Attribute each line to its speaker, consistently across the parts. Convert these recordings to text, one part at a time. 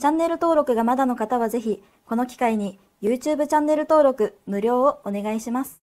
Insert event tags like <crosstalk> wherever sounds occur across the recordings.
Speaker 1: チャンネル登録がまだの方はぜひ、この機会に YouTube チャンネル登録無料をお願いします。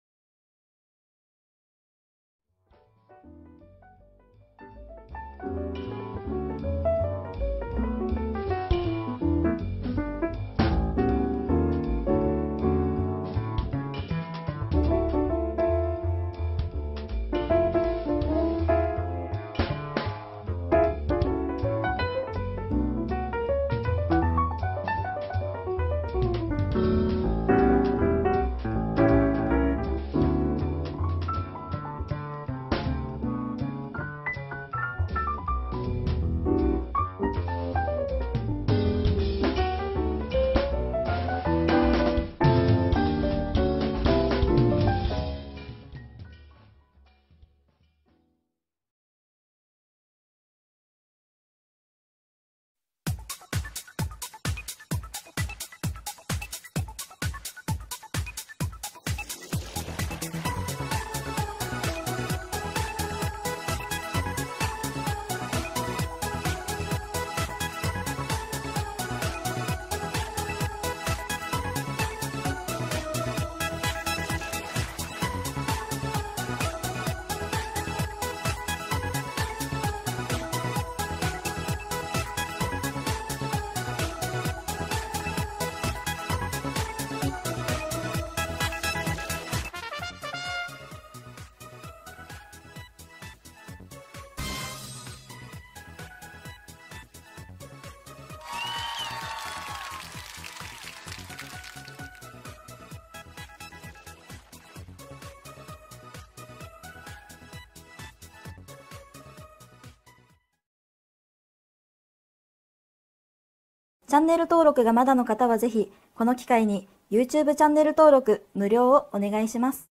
Speaker 1: チャンネル登録がまだの方はぜひ、この機会に YouTube チャンネル登録無料をお願いします。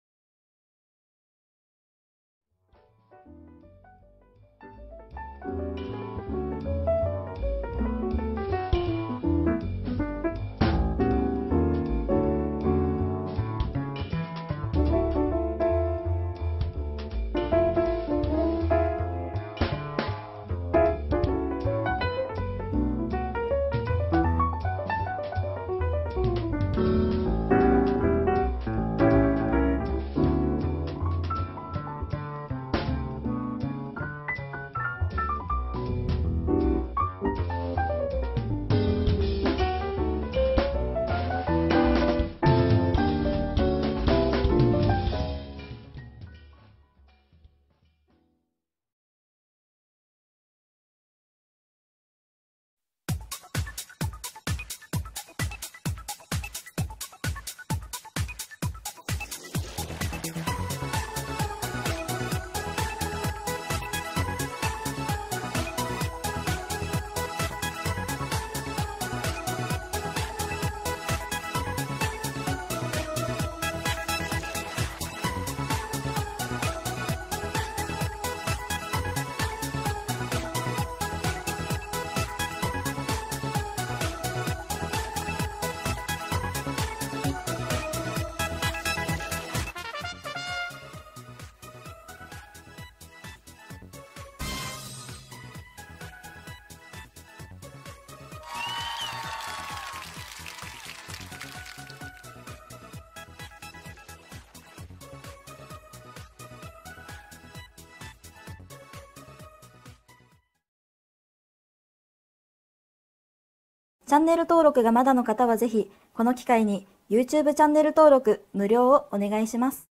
Speaker 1: チャンネル登録がまだの方はぜひ、この機会に YouTube チャンネル登録無料をお願いします。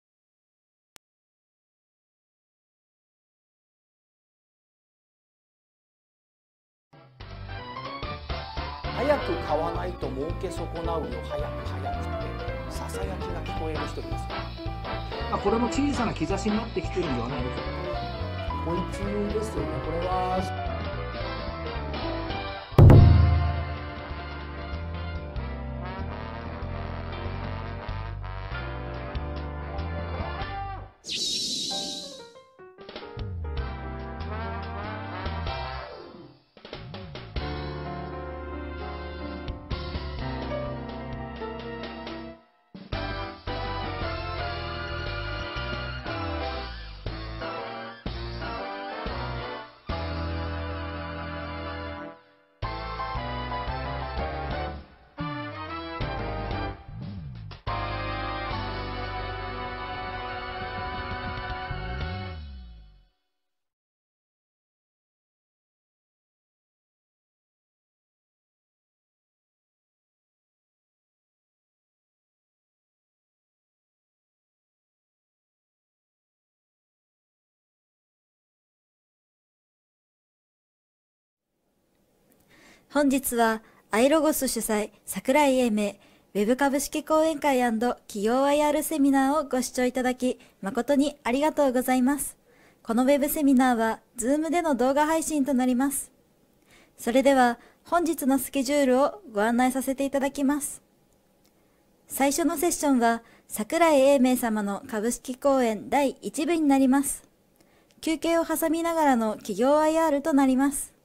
Speaker 2: 早
Speaker 3: く買わないと儲け損なうよ早く早くってささやきが聞こえる人でいまあこれも小さな兆しになってきてるんではないでしょうかこいつですよねこれは
Speaker 1: 本日は、アイロゴス主催、桜井英明、ウェブ株式講演会企業 IR セミ
Speaker 4: ナーをご視聴いただき、誠にありがとうございます。このウェブセミナーは、Zoom での動画配信となります。それでは、本日のスケジュールをご案内させていただきます。最初のセッションは、桜井英明様の株式講演第1部になります。休憩を挟みながらの企業 IR となります。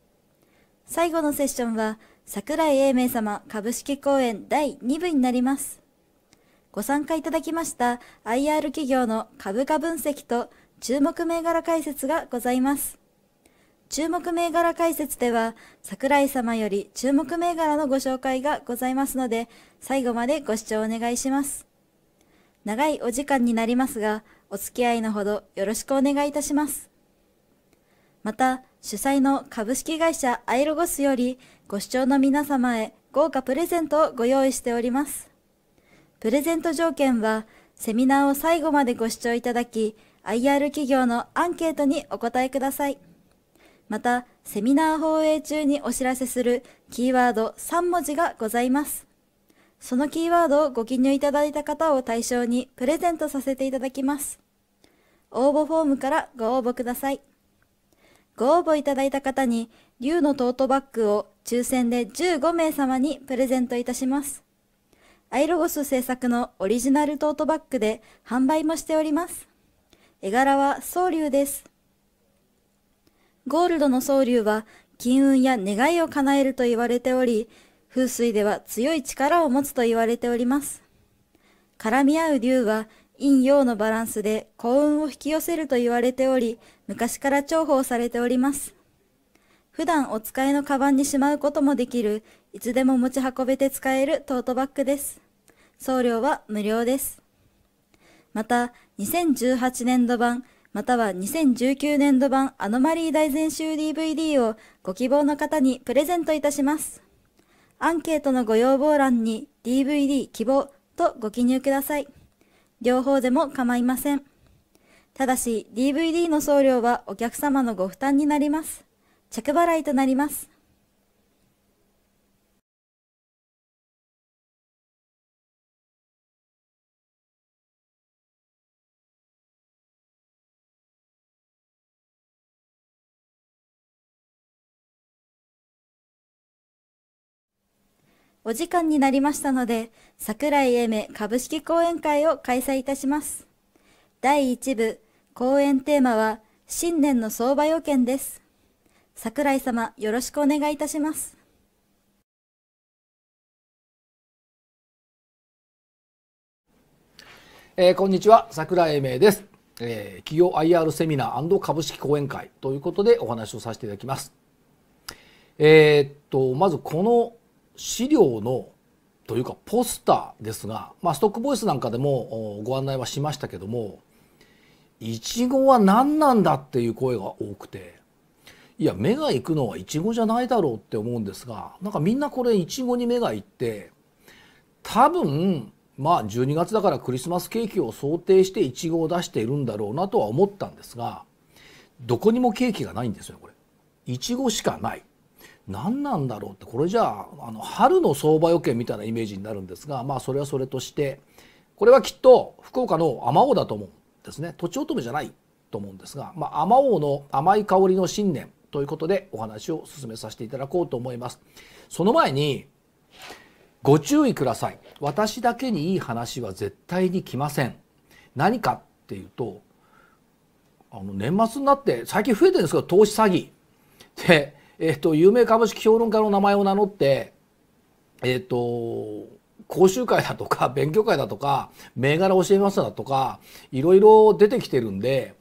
Speaker 4: 最後のセッションは、桜井英明様株式公演第2部になります。ご参加いただきました IR 企業の株価分析と注目銘柄解説がございます。注目銘柄解説では、桜井様より注目銘柄のご紹介がございますので、最後までご視聴お願いします。長いお時間になりますが、お付き合いのほどよろしくお願いいたします。また、主催の株式会社アイロゴスよりご視聴の皆様へ豪華プレゼントをご用意しております。プレゼント条件は、セミナーを最後までご視聴いただき、IR 企業のアンケートにお答えください。また、セミナー放映中にお知らせするキーワード3文字がございます。そのキーワードをご記入いただいた方を対象にプレゼントさせていただきます。応募フォームからご応募ください。ご応募いただいた方に、竜のトートバッグを抽選で15名様にプレゼントいたします。アイロゴス製作のオリジナルトートバッグで販売もしております。絵柄は総竜です。ゴールドの総竜は金運や願いを叶えると言われており、風水では強い力を持つと言われております。絡み合う竜は陰陽のバランスで幸運を引き寄せると言われており、昔から重宝されております。普段お使いのカバンにしまうこともできる、いつでも持ち運べて使えるトートバッグです。送料は無料です。また、2018年度版、または2019年度版アノマリー大全集 DVD をご希望の方にプレゼントいたします。アンケートのご要望欄に DVD 希望とご記入ください。両方でも構いません。ただし DVD の送料はお客様のご負担になります。着払いとなります。お時間になりましたので、桜井エメ株式講演会を開催いたします。第1部講演テーマは新年の相場予見です。桜井様、よろしくお願いいたします。
Speaker 3: えー、こんにちは、桜井明です。えー、企業 IR セミナー株式講演会ということでお話をさせていただきます。えー、っと、まずこの資料のというかポスターですが、まあ、ストックボイスなんかでもご案内はしましたけどもイチゴは何なんだっていう声が多くていや目が行くのはイチゴじゃないだろうって思うんですがなんかみんなこれイチゴに目が行って多分まあ12月だからクリスマスケーキを想定してイチゴを出しているんだろうなとは思ったんですがどこにもケーキがないんですよこれ。イチゴしかない。何なんだろうってこれじゃああの春の相場予見みたいなイメージになるんですがまあそれはそれとしてこれはきっと福岡のあまおうだと思う。ですねとちおとめじゃないと思うんですが、まあ、甘王の甘い香りの信念ということでお話を進めさせていただこうと思いますその前にご注意ください私だけにいい話は絶対に来ません何かっていうとあの年末になって最近増えてるんですけど投資詐欺で、えっと、有名株式評論家の名前を名乗ってえっ、と講習会だとか <laughs> 勉強会だとか銘柄教えますだとかいろいろ出てきてるんで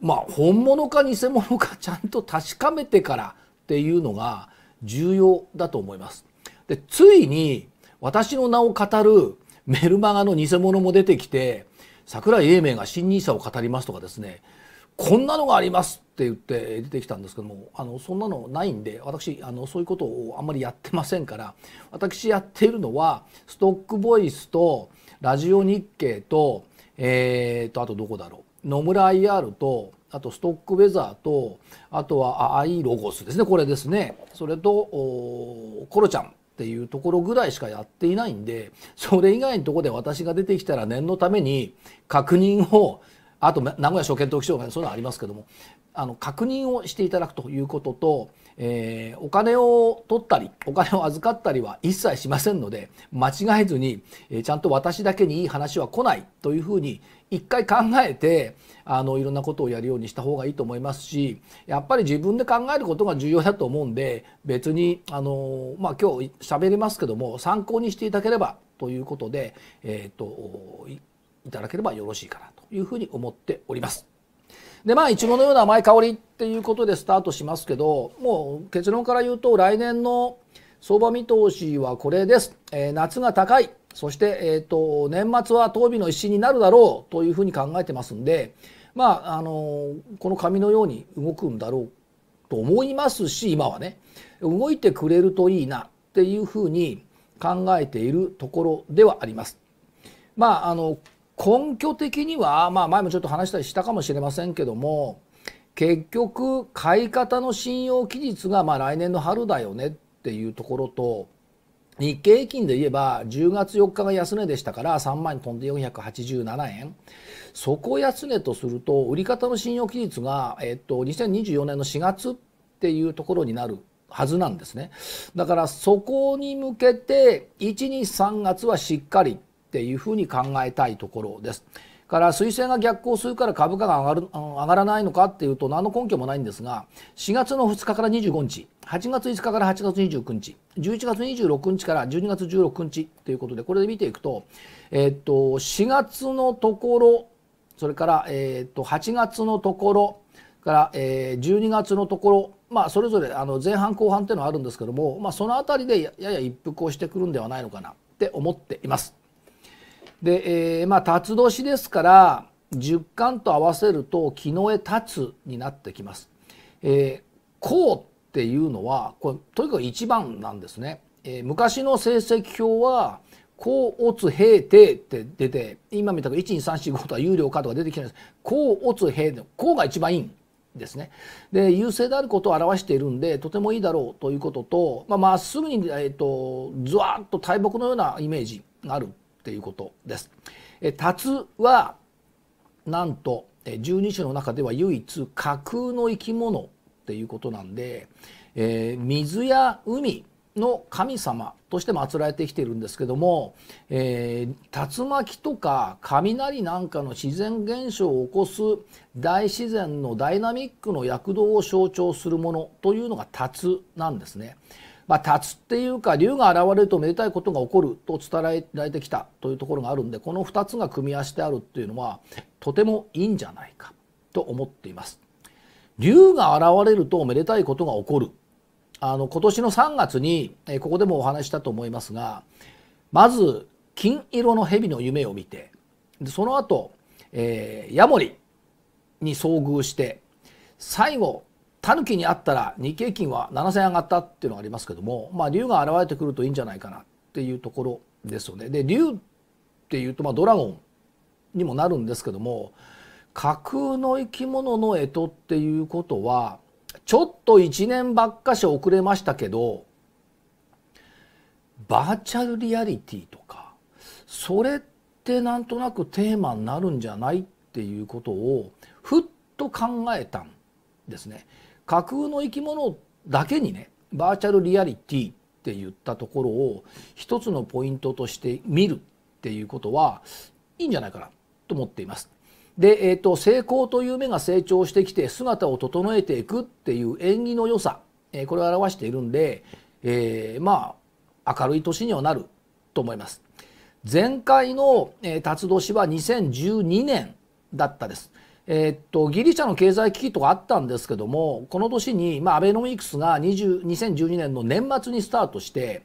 Speaker 3: まあ本物か偽物かちゃんと確かめてからっていうのが重要だと思います。でついに私の名を語るメルマガの偽物も出てきて桜井英明が新 n i を語りますとかですねこんなのがありますって言って出てきたんですけどもあのそんなのないんで私あのそういうことをあんまりやってませんから私やっているのはストックボイスとラジオ日経とえーと、あとどこだろう野村 IR とあとストックウェザーとあとはイロゴスですねこれですねそれとコロちゃんっていうところぐらいしかやっていないんでそれ以外のとこで私が出てきたら念のために確認をあと名古屋証券登記証券そういうのありますけどもあの確認をしていただくということと、えー、お金を取ったりお金を預かったりは一切しませんので間違えずに、えー、ちゃんと私だけにいい話は来ないというふうに一回考えてあのいろんなことをやるようにした方がいいと思いますしやっぱり自分で考えることが重要だと思うんで別にあの、まあ、今日喋りますけども参考にしていただければということで、えーと、といただければよろしいかなというふうに思っております。でまあいちごのような甘い香りっていうことでスタートしますけどもう結論から言うと来年の相場見通しはこれです、えー、夏が高いそして、えーと、年末は当備の一になるだろうというふうに考えてますんでまああのー、この紙のように動くんだろうと思いますし今はね動いてくれるといいなっていうふうに考えているところではあります。まああの根拠的には、まあ、前もちょっと話したりしたかもしれませんけども結局買い方の信用期日がまあ来年の春だよねっていうところと日経平均で言えば10月4日が安値でしたから3万に飛んで487円そこ安値とすると売り方の信用期日が、えっと、2024年の4月っていうところになるはずなんですねだからそこに向けて123月はしっかりっていうふうに考えたいところです。から推星が逆行するから株価が上がる上がらないのかっていうと何の根拠もないんですが4月の2日から25日8月5日から8月29日11月26日から12月16日ということでこれで見ていくと,、えっと4月のところそれから、えっと8月のところから、え12月のところまあそれぞれあの前半後半っていうのはあるんですけども、まあ、その辺りでやや一服をしてくるんではないのかなって思っています。で、えー、まあ辰年ですから十巻と合わせると「木の絵立つ」になってきます。えー、こうっていうのはこれとにかく一番なんですね。えー、昔の成績表は甲乙丙丁って出て今見たく一二三四五とは有料化とか出てきてるんです甲乙丙の甲が一番いいんですねで優勢であることを表しているんでとてもいいだろうということとまあ、っすぐに、えーと、とずわっと大木のようなイメージがあるということです。えー、はなんと12種の中では唯一架空の生き物っていうことなんで、えー、水や海の神様として祀られてきているんですけども、えー、竜巻とか雷なんかの自然現象を起こす大自然のダイナミックの躍動を象徴するものというのが竜なんですね。まあ、立つっていうか竜が現れるとめでたいことが起こると伝えられてきたというところがあるんでこの2つが組み合わせてあるっていうのはとてもいいんじゃないかと思っています。竜が現れるとめでたいことが起こるあの今年の3月にここでもお話したと思いますがまず金色の蛇の夢を見てその後、えー、ヤモリに遭遇して最後タヌキにあったら日経金は7,000円上がったっていうのがありますけども、まあ、竜が現れてくるといいんじゃないかなっていうところですよね。で竜っていうとまあドラゴンにもなるんですけども架空の生き物の干支っていうことはちょっと1年ばっかし遅れましたけどバーチャルリアリティとかそれってなんとなくテーマになるんじゃないっていうことをふっと考えたんですね。架空の生き物だけにねバーチャルリアリティって言ったところを一つのポイントとして見るっていうことはいいんじゃないかなと思っています。で、えーと、成功という目が成長してきて姿を整えていくっていう縁起の良さ、えー、これを表しているんで、えー、まあ明るい年にはなると思います。前回の辰、えー、年は2012年だったです。えー、っとギリシャの経済危機とかあったんですけどもこの年に、まあ、アベノミクスが20 1 2年の年末にスタートして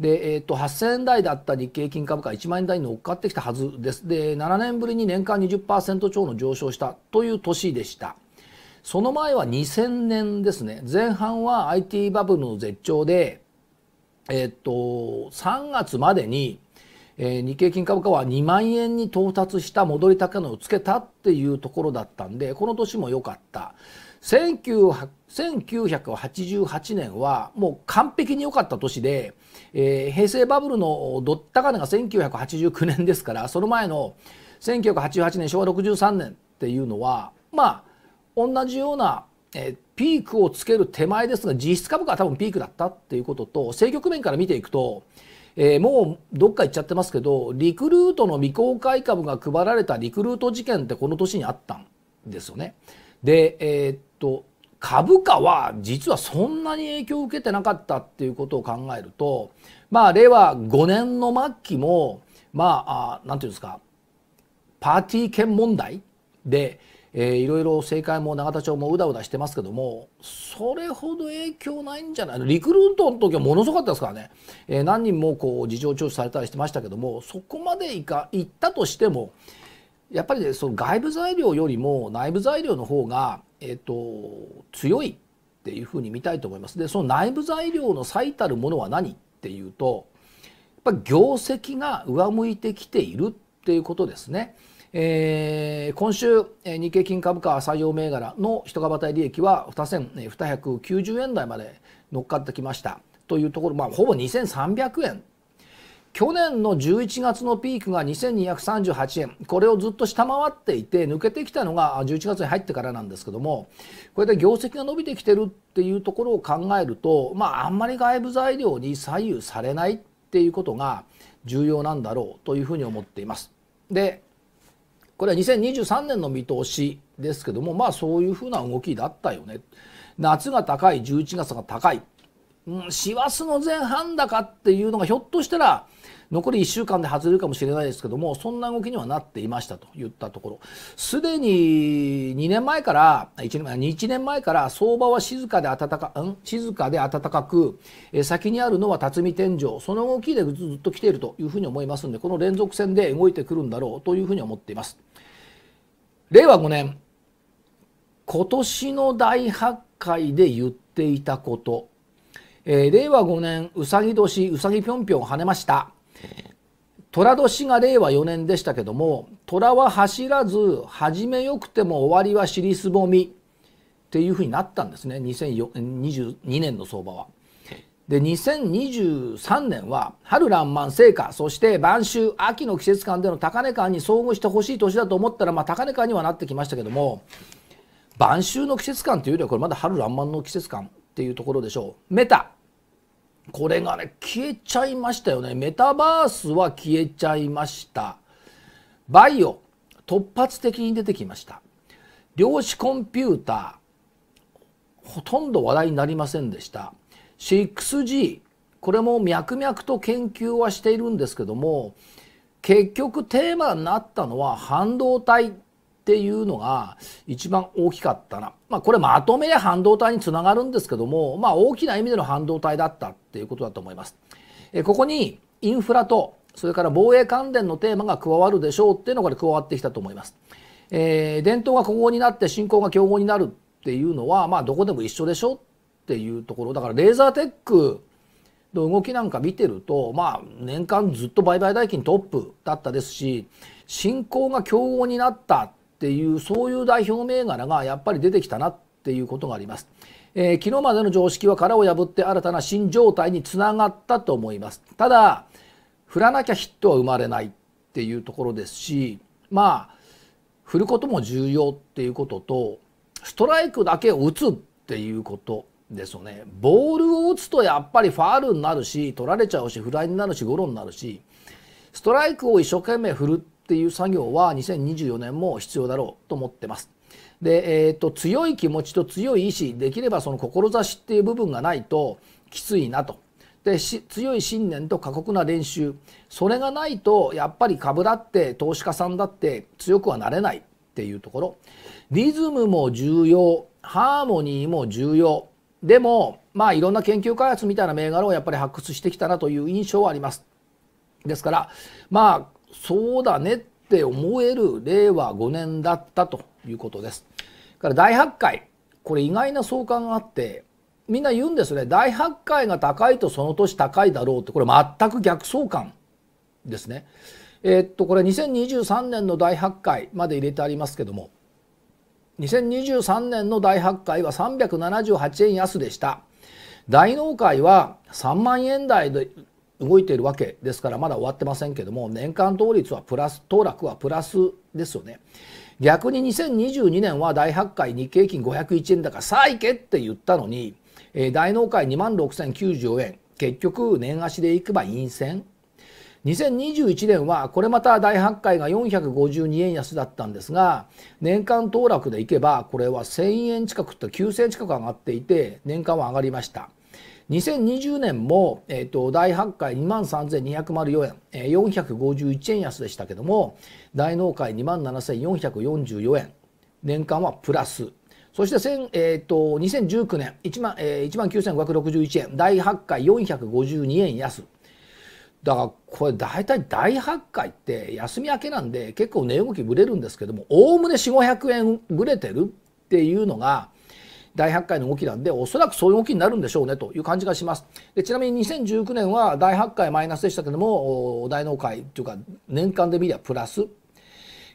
Speaker 3: で、えー、っと8,000円台だった日経金株価1万円台に乗っかってきたはずですで7年ぶりに年間20%超の上昇したという年でした。その前は2000年ですね前半は IT バブルの絶頂で、えー、っと3月までにえー、日経金株価は2万円に到達した戻り高値をつけたっていうところだったんでこの年も良かった1988年はもう完璧に良かった年で、えー、平成バブルのどったか値が1989年ですからその前の1988年昭和63年っていうのはまあ同じような、えー、ピークをつける手前ですが実質株価は多分ピークだったっていうことと政局面から見ていくとえー、もうどっか行っちゃってますけどリクルートの未公開株が配られたリクルート事件ってこの年にあったんですよね。で、えー、っと株価は実はそんなに影響を受けてなかったっていうことを考えるとまあ令和5年の末期もまあ何て言うんですかパーティー券問題でえー、いろいろ政界も永田町もうだうだしてますけどもそれほど影響ないんじゃないリクルートの時はものすごかったですからね、えー、何人もこう事情聴取されたりしてましたけどもそこまでいか行ったとしてもやっぱり、ね、その外部材料よりも内部材料の方が、えーと、強いっていうふうに見たいと思います。でその内部材料の最たるものは何っていうとやっぱ業績が上向いてきているっていうことですね。えー、今週、日経金株価採用銘柄の人株対た利益は2290円台まで乗っかってきましたというところ、まあ、ほぼ2300円去年の11月のピークが2238円これをずっと下回っていて抜けてきたのが11月に入ってからなんですけどもこれで業績が伸びてきてるっていうところを考えると、まあ、あんまり外部材料に左右されないっていうことが重要なんだろうというふうに思っています。でこれは2023年の見通しですけどもまあそういうふうな動きだったよね夏が高い11月が高い師走、うん、の前半高っていうのがひょっとしたら残り1週間で外れるかもしれないですけどもそんな動きにはなっていましたといったところすでに2年前から1年前 ,1 年前から相場は静かで暖か,、ん、静かで暖かく先にあるのは辰巳天井その動きでずっと来ているというふうに思いますんでこの連続戦で動いてくるんだろうというふうに思っています。令和5年今年の大発会で言っていたこと、えー、令和5年うさぎ年うさぎぴょんぴょん跳ねました虎年が令和4年でしたけども虎は走らず始めよくても終わりは尻すぼみっていうふうになったんですね2022年の相場は。で2023年は春爛漫成果そして晩秋秋の季節感での高値感に遭遇してほしい年だと思ったら、まあ、高値感にはなってきましたけども晩秋の季節感というよりはこれまだ春爛漫の季節感っていうところでしょう。メタこれがね消えちゃいましたよねメタバースは消えちゃいましたバイオ突発的に出てきました量子コンピューターほとんど話題になりませんでした 6G これも脈々と研究はしているんですけども結局テーマになったのは半導体っていうのが一番大きかったな、まあ、これまとめで半導体につながるんですけども、まあ、大きな意味での半導体だったっていうことだと思います。えここにインフラとそれから防衛関連のテーマが加わるでしょうっていうのが加わってきたと思います。えー、伝統が古豪になって信仰が強豪になるっていうのは、まあ、どこでも一緒でしょっていうところだからレーザーテックの動きなんか見てるとまあ年間ずっと売買代金トップだったですし新興が競合になったっていうそういう代表銘柄がやっぱり出てきたなっていうことがあります。えー、昨日までの常識は殻を破って新たな新状態につながったと思います。ただ振らなきゃヒットは生まれないっていうところですしまあ振ることも重要っていうこととストライクだけを打つっていうことですよねボールを打つとやっぱりファールになるし取られちゃうしフライになるしゴロになるしストライクを一生懸命振るっていう作業は2024年も必要だろうと思ってます。で、えーと、と強い気持ちと強い意志できればその志っていう部分がないときついなと。で強い信念と過酷な練習それがないとやっぱり株だって投資家さんだって強くはなれないっていうところリズムも重要ハーモニーも重要でもまあいろんな研究開発みたいな銘柄をやっぱり発掘してきたなという印象はあります。ですからまあそうだねって思える令和5年だったということです。から大発会これ意外な相関があってみんな言うんですね大発会が高いとその年高いだろうってこれ全く逆相関ですね。えー、っとこれ2023年の大発会まで入れてありますけども2023年の大発会は378円安でした大納会は3万円台で動いているわけですからまだ終わってませんけども年間倒立はプラス騰落はプラスですよね逆に2022年は大発会日経平均501円だからさあ行けって言ったのに、え大納会2万6094円結局年足でいけば陰線2021年はこれまた大発会が452円安だったんですが年間騰落でいけばこれは1,000円近くと9,000円近く上がっていて年間は上がりました。2020年も、えーと、大発会2万3204円、451円安でしたけども大納会2万7444円年間はプラスそして、えーと、2019年1万,、えー、万9561円大発会452円安だからこれ大体大発会って休み明けなんで結構値動きぶれるんですけどもおおむね4500円ぶれてるっていうのが大発会の動きなんでおそらくそういう動きになるんでしょうねという感じがしますでちなみに2019年は大発会マイナスでしたけどもお大納会というか年間で見りゃプラス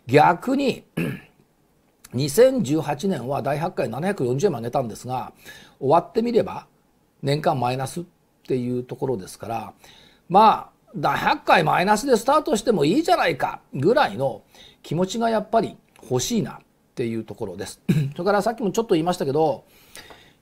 Speaker 3: 逆に2018 <clears throat> 年は大発会740円まで上げたんですが終わってみれば年間マイナスっていうところですからまあ何百回マイナスでスタートしてもいいじゃないかぐらいの気持ちがやっぱり欲しいなっていうところです。<clears throat> それからさっきもちょっと言いましたけど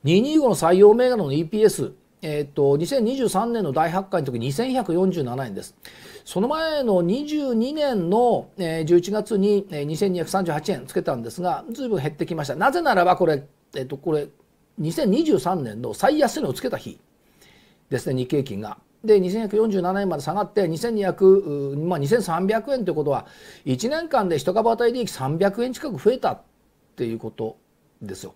Speaker 3: 225の採用銘柄の EPS えっと、2023年の大発会の時2147円です。その前の22年の11月に2238円つけたんですが、ずいぶん減ってきました。なぜならばこれ、えっと、これ、2023年の最安値をつけた日ですね、日経金が。で2147円まで下がって2200、まあ、2300円ということは1年間で一株当たり利益300円近く増えたっていうことですよ。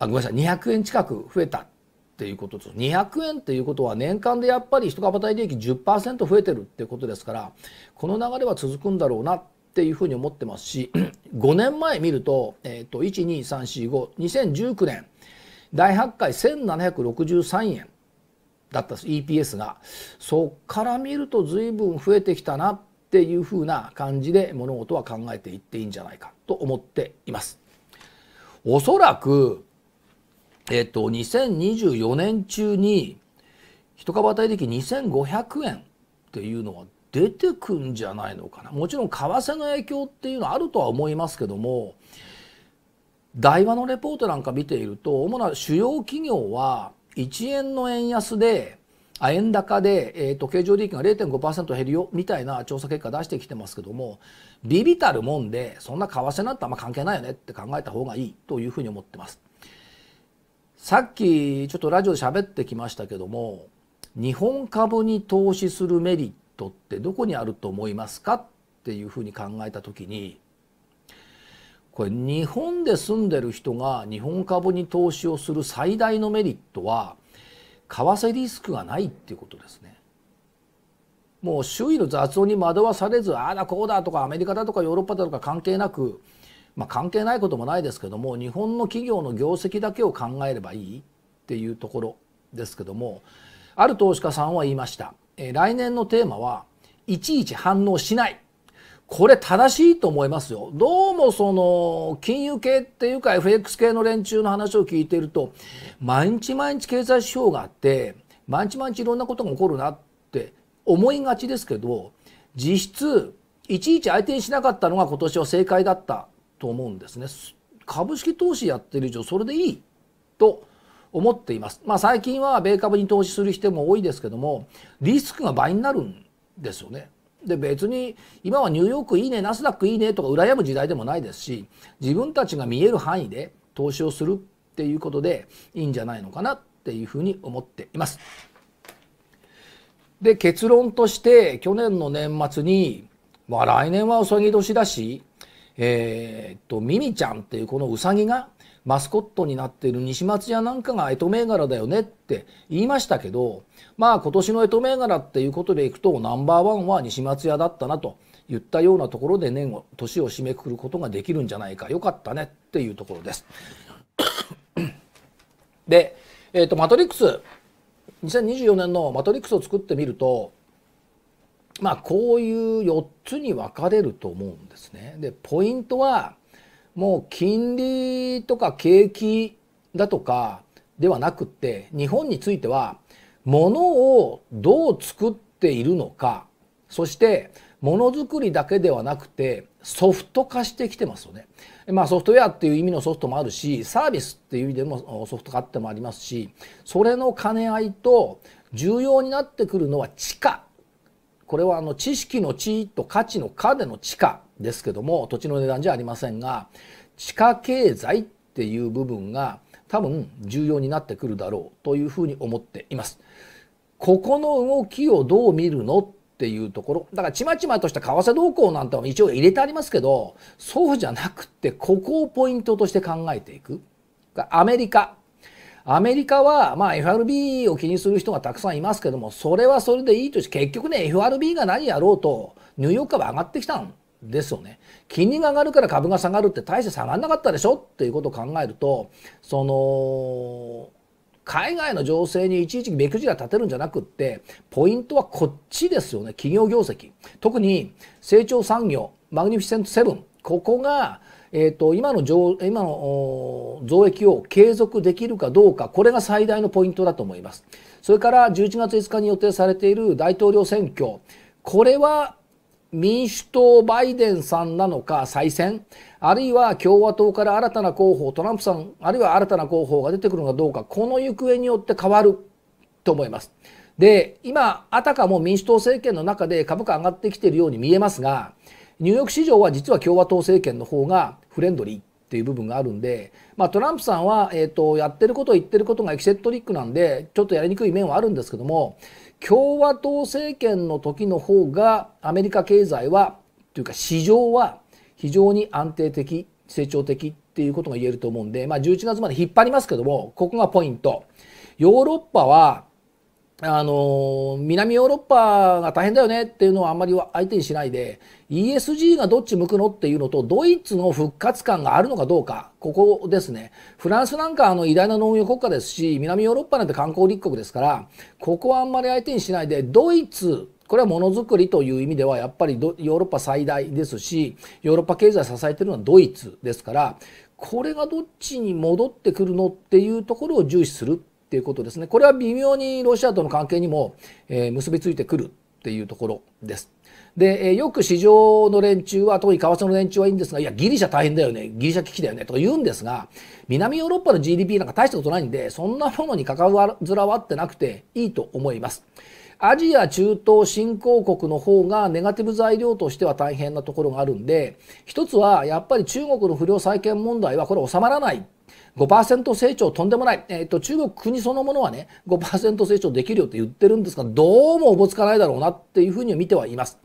Speaker 3: あごめんなさい200円近く増えたっていうことです200円っていうことは年間でやっぱり一株当たり利益10%増えてるっていうことですからこの流れは続くんだろうなっていうふうに思ってますし5 <clears throat> 年前見ると,、えーと、と123452019年大発会1763円だったです EPS がそっから見ると随分増えてきたなっていうふうな感じで物事は考えていっていいんじゃないかと思っています。おそらく、えっと、2024年中に一株当たり的2500円っていうのは出てくんじゃないのかなもちろん為替の影響っていうのはあるとは思いますけども大和のレポートなんか見ていると主な主要企業は1円の円安であ円高で、えーと、と経常利益が0.5%減るよみたいな調査結果出してきてますけどもビビたるもんでそんな為替なんてあんま関係ないよねって考えた方がいいというふうに思ってます。さっきちょっとラジオで喋ってきましたけども日本株に投資するメリットってどこにあると思いますかっていうふうに考えたときにこれ日本で住んでる人が日本株に投資をする最大のメリットは為替リスクがないっていうことですね。もう周囲の雑音に惑わされずああだこうだとかアメリカだとかヨーロッパだとか関係なく、まあ、関係ないこともないですけども日本の企業の業績だけを考えればいいっていうところですけどもある投資家さんは言いました、え来年のテーマはいちいち反応しないこれ正しいと思いますよ。どうもその金融系っていうか FX 系の連中の話を聞いていると毎日毎日経済指標があって毎日毎日いろんなことが起こるなって思いがちですけど実質いちいち相手にしなかったのが今年は正解だったと思うんですね。株式投資やってる以上それでいいと思っています。まあ最近は米株に投資する人も多いですけどもリスクが倍になるんですよね。で別に今はニューヨークいいねナスダックいいねとか羨む時代でもないですし自分たちが見える範囲で投資をするっていうことでいいんじゃないのかなっていうふうに思っています。で結論として去年の年末に、まあ、来年はうさぎ年だし、えー、っとミミちゃんっていうこのうさぎがマスコットになっている西松屋なんかが江戸銘柄だよねって言いましたけどまあ今年のエト銘柄っていうことでいくとナンバーワンは西松屋だったなと言ったようなところで年を年を締めくくることができるんじゃないかよかったねっていうところです。<coughs> で、えーと、とマトリックス2024年のマトリックスを作ってみるとまあこういう4つに分かれると思うんですね。でポイントはもう金利とか景気だとかではなくって日本については物をどう作っているのかそしてものづくりだけではなくてソフト化してきてますよね。まあソフトウェアっていう意味のソフトもあるしサービスっていう意味でもソフト化ってもありますしそれの兼ね合いと重要になってくるのは地価これはあの知識の地と価値の価での地価ですけども土地の値段じゃありませんが地価経済っていう部分が多分重要になってくるだろうというふうに思っています。ここの動きをどう見るのっていうところだからちまちまとした為替動向なんても一応入れてありますけどそうじゃなくってここをポイントとして考えていく。アメリカアメリカは、まあ、FRB を気にする人がたくさんいますけどもそれはそれでいいとして結局ね FRB が何やろうとニューヨーク株上がってきたんですよね金利が上がるから株が下がるって大して下がらなかったでしょっていうことを考えるとその海外の情勢にいちいち目くじら立てるんじゃなくってポイントはこっちですよね企業業績特に成長産業マグニフィセント7ここが、えーと、と今の今の増益を継続できるかどうかこれが最大のポイントだと思いますそれから11月5日に予定されている大統領選挙これは民主党バイデンさんなのか再選あるいは共和党から新たな候補トランプさんあるいは新たな候補が出てくるのかどうかこの行方によって変わると思います。で今あたかも民主党政権の中で株価上がってきているように見えますがニューヨーク市場は実は共和党政権の方がフレンドリーっていう部分があるんで、まあ、トランプさんは、えーと、やってること言ってることがエキセットリックなんでちょっとやりにくい面はあるんですけども共和党政権の時の方がアメリカ経済はというか市場は非常に安定的成長的っていうことが言えると思うんで、まあ、11月まで引っ張りますけどもここがポイント。ヨーロッパはあの南ヨーロッパが大変だよねっていうのはあんまり相手にしないで ESG がどっち向くのっていうのとドイツの復活感があるのかどうかここですねフランスなんかあの偉大な農業国家ですし南ヨーロッパなんて観光立国ですからここはあんまり相手にしないでドイツこれはものづくりという意味ではやっぱりヨーロッパ最大ですしヨーロッパ経済を支えてるのはドイツですからこれがどっちに戻ってくるのっていうところを重視するっていうことですねこれは微妙にロシアとの関係にも、え結びついてくるっていうところです。で、えよく市場の連中は特に為替の連中はいいんですがいやギリシャ大変だよねギリシャ危機だよねとか言うんですが南ヨーロッパの GDP なんか大したことないんでそんなものに関わらわってなくていいと思います。アジア中東新興国の方がネガティブ材料としては大変なところがあるんで一つはやっぱり中国の不良債権問題はこれ収まらない5%成長とんでもない、えーと、中国国そのものはね5%成長できるよって言ってるんですがどうもおぼつかないだろうなっていうふうに見てはいます。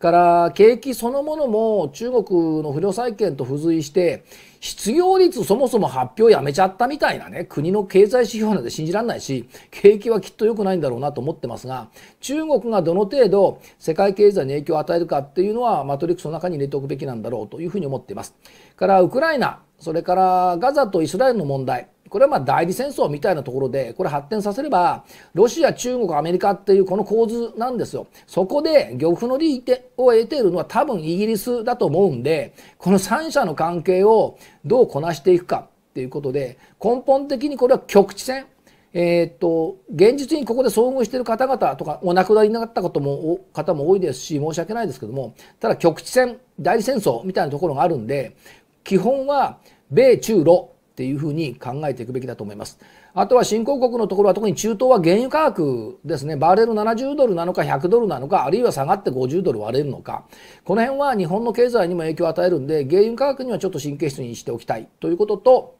Speaker 3: から景気そのものも中国の不良債権と付随して失業率そもそも発表やめちゃったみたいなね国の経済指標なんて信じられないし景気はきっと良くないんだろうなと思ってますが中国がどの程度世界経済に影響を与えるかっていうのはマトリックスの中に入れておくべきなんだろうというふうに思っています。からウクライナそれからガザとイスラエルの問題これはま代理戦争みたいなところでこれ発展させればロシア中国アメリカっていうこの構図なんですよそこで漁夫の利益を得ているのは多分イギリスだと思うんでこの3者の関係をどうこなしていくかっていうことで根本的にこれは局地戦えっと現実にここで遭遇している方々とかお亡くなりになったも方も多いですし申し訳ないですけどもただ局地戦代理戦争みたいなところがあるんで基本は米中ロっていうふうに考えていくべきだと思います。あとは新興国のところは特に中東は原油価格ですね、バレル70ドルなのか100ドルなのか、あるいは下がって50ドル割れるのか、この辺は日本の経済にも影響を与えるんで、原油価格にはちょっと神経質にしておきたいということと、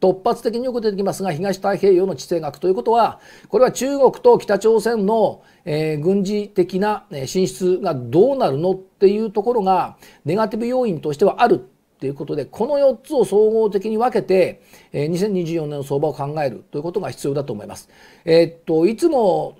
Speaker 3: 突発的によく出てきますが東太平洋の地政学ということはこれは中国と北朝鮮の、え軍事的な進出がどうなるのっていうところがネガティブ要因としてはあるということでこの4つを総合的に分けて、えー、2024年の相場を考えるということが必要だと思います。えー、っといつも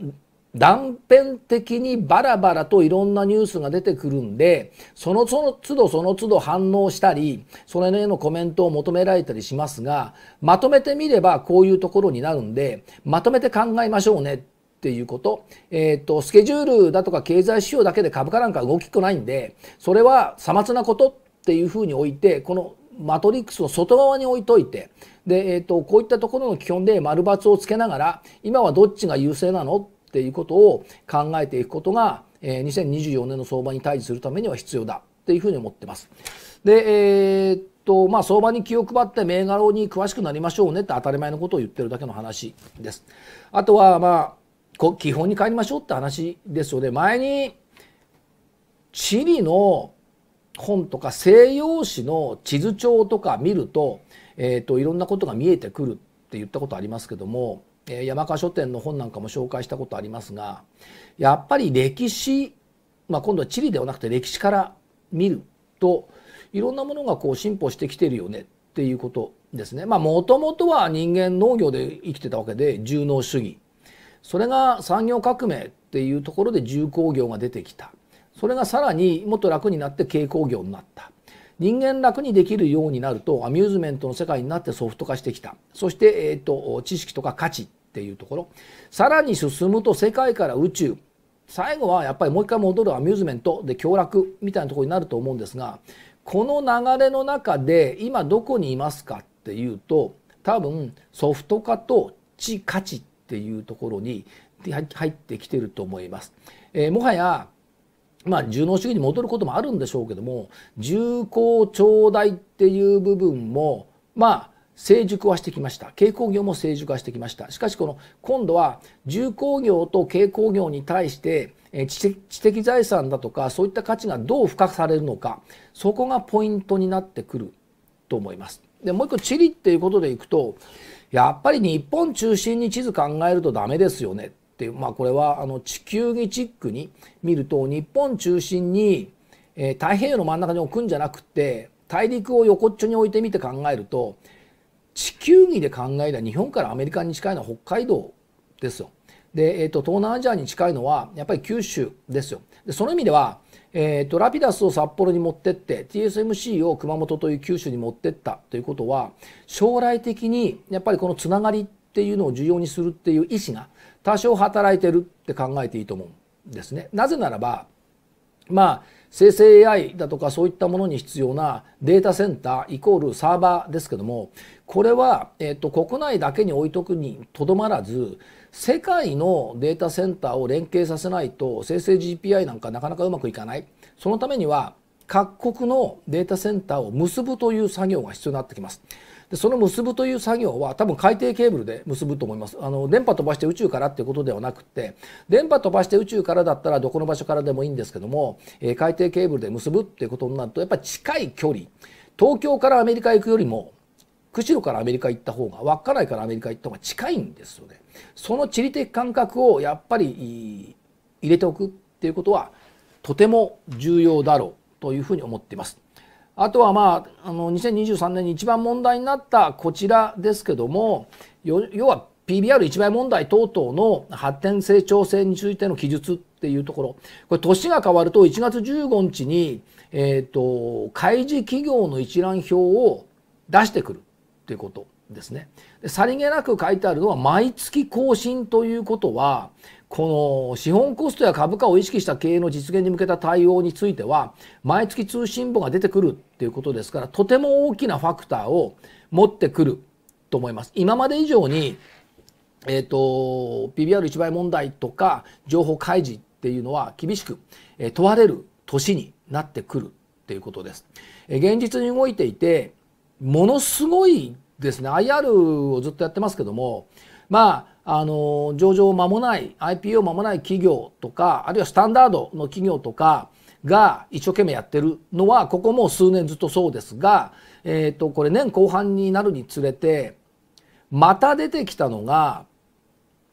Speaker 3: 断片的にバラバラといろんなニュースが出てくるんでその都度その都度反応したりそれへのコメントを求められたりしますがまとめてみればこういうところになるんでまとめて考えましょうねっていうこと,、えーと、スケジュールだとか経済指標だけで株価なんか動きっこないんでそれはさまつなことっていうふうに置いてこのマトリックスの外側に置いといてで、えーと、こういったところの基本で丸ツをつけながら今はどっちが優勢なのっていうことを考えていくことが、えー、2024年の相場に対峙するためには必要だっていうふうに思ってます。で、えーとまあ、相場に気を配って銘柄に詳しくなりましょうねって当たり前のことを言ってるだけの話です。あとは、まあ、基本に帰りましょうって話ですよね。前にチリの本とか西洋史の地図帳とか見ると,、えーと、いろんなことが見えてくるって言ったことありますけども、えー、山川書店の本なんかも紹介したことありますがやっぱり歴史、まあ、今度は地理ではなくて歴史から見るといろんなものがこう進歩してきてるよねっていうことですね。まあ、もともとは人間農業で生きてたわけで重農主義それが産業革命っていうところで重工業が出てきたそれがさらにもっと楽になって軽工業になった人間楽にできるようになるとアミューズメントの世界になってソフト化してきたそして、えーと、知識とか価値っていうところさらに進むと世界から宇宙最後はやっぱりもう一回戻るアミューズメントで享楽みたいなところになると思うんですがこの流れの中で今どこにいますかっていうと多分ソフト化と知価値っていうところに入ってきてると思います。えー、もはやまあ、重農主義に戻ることもあるんでしょうけども重厚長大っていう部分もまあ成熟はしてきました軽工業も成熟はしてきましたしかしこの今度は重工業と軽工業に対して知的財産だとかそういった価値がどう付加されるのかそこがポイントになってくると思います。でもう一個地理っていうことでいくとやっぱり日本中心に地図考えるとダメですよねっていう、まあ、これはあの地球儀チックに見ると日本中心に、えー、太平洋の真ん中に置くんじゃなくて大陸を横っちょに置いてみて考えると地球儀で考えた日本からアメリカに近いのは北海道ですよ。で、えーと、東南アジアに近いのはやっぱり九州ですよ。でその意味では、えーと、とラピダスを札幌に持ってって TSMC を熊本という九州に持ってったということは将来的にやっぱりこのつながりっていうのを重要にするっていう意思が多少働いてるって考えていいと思うんですね。なぜならばまあ生成 AI だとかそういったものに必要なデータセンターイコールサーバーですけどもこれは、えっと国内だけに置いとくにとどまらず世界のデータセンターを連携させないと生成 GPI なんかなかなかうまくいかないそのためには各国のデータセンターを結ぶという作業が必要になってきます。でその結ぶという作業は多分海底ケーブルで結ぶと思いますあの電波飛ばして宇宙からっていうことではなくて電波飛ばして宇宙からだったらどこの場所からでもいいんですけども、えー、海底ケーブルで結ぶっていうことになるとやっぱり近い距離東京からアメリカ行くよりも釧路からアメリカ行った方が稚内からアメリカ行った方が近いんですよね。その地理的感覚をやっぱり入れておくっていうことはとても重要だろうというふうに思っています。あとはまああの2023年に一番問題になったこちらですけども要は p b r 一倍問題等々の発展成長性についての記述っていうところこれ年が変わると1月15日に、えーと、と開示企業の一覧表を出してくるっていうことですね。でさりげなく書いてあるのは毎月更新ということはこの資本コストや株価を意識した経営の実現に向けた対応については毎月通信簿が出てくるっていうことですからとても大きなファクターを持ってくると思います。今まで以上にえーと、p b r 一倍問題とか情報開示っていうのは厳しく問われる年になってくるっていうことです。現実に動いていてものすごいですね IR をずっとやってますけどもまああの上場間もない IPO 間もない企業とかあるいはスタンダードの企業とかが一生懸命やってるのはここも数年ずっとそうですが、えーと、これ年後半になるにつれてまた出てきたのが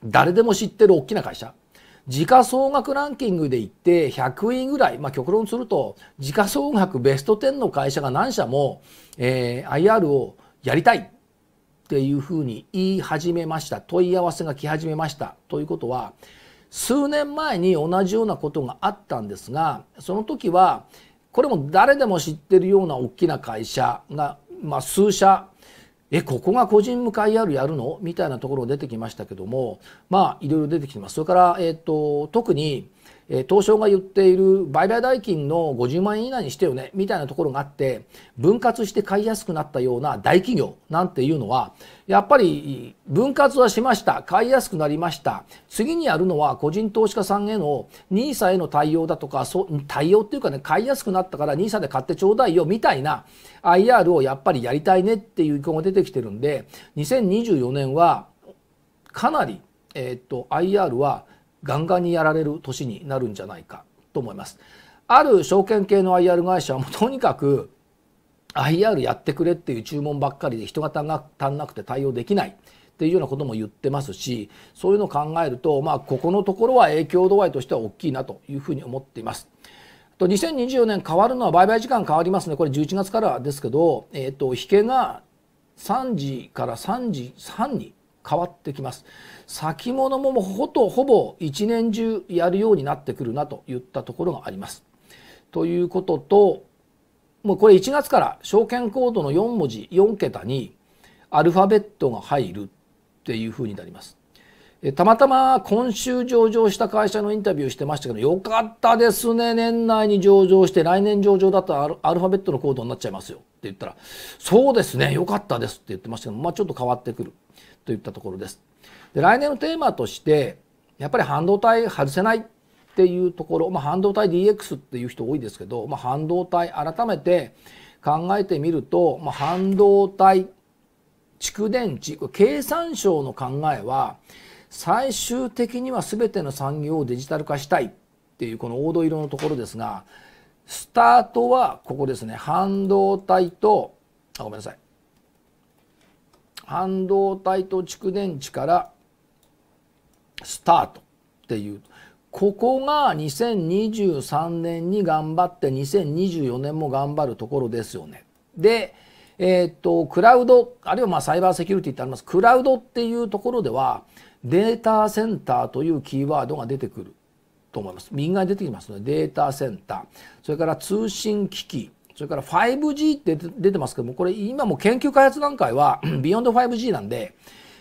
Speaker 3: 誰でも知ってる大きな会社時価総額ランキングで言って100位ぐらい、まあ、極論すると時価総額ベスト10の会社が何社も、えー、IR をやりたいっていうふうに言い始めました問い合わせが来始めましたということは数年前に同じようなことがあったんですがその時はこれも誰でも知ってるような大きな会社が、まあ、数社えここが個人向かいあるやるのみたいなところ出てきましたけどもまあいろいろ出てきてますそれから、えーと特にえ東証が言っている売買代金の50万円以内にしてよねみたいなところがあって分割して買いやすくなったような大企業なんていうのはやっぱり分割はしました買いやすくなりました次にやるのは個人投資家さんへの NISA への対応だとかそ対応っていうかね買いやすくなったから NISA で買ってちょうだいよみたいな IR をやっぱりやりたいねっていう意向が出てきてるんで2024年はかなり、えっと IR はガンガンにやられる年になるんじゃないかと思います。ある証券系の IR 会社はもう <laughs> とにかく IR やってくれっていう注文ばっかりで人が足んなくて対応できないっていうようなことも言ってますしそういうのを考えるとまあここのところは影響度合いとしては大きいなというふうに思っています。と2024年変わるのは売買時間変わりますねこれ11月からですけど、えーと、引けが3時から3時3に変わってきます。先物もほとほぼ一年中やるようになってくるなといったところがあります。ということともうこれ1月から証券コードの4文字4桁にアルファベットが入るっていうふうになります。たまたま今週上場した会社のインタビューしてましたけどよかったですね年内に上場して来年上場だとアルファベットのコードになっちゃいますよって言ったらそうですねよかったですって言ってましたけどまあちょっと変わってくるといったところです。で来年のテーマとしてやっぱり半導体外せないっていうところ、まあ、半導体 DX っていう人多いですけど、まあ、半導体改めて考えてみると、まあ、半導体蓄電池経産省の考えは最終的には全ての産業をデジタル化したいっていうこの黄土色のところですがスタートはここですね半導体とあごめんなさい半導体と蓄電池からスタートっていうここが2023年に頑張って2024年も頑張るところですよね。で、えー、っとクラウドあるいはまあサイバーセキュリティってありますクラウドっていうところではデータセンターというキーワードが出てくると思います。右側に出てきますのでデータセンターそれから通信機器それから 5G って出てますけどもこれ今も研究開発段階は <clears throat> ビヨンド 5G なんで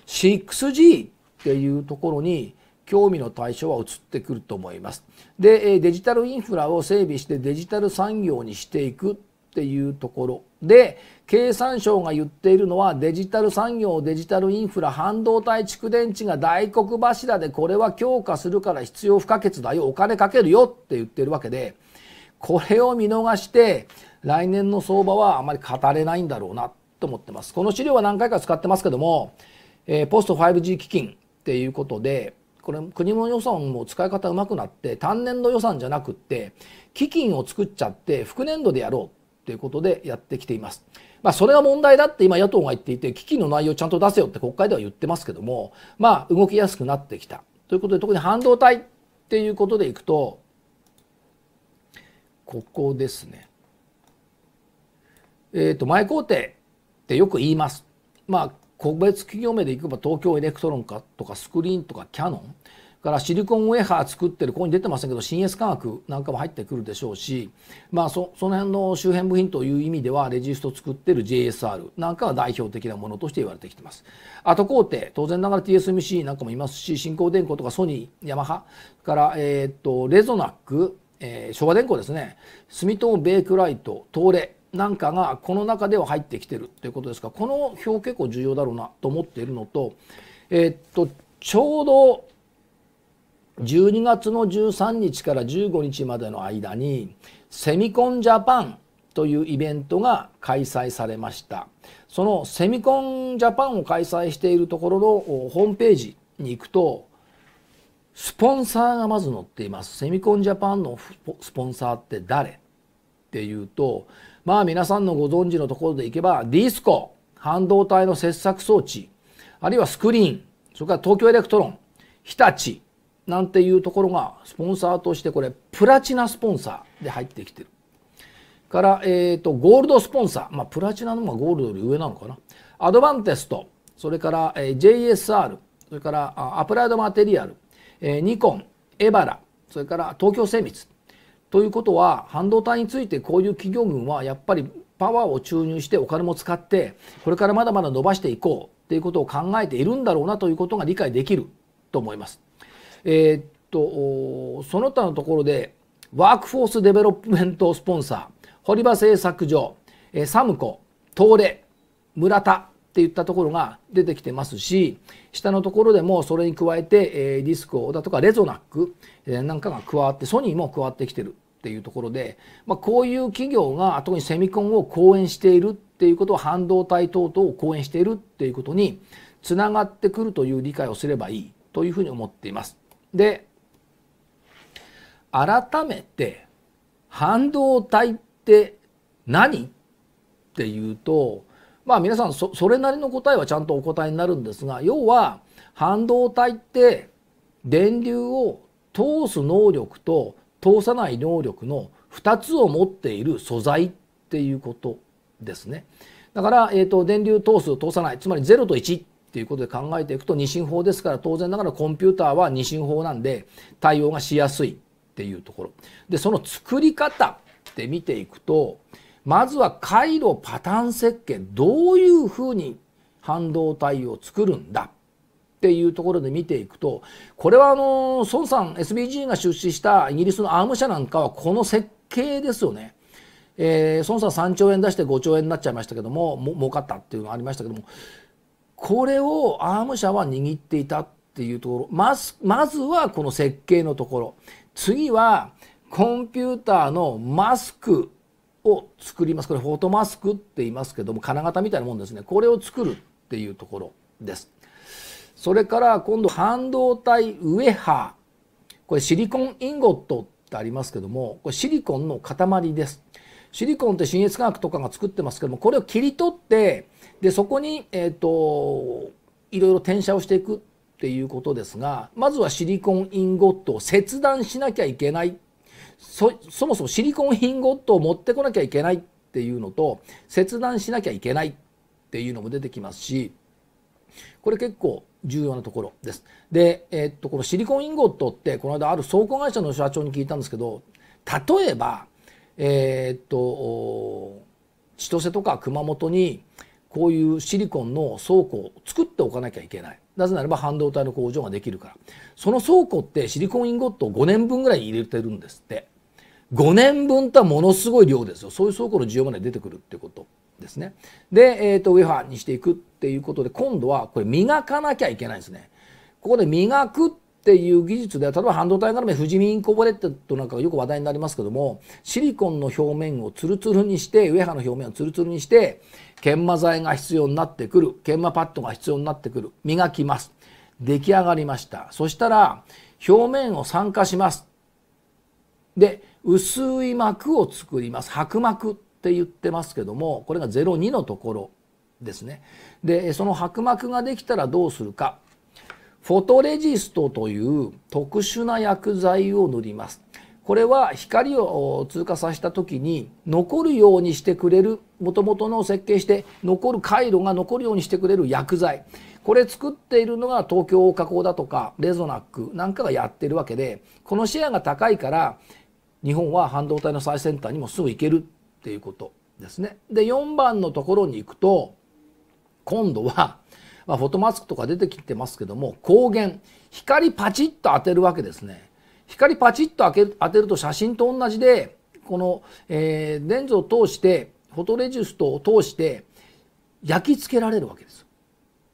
Speaker 3: 6G っていうところに興味の対象は移ってくると思います。でデジタルインフラを整備してデジタル産業にしていくっていうところで経産省が言っているのはデジタル産業デジタルインフラ半導体蓄電池が大黒柱でこれは強化するから必要不可欠だよお金かけるよって言ってるわけでこれを見逃して来年の相場はあまり語れないんだろうなと思ってます。この資料は何回か使ってますけども、えー、ポスト 5G 基金っていうことでこれ国の予算も使い方うまくなって単年度予算じゃなくって基金を作っちゃって副年度でやろうということでやってきています。まあ、それが問題だって今野党が言っていて基金の内容ちゃんと出せよって国会では言ってますけどもまあ動きやすくなってきたということで特に半導体っていうことでいくとここですね。えっ、と前工程ってよく言います。まあ個別企業名でいけば東京エレクトロンかとかスクリーンとかキャノンからシリコンウェハー作ってるここに出てませんけど新 s 化学なんかも入ってくるでしょうしまあその辺の周辺部品という意味ではレジスト作ってる JSR なんかは代表的なものとして言われてきてます。あと工程当然ながら TSMC なんかもいますし新興電工とかソニーヤマハからえっとレゾナックえー、昭和電工ですね住友ベイクライト東レなんかがこの中では入ってきてるということですかこの表結構重要だろうなと思っているのと,、えっとちょうど12月の13日から15日までの間にセミコンジャパンというイベントが開催されましたそのセミコンジャパンを開催しているところのホームページに行くとスポンサーがまず載っていますセミコンジャパンのスポンサーって誰っていうとまあ皆さんのご存知のところでいけばディスコ半導体の切削装置あるいはスクリーンそれから東京エレクトロン日立なんていうところがスポンサーとしてこれプラチナスポンサーで入ってきてるから、えーと、ゴールドスポンサー、まあ、プラチナの方がゴールドより上なのかなアドバンテストそれから、えー、JSR それからアプライドマテリアル、えー、ニコンエバラそれから東京精密ということは半導体についてこういう企業群はやっぱりパワーを注入してお金も使ってこれからまだまだ伸ばしていこうっていうことを考えているんだろうなということが理解できると思います。えー、っとその他のところでワークフォースデベロップメントスポンサー堀場製作所サムコ東レ村田って言ったところが出てきてますし下のところでもそれに加えて、えディスコだとかレゾナック、えなんかが加わってソニーも加わってきてるっていうところで、まあ、こういう企業が特にセミコンを講演しているっていうことは半導体等々を講演しているっていうことにつながってくるという理解をすればいいというふうに思っています。で改めて半導体って何っていうとまあ皆さんそそれなりの答えはちゃんとお答えになるんですが要は半導体って電流を通す能力と通さない能力の2つを持っている素材っていうことですね。だから、えーと、電流通す通さないつまり0と1っていうことで考えていくと二進法ですから当然ながらコンピューターは二進法なんで対応がしやすいっていうところでその作り方って見ていくとまずは回路パターン設計どういうふうに半導体を作るんだっていうところで見ていくとこれはあの孫さん SBG が出資したイギリスのアーム社なんかはこの設計ですよね。えー、孫さん3兆円出して5兆円になっちゃいましたけどもも儲かったっていうのがありましたけどもこれをアーム社は握っていたっていうところまずまずはこの設計のところ次はコンピューターのマスクを作ります。これフォトマスクって言いますけども、金型みたいなもんですね。これを作るっていうところです。それから今度半導体ウエハー。これシリコンインゴットってありますけども、これシリコンの塊です。シリコンって信越化学とかが作ってますけども、これを切り取って、で、そこに、えっ、ー、と、いろいろ転写をしていくっていうことですが、まずはシリコンインゴットを切断しなきゃいけないそもそもシリコンンゴットを持ってこなきゃいけないっていうのと切断しなきゃいけないっていうのも出てきますしこれ結構重要なところです。で、えー、っとこのシリコンインゴットってこの間ある倉庫会社の社長に聞いたんですけど例えばえー、っと千歳とか熊本にこういうシリコンの倉庫を作っておかなきゃいけないなぜならば半導体の工場ができるからその倉庫ってシリコンインゴットを5年分ぐらい入れてるんですって5年分とはものすごい量ですよそういう倉庫の需要まで出てくるってことですねで、えーと、ウェファーにしていくっていうことで今度はこれ磨かなきゃいけないんですねここで磨くっていう技術で例えば半導体絡め富士見インコボレットなんかがよく話題になりますけどもシリコンの表面をツルツルにしてウェハの表面をツルツルにして研磨剤が必要になってくる研磨パッドが必要になってくる磨きます出来上がりましたそしたら表面を酸化しますで薄い膜を作ります薄膜って言ってますけどもこれが02のところですねでその薄膜ができたらどうするかフォトレジストという特殊な薬剤を塗りますこれは光を通過させた時に残るようにしてくれるもともとの設計して残る回路が残るようにしてくれる薬剤これ作っているのが東京加工だとかレゾナックなんかがやってるわけでこのシェアが高いから日本は半導体の最先端にもすぐ行けるっていうことですね。で4番のところに行くと今度は、まあ、フォトマスクとか出てきてますけども光源光パチッと当てるわけですね。光パチッと当け当てると写真と同じでこの、えー、レンズを通してフォトレジストを通して焼き付けられるわけです。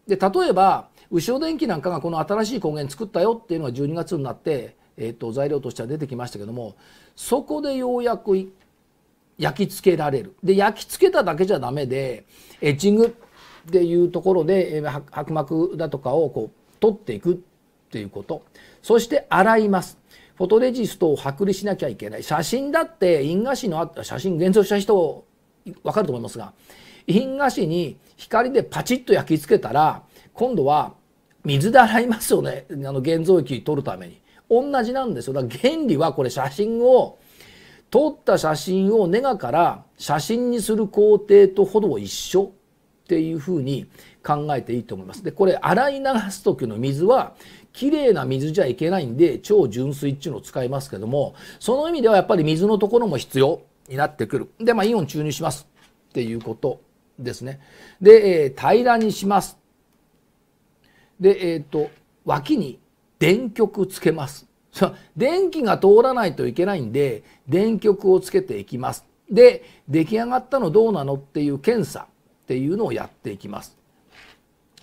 Speaker 3: で例えば後ろ電気なんかがこの新しい光源作ったよっていうのが12月になって、えー、と材料としては出てきましたけどもそこでようやく焼き付けられる。で焼き付けただけじゃダメでエッチングっていうところで薄膜だとかをこう取っていくっていうことそして洗いますフォトレジストを剥離しなきゃいけない写真だって因果紙のあった写真現像した人わかると思いますが因果紙に光でパチッと焼き付けたら今度は水で洗いますよねあの現像液取るために同じなんですよだから原理はこれ写真を撮った写真をネガから写真にする工程とほど一緒っていうふうに考えていいと思います。でこれ洗い流す時の水は綺麗な水じゃいけないんで超純水っていうのを使いますけどもその意味ではやっぱり水のところも必要になってくるでまあイオン注入しますっていうことですねで、えー、平らにしますでえっ、ー、と脇に電極つけます <laughs> 電気が通らないといけないんで電極をつけていきますで出来上がったのどうなのっていう検査っていうのをやっていきます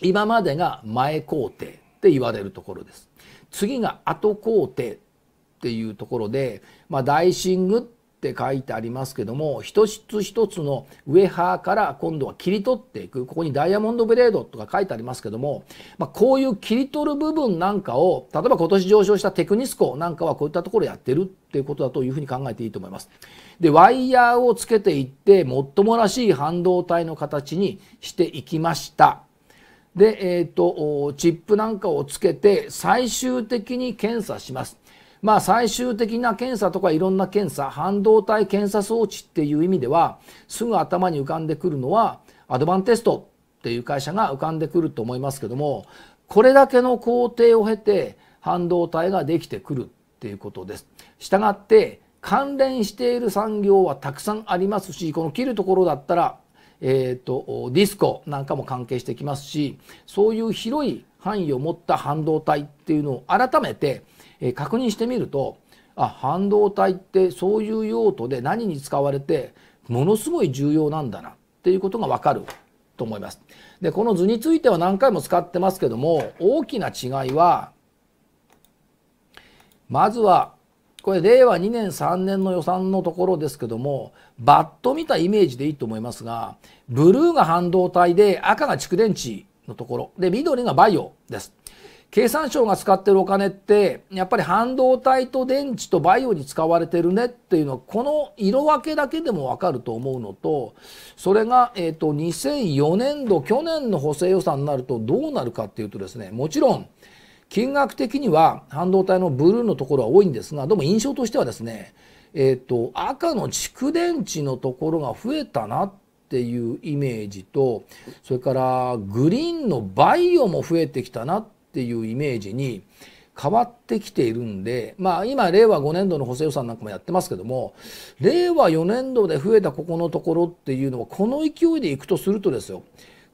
Speaker 3: 今までが前工程って言われるところです。次が後工程っていうところで、まあ、ダイシングって書いてありますけども一つ一つのウエハーから今度は切り取っていくここにダイヤモンドブレードとか書いてありますけども、まあ、こういう切り取る部分なんかを例えば今年上昇したテクニスコなんかはこういったところやってるっていうことだというふうに考えていいと思います。でワイヤーをつけていって最もらしい半導体の形にしていきました。で、えーと、チップなんかをつけて最終的に検査します。まあ最終的な検査とかいろんな検査、半導体検査装置っていう意味では、すぐ頭に浮かんでくるのは、アドバンテストっていう会社が浮かんでくると思いますけども、これだけの工程を経て半導体ができてくるっていうことです。したがって、関連している産業はたくさんありますし、この切るところだったら、えーと、ディスコなんかも関係してきますしそういう広い範囲を持った半導体っていうのを改めて確認してみるとあ半導体ってそういう用途で何に使われてものすごい重要なんだなっていうことがわかると思います。でこの図については何回も使ってますけども大きな違いはまずはこれ令和2年3年の予算のところですけどもバッと見たイメージでいいと思いますがブルーが半導体で赤が蓄電池のところで緑がバイオです経産省が使ってるお金ってやっぱり半導体と電池とバイオに使われてるねっていうのはこの色分けだけでも分かると思うのとそれが、えっと2004年度去年の補正予算になるとどうなるかっていうとですねもちろん金額的には半導体のブルーのところは多いんですがどうも印象としてはですね、えーと、と赤の蓄電池のところが増えたなっていうイメージとそれからグリーンのバイオも増えてきたなっていうイメージに変わってきているんで、まあ今令和5年度の補正予算なんかもやってますけども、令和4年度で増えたここのところっていうのはこの勢いでいくとするとですよ、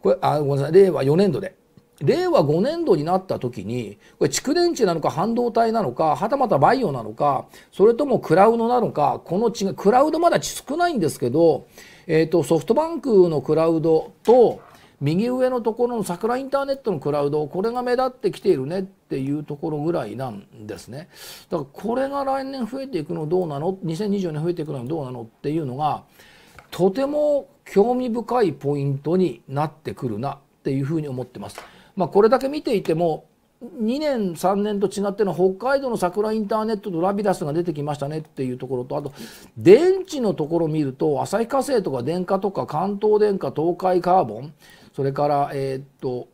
Speaker 3: これ、あ、ごめんなさい、令和4年度で、令和5年度になった時にこれ蓄電池なのか半導体なのかはたまたバイオなのかそれともクラウドなのかこの違いクラウドまだ少ないんですけど、えー、とソフトバンクのクラウドと右上のところの桜インターネットのクラウドこれが目立ってきているねっていうところぐらいなんですねだからこれが来年増えていくのどうなの2024年増えていくのどうなのっていうのがとても興味深いポイントになってくるなっていうふうに思ってます。まあ、これだけ見ていても2年3年と違っての北海道の桜インターネットとラビダスが出てきましたねっていうところとあと電池のところ見ると旭化成とか電化とか関東電化東海カーボンそれからえっと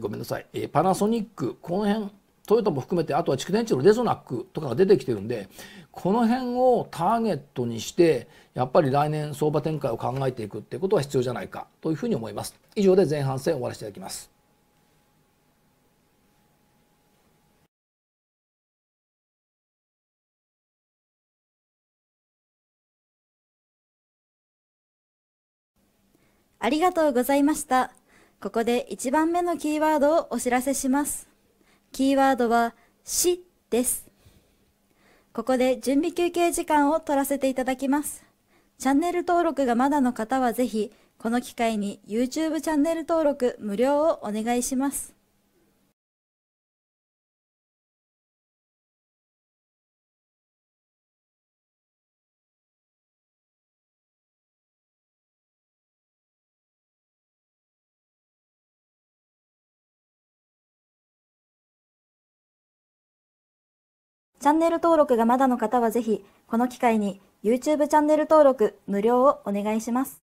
Speaker 3: ごめんなさい、えパナソニックこの辺トヨタも含めてあとは蓄電池のレゾナックとかが出てきてるんでこの辺をターゲットにしてやっぱり来年相場展開を考えていくってことは必要じゃないかというふうに思います以上で前半戦終わらせていただきます
Speaker 1: ありがとうございましたここで一番目のキーワードをお知らせします
Speaker 4: キーワードは死ですここで準備休憩時間を取らせていただきますチャンネル登録がまだの方はぜひ、この機会に YouTube チャンネル登録無料をお願いします。
Speaker 1: チャンネル登録がまだの方はぜひ、この機会に YouTube チャンネル登録無料をお願いします。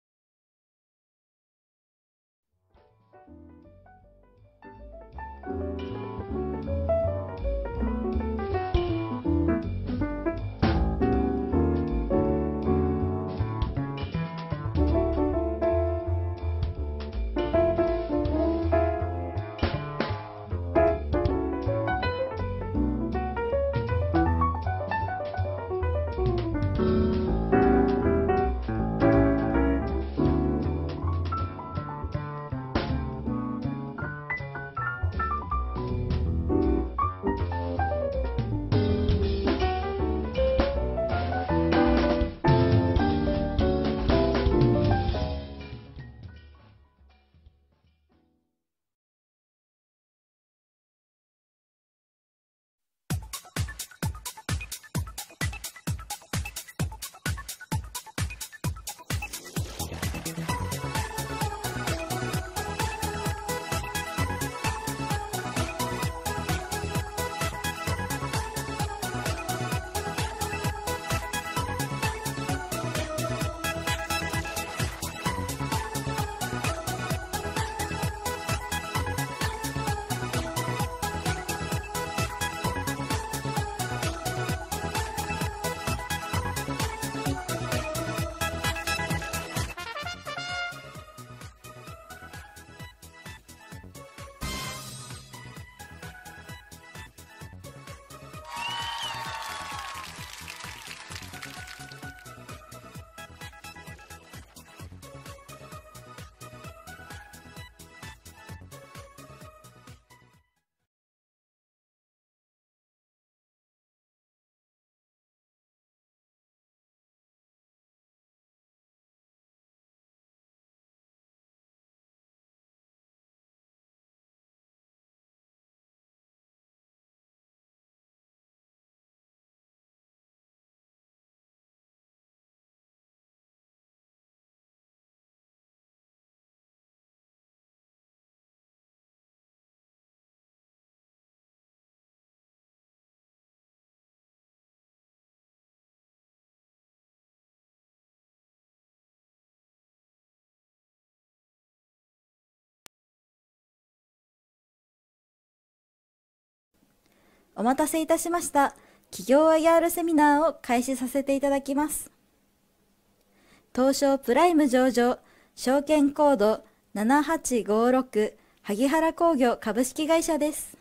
Speaker 4: お待たせいたしました。企業 IR セミナーを開始させていただきます。東証プライム上場、証券コード7856萩原工業株式会社です。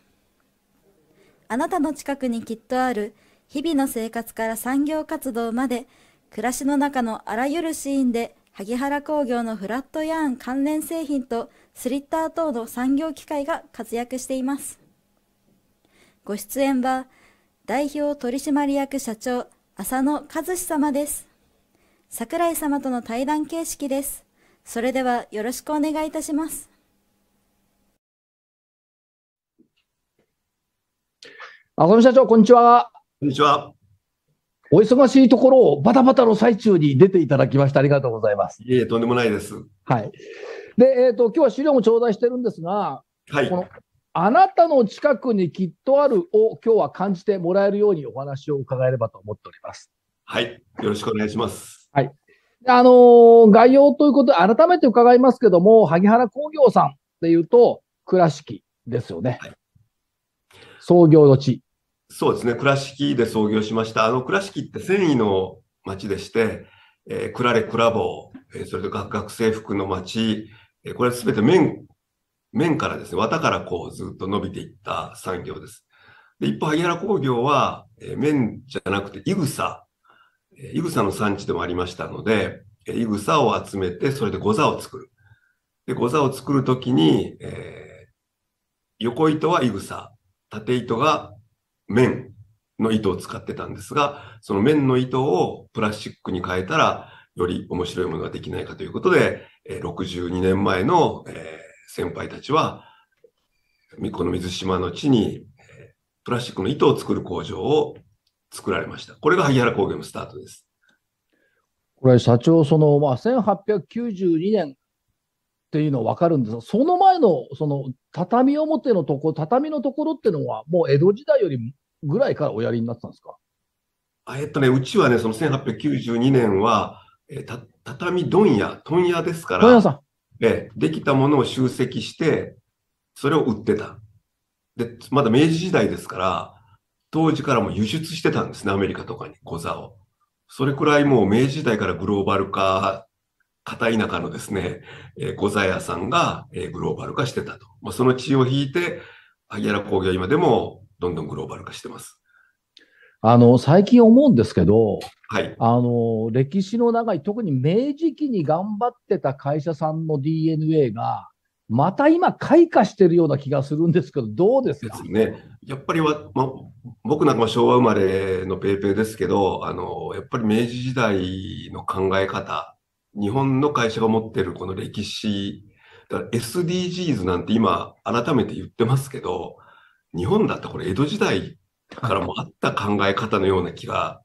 Speaker 4: あなたの近くにきっとある日々の生活から産業活動まで暮らしの中のあらゆるシーンで萩原工業のフラットヤーン関連製品とスリッター等の産業機械が活躍しています。ご出演は、代表取締役社長、浅野和志様です。桜井様との対談形式です。それではよ
Speaker 1: ろしくお願いいたします。
Speaker 3: 浅野社長、こんにちは。こんにちは。お忙しいと
Speaker 5: ころをバタバタの最中に出ていただきましたありがとうございます。いえ、とんでもないです。はい。
Speaker 3: で、えっ、ー、と、今日は資料も頂戴してるんですが、はい。このあなたの近くにきっとあるを今日は感じてもらえるようにお話を伺えればと思っております。
Speaker 5: はい。よろしくお願いします。はい。
Speaker 3: あのー、概要ということで、改めて伺いますけども、萩原工業さんで言うと、倉敷
Speaker 5: ですよね。はい、
Speaker 3: 創業の地。
Speaker 5: そうですね。倉敷で創業しました。あの、倉敷って繊維の町でして、えー、クラレクラボー、えー、それと学生服の町、えー、これはすべて綿面からですね、綿からこうずっと伸びていった産業です。で一方、萩原工業は、えー、面じゃなくて、いぐさ、いぐさの産地でもありましたので、いぐさを集めて、それでござを作る。で、ござを作るときに、えー、横糸はいぐさ、縦糸が面の糸を使ってたんですが、その面の糸をプラスチックに変えたら、より面白いものができないかということで、62年前の、えー先輩たちは、この水島の地に、プラスチックの糸を作る工場を作られました。これが萩原工業のスタートです。
Speaker 3: これ、社長、その、まあ、1892年っていうのは分かるんですが、その前の、その、畳表のところ、畳のところっていうのは、もう江戸時代よりぐらいからおやりになったんですか
Speaker 5: えっとね、うちはね、その1892年は、えた畳問屋、問屋ですから。問屋さん。え、できたものを集積して、それを売ってた。で、まだ明治時代ですから、当時からも輸出してたんですね、アメリカとかに、小座を。それくらいもう明治時代からグローバル化、片田舎のですね、えー、小座屋さんが、えー、グローバル化してたと。まあ、その血を引いて、萩原工業は今でもどんどんグローバル化してます。
Speaker 3: あの、最近思うんですけど、はい。あの、歴史の長い、特に明治期に頑張ってた会社さんの DNA が、また今、開花してるような気がするんですけど、どうですか
Speaker 5: ね。やっぱりは、ま、僕なんか昭和生まれのペーペーですけど、あの、やっぱり明治時代の考え方、日本の会社が持ってるこの歴史、だ SDGs なんて今、改めて言ってますけど、日本だってこれ江戸時代からもあった考え方のような気が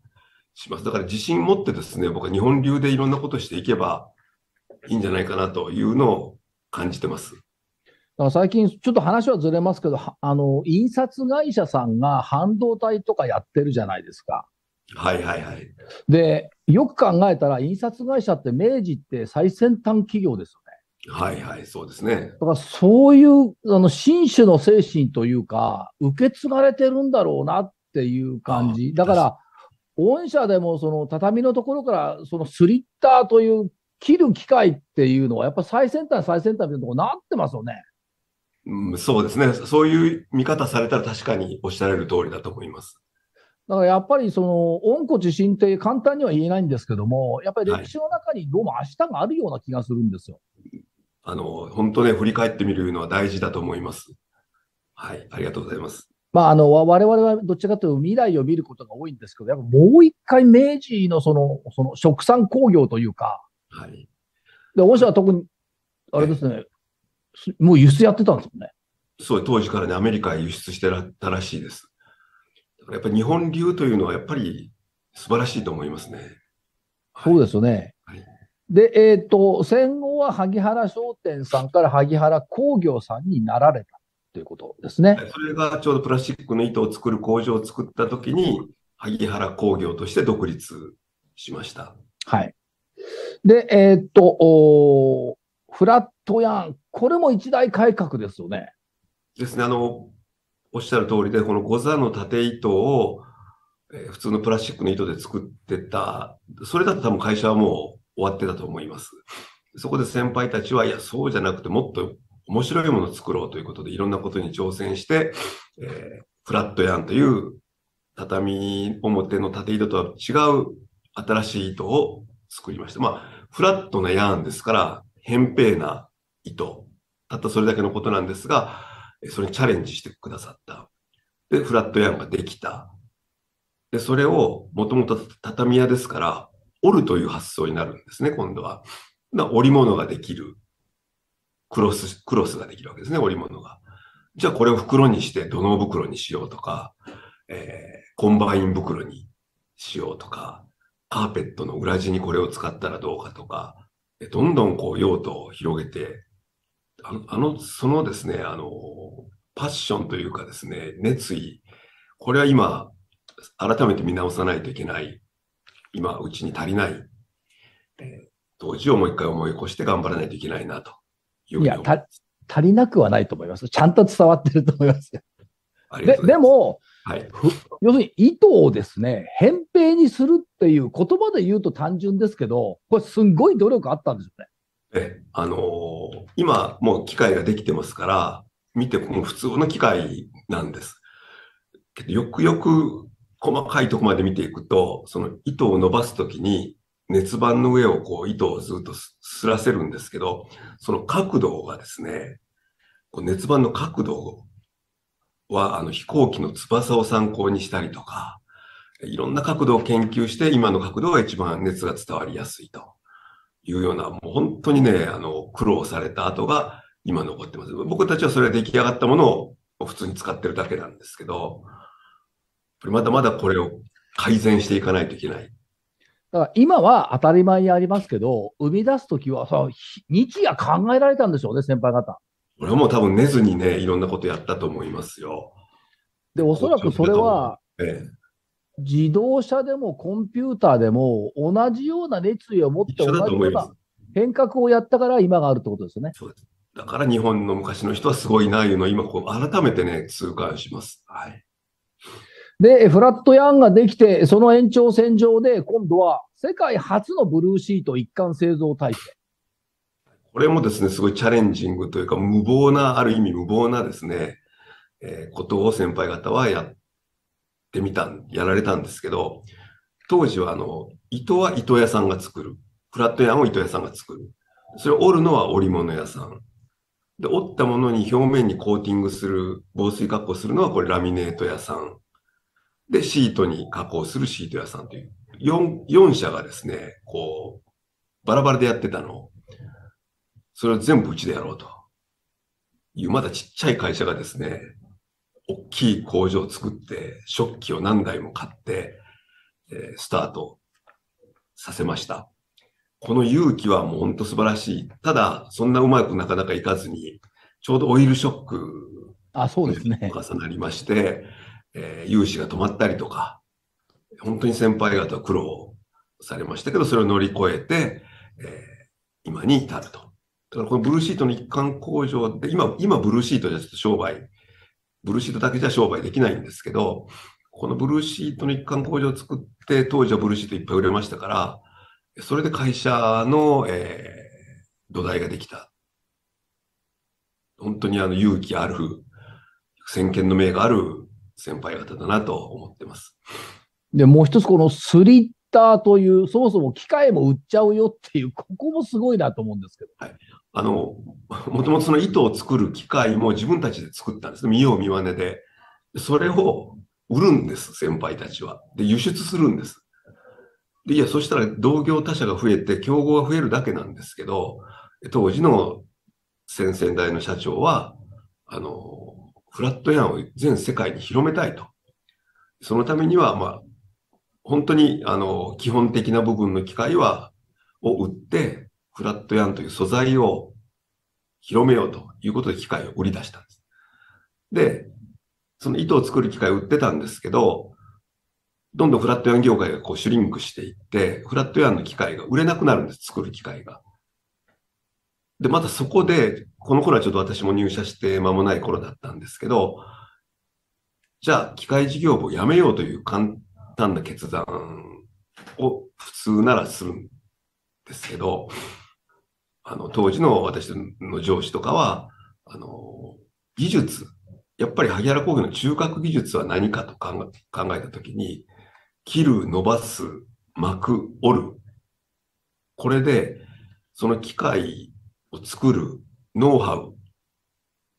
Speaker 5: します。だから自信持ってですね、僕は日本流でいろんなことしていけばいいんじゃないかなというのを感じてます。だ
Speaker 3: から最近、ちょっと話はずれますけど、あの、印刷会社さんが半導体とかやってるじゃないですか。
Speaker 5: はいはいはい。
Speaker 3: で、よく考えたら、印刷会社って明治って最先端企業です
Speaker 5: はいはい、そうですね。
Speaker 3: だからそういう、あの、新種の精神というか、受け継がれてるんだろうなっていう感じ。だから、御社でもその畳のところから、そのスリッターという切る機械っていうのは、やっぱ最先端、最先端みたいなところになってますよね。
Speaker 5: うん、そうですね。そういう見方されたら確かにおっしゃられる通りだと思います。
Speaker 3: だからやっぱりその、温故知新って簡単には言えないんですけども、やっぱり歴史の中にどうも明日があるような気がするんですよ。はい
Speaker 5: あの、本当ね、振り返ってみるのは大事だと思います。はい、ありがとうございます。
Speaker 3: まあ、あの、我々はどちらかというと未来を見ることが多いんですけど、やっぱもう一回明治のその、その食産工業というか、はい。で、御社は特に、あれですね、はい、もう輸出やってたんですよね。
Speaker 5: そう、当時からね、アメリカへ輸出してたらしいです。だからやっぱり日本流というのはやっぱり素晴らしいと思いますね。
Speaker 3: そうですよね。はいで、えっ、ー、と、戦後は萩原商店さんから萩原工業さんになられたということで
Speaker 5: すね。それがちょうどプラスチックの糸を作る工場を作った時に、萩原工業として独立しました。はい。
Speaker 3: で、えっ、ー、と、フラットヤン、これも一大改革ですよ
Speaker 5: ね。ですね。あの、おっしゃる通りで、この五座の縦糸を、え普通のプラスチックの糸で作ってた、それだと多分会社はもう終わってたと思います。そこで先輩たちは、いや、そうじゃなくて、もっと面白いものを作ろうということで、いろんなことに挑戦して、えー、フラットヤンという畳表の縦糸とは違う新しい糸を作りました。まあ、フラットなヤーンですから、扁平な糸。たったそれだけのことなんですが、それにチャレンジしてくださった。で、フラットヤーンができた。で、それを、もともと畳屋ですから、折るという発想になるんですね、今度は。だ織物ができる。クロス、クロスができるわけですね、織物が。じゃあこれを袋にして土の袋にしようとか、えー、コンバイン袋にしようとか、カーペットの裏地にこれを使ったらどうかとか、どんどんこう用途を広げて、あの、あのそのですね、あの、パッションというかですね、熱意、これは今、改めて見直さないといけない今、うちに足りない。当時をもう一回思い起こして頑張らないといけないなと
Speaker 3: いういや足りなくはないと思います。ちゃんと伝わってると思いますよ。<laughs> ででも、はい、要するに意図をですね、扁平にするっていう言葉で言うと単純ですけど、これすんごい努力あったんですよね。
Speaker 5: え、あのー、今もう機械ができてますから、見てもう普通の機械なんです。けどよくよく細かいとこまで見ていくと、その糸を伸ばすときに、熱板の上をこう糸をずっとすらせるんですけど、その角度がですね、こう熱板の角度はあの飛行機の翼を参考にしたりとか、いろんな角度を研究して今の角度が一番熱が伝わりやすいというような、もう本当にね、あの苦労された跡が今残ってます。僕たちはそれで出来上がったものを普通に使ってるだけなんですけど、まだまだこれを改善していかないといけない。
Speaker 3: だから今は当たり前にありますけど、生み出すときはさ、日夜考えられたんでしょうね、先輩方。
Speaker 5: 俺はもう多分寝ずにね、いろんなことやったと思いますよ。
Speaker 3: で、おそらくそれは、ええ、自動車でもコンピューターでも同じような熱意を持って同じような変革をやったから今があるってことですね。
Speaker 5: そうですだから日本の昔の人はすごいないうのを今こう改めてね痛感します。はい
Speaker 3: で、フラットヤンができて、その延長線上で、今度は世界初のブルーシート一貫製造体制。
Speaker 5: これもですね、すごいチャレンジングというか、無謀な、ある意味無謀なですね、えー、ことを先輩方はやってみた、やられたんですけど、当時はあの、糸は糸屋さんが作る。フラットヤンを糸屋さんが作る。それを織るのは織物屋さん。で、折ったものに表面にコーティングする、防水加工するのはこれラミネート屋さん。で、シートに加工するシート屋さんという、4、4社がですね、こう、バラバラでやってたのを、それは全部うちでやろうと。いう、まだちっちゃい会社がですね、大きい工場を作って、食器を何台も買って、えスタートさせました。この勇気はもうほんと素晴らしい。ただ、そんなうまくなかなかいかずに、ちょうどオイルショックあ、そうですね。重なりまして、えー、融資が止まったりとか、本当に先輩方は苦労されましたけど、それを乗り越えて、えー、今に至ると。だからこのブルーシートの一貫工場で、今、今ブルーシートじゃちょっと商売、ブルーシートだけじゃ商売できないんですけど、このブルーシートの一貫工場を作って、当時はブルーシートいっぱい売れましたから、それで会社の、えー、土台ができた。本当にあの勇気ある、先見の明がある先輩方だなと思ってます。
Speaker 3: で、もう一つこのスリッターという、そもそも機械も売っちゃうよっていう、ここもすごいなと思うんですけど。はい。
Speaker 5: あの、もともとその糸を作る機械も自分たちで作ったんです。見よう見まねで。それを売るんです、先輩たちは。で、輸出するんです。で、いや、そしたら同業他社が増えて、競合が増えるだけなんですけど、当時の先々代の社長は、あの、フラットエアンを全世界に広めたいと。そのためには、まあ、本当に、あの、基本的な部分の機械は、を売って、フラットヤンという素材を広めようということで機械を売り出したんです。で、その糸を作る機械を売ってたんですけど、どんどんフラットヤン業界がこうシュリンクしていって、フラットヤンの機械が売れなくなるんです、作る機械が。で、またそこでこの頃はちょっと私も入社して間もない頃だったんですけど、じゃあ機械事業部を辞めようという簡単な決断を普通ならするんですけど、あの、当時の私の上司とかは、あの、技術、やっぱり萩原工業の中核技術は何かと考えたときに、切る、伸ばす、巻く、折る。これで、その機械を作るノウハウ、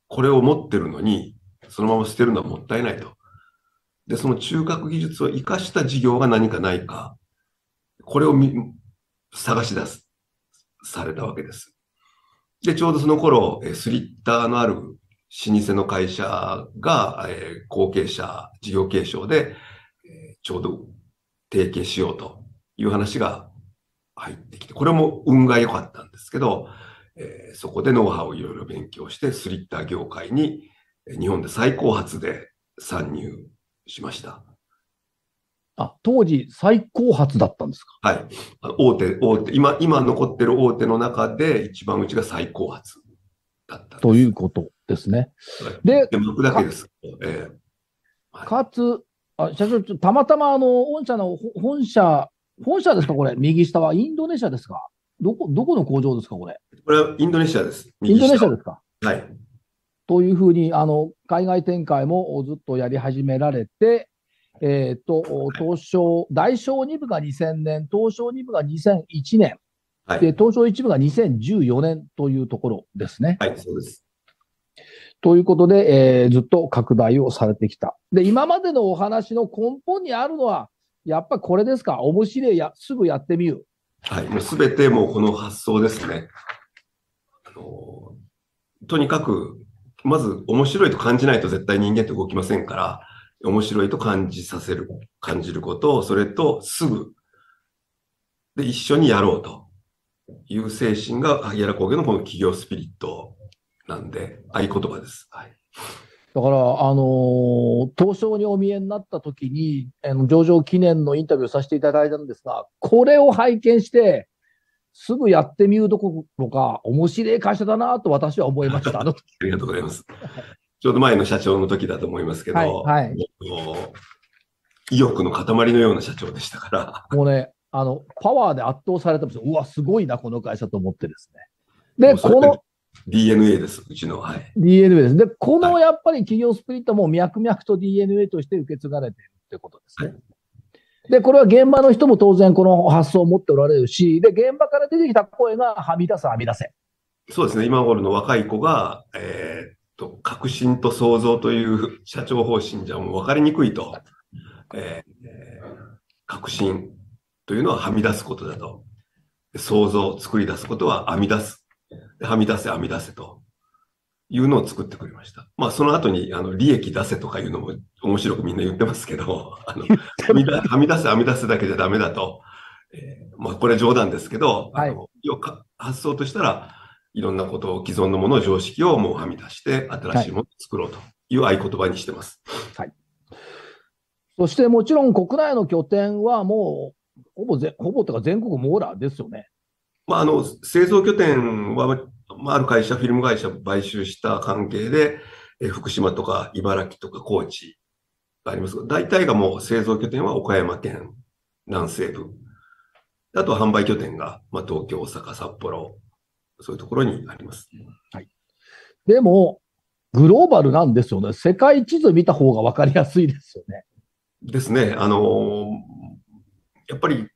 Speaker 5: これを持ってるのに、そのまま捨てるのはもったいないと。で、その中核技術を活かした事業が何かないか、これを探し出す、されたわけです。で、ちょうどその頃、スリッターのある老舗の会社が、え後継者、事業継承で、えちょうど提携しようという話が入ってきて、これも運が良かったんですけど、えー、そこでノウハウをいろいろ勉強して、スリッター業界に日本で最高発で参入しました。
Speaker 3: あ、当時最高発だったんですか
Speaker 5: はい。大手、大手、今、今残ってる大手の中で一番うちが最高発
Speaker 3: だった。ということですね。で、
Speaker 5: で僕だけです。えー、
Speaker 3: はい、かつ、あ社長、たまたまあの、御社の本社、本社ですか、これ、右下はインドネシアですか。どこ、どこの工場ですか、これ。
Speaker 5: これはインドネシアです。インドネシアですか。はい。
Speaker 3: というふうに、あの、海外展開もずっとやり始められて、えっ、ー、と、東証、大小2部が2000年、東証2部が2001年、はい、で、東証1部が2014年というところですね。はい、そうです。ということで、えー、ずっと拡大をされてきた。で、今までのお話の根本にあるのは、やっぱこれですか面白いや、すぐや
Speaker 5: ってみる。はい。もうすべてもうこの発想ですね。あのとにかく、まず面白いと感じないと絶対人間って動きませんから、面白いと感じさせる、感じることを、それとすぐ、で、一緒にやろうという精神が、萩原工業のこの企業スピリットなんで、合言葉です。はい。
Speaker 3: だから、あのー、東証にお見えになった時に、あの上場記念のインタビューさせていただいたんですが、これを拝見して、すぐやってみるどころか、面白い会社だなと私は思いました。<laughs> あ
Speaker 5: りがとうございます。ちょうど前の社長の時だと思いますけど、はい、はい、意欲の塊のような社長でしたから。
Speaker 3: もうね、あのパワーで圧倒されてますうわ、すごいな、この会社と思ってですね。で、この、
Speaker 5: DNA です、うちの。はい、
Speaker 3: DNA です。で、このやっぱり企業スプリットも脈々と DNA として受け継がれているってことですね。はい、で、これは現場の人も当然この発想を持っておられるし、で、現場から出てきた声がはみ出す、はみ出せ。
Speaker 5: そうですね、今頃の若い子が、えー、っと、革新と創造という社長方針じゃもう分かりにくいと。えー、革新というのははみ出すことだと。創造、作り出すことは編み出すはみ出せ、はみ出せというのを作ってくれました。まあ、その後に、あの、利益出せとかいうのも面白くみんな言ってますけど、<laughs> あの、は <laughs> み出せ、はみ出せだけじゃダメだと。えー、まあ、これ冗談ですけど、はい、発想としたら、いろんなことを、既存のもの、常識をもうはみ出して、新しいものを作ろうという合言葉にしてます。はい。
Speaker 3: そして、もちろん国内の拠点はもう、ほぼぜ、ほぼとか全国網羅ですよね。
Speaker 5: まあ、あの、製造拠点はまあ、ある会社、フィルム会社買収した関係で、え福島とか茨城とか高知がありますが、大体がもう製造拠点は岡山県南西部。あとは販売拠点が、まあ、東京、大阪、札幌、そういうところにあります。はい、
Speaker 3: でも、グローバルなんですよね。世界地図見た方が分かりやすいです
Speaker 5: よね。ですね。あのー、やっぱり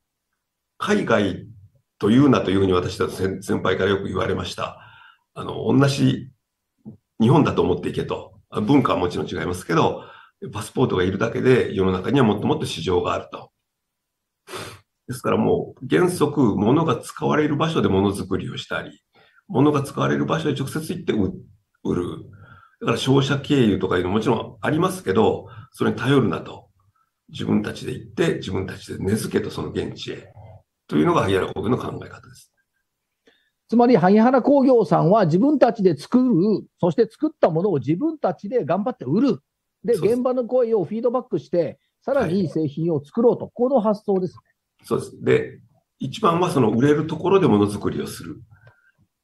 Speaker 5: 海外というなというふうに私たち先輩からよく言われました。あの、同じ日本だと思っていけと。文化はもちろん違いますけど、パスポートがいるだけで世の中にはもっともっと市場があると。ですからもう原則物が使われる場所でものづくりをしたり、物が使われる場所で直接行って売る。だから商社経由とかいうのももちろんありますけど、それに頼るなと。自分たちで行って、自分たちで根付けとその現地へ。というのが萩原コ業の考え方です。
Speaker 3: つまり、萩原工業さんは自分たちで作る、そして作ったものを自分たちで頑張って売る。で、現場の声をフィードバックして、さらにいい製品を作ろうと、はい、この発想ですね。
Speaker 5: そうです。で、一番はその売れるところでものづくりをする。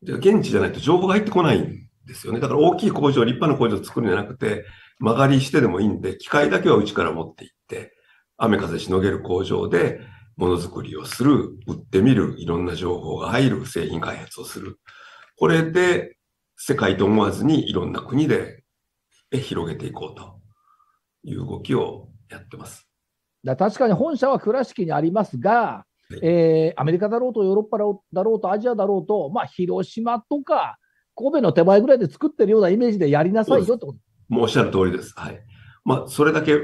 Speaker 5: で、現地じゃないと情報が入ってこないんですよね。だから大きい工場、立派な工場を作るんじゃなくて、間借りしてでもいいんで、機械だけはうちから持っていって、雨風しのげる工場で、ものづくりをする、売ってみる、いろんな情報が入る、製品開発をする。これで世界と思わずにいろんな国で広げていこうという動きをやってま
Speaker 3: す。だ確かに本社は倉敷にありますが、はい、えー、アメリカだろうとヨーロッパだろうとアジアだろうと、まあ、広島とか神戸の手前ぐらいで作ってるようなイメージでやりなさいよってこと
Speaker 5: もうおっしゃる通りです。はいまあ、それだけ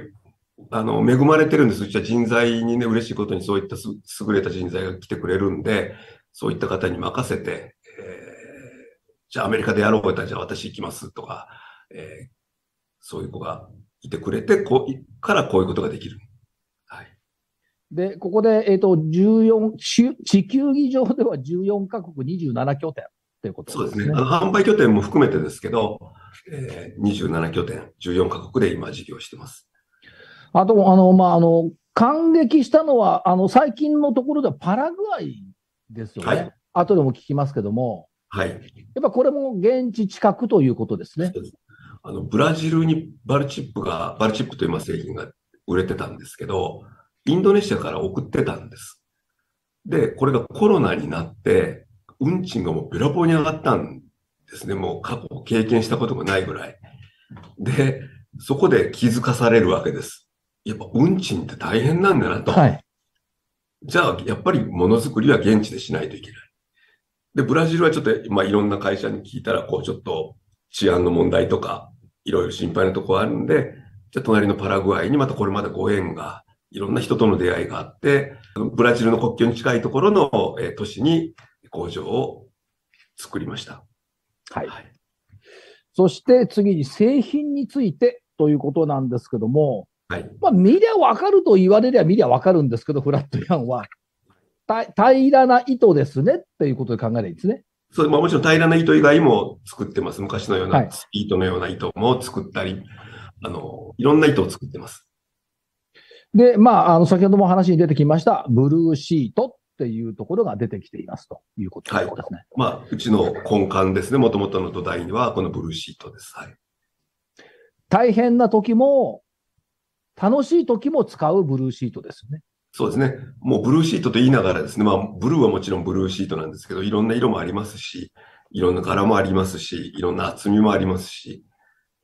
Speaker 5: あの、恵まれてるんです。じゃ人材にね、嬉しいことにそういった優れた人材が来てくれるんで、そういった方に任せて、えー、じゃあアメリカでやろうとじゃあ私行きますとか、えー、そういう子がいてくれて、こう、からこういうことができる。は
Speaker 3: い。で、ここで、えっ、ー、と、十四地球儀上では14カ国27拠点
Speaker 5: ということ、ね、そうですね。あの、販売拠点も含めてですけど、えー、27拠点、14カ国で今事業してます。
Speaker 3: あと、あの、まあ、あの、感激したのは、あの、最近のところではパラグアイ
Speaker 5: ですよね。はい、
Speaker 3: 後でも聞きますけども。はい。やっぱこれも現地近くということですね。
Speaker 5: あの、ブラジルにバルチップが、バルチップという製品が売れてたんですけど、インドネシアから送ってたんです。で、これがコロナになって、運賃がもうべらぼうに上がったんですね。もう過去経験したことがないぐらい。で、そこで気づかされるわけです。やっぱ運賃って大変なんだなと。はい。じゃあ、やっぱりものづくりは現地でしないといけない。で、ブラジルはちょっと、まあ、いろんな会社に聞いたら、こう、ちょっと治安の問題とか、いろいろ心配なとこあるんで、じゃあ、隣のパラグアイにまたこれまでご縁が、いろんな人との出会いがあって、ブラジルの国境に近いところの、えー、都市に工場を作りました。はい。はい、
Speaker 3: そして次に製品についてということなんですけども、はい、まあ、見りゃわかると言われりゃ見りゃわかるんですけど、フラットヤンは。平らな糸ですねっていうことで考えないですね。
Speaker 5: そう、まあもちろん平らな糸以外も作ってます。昔のような、糸のような糸も作ったり、はい、あの、いろんな糸を作ってます。
Speaker 3: で、まあ、あの、先ほども話に出てきました、ブルーシートっていうところが出てきていますと
Speaker 5: いうことですね。はい、まあ、うちの根幹ですね。もともとの土台には、このブルーシートです。はい。
Speaker 3: 大変な時も、楽しい時も使うブルーシートですよね。
Speaker 5: そうですね。もうブルーシートと言いながらですね、まあ、ブルーはもちろんブルーシートなんですけど、いろんな色もありますし、いろんな柄もありますし、いろんな厚みもありますし、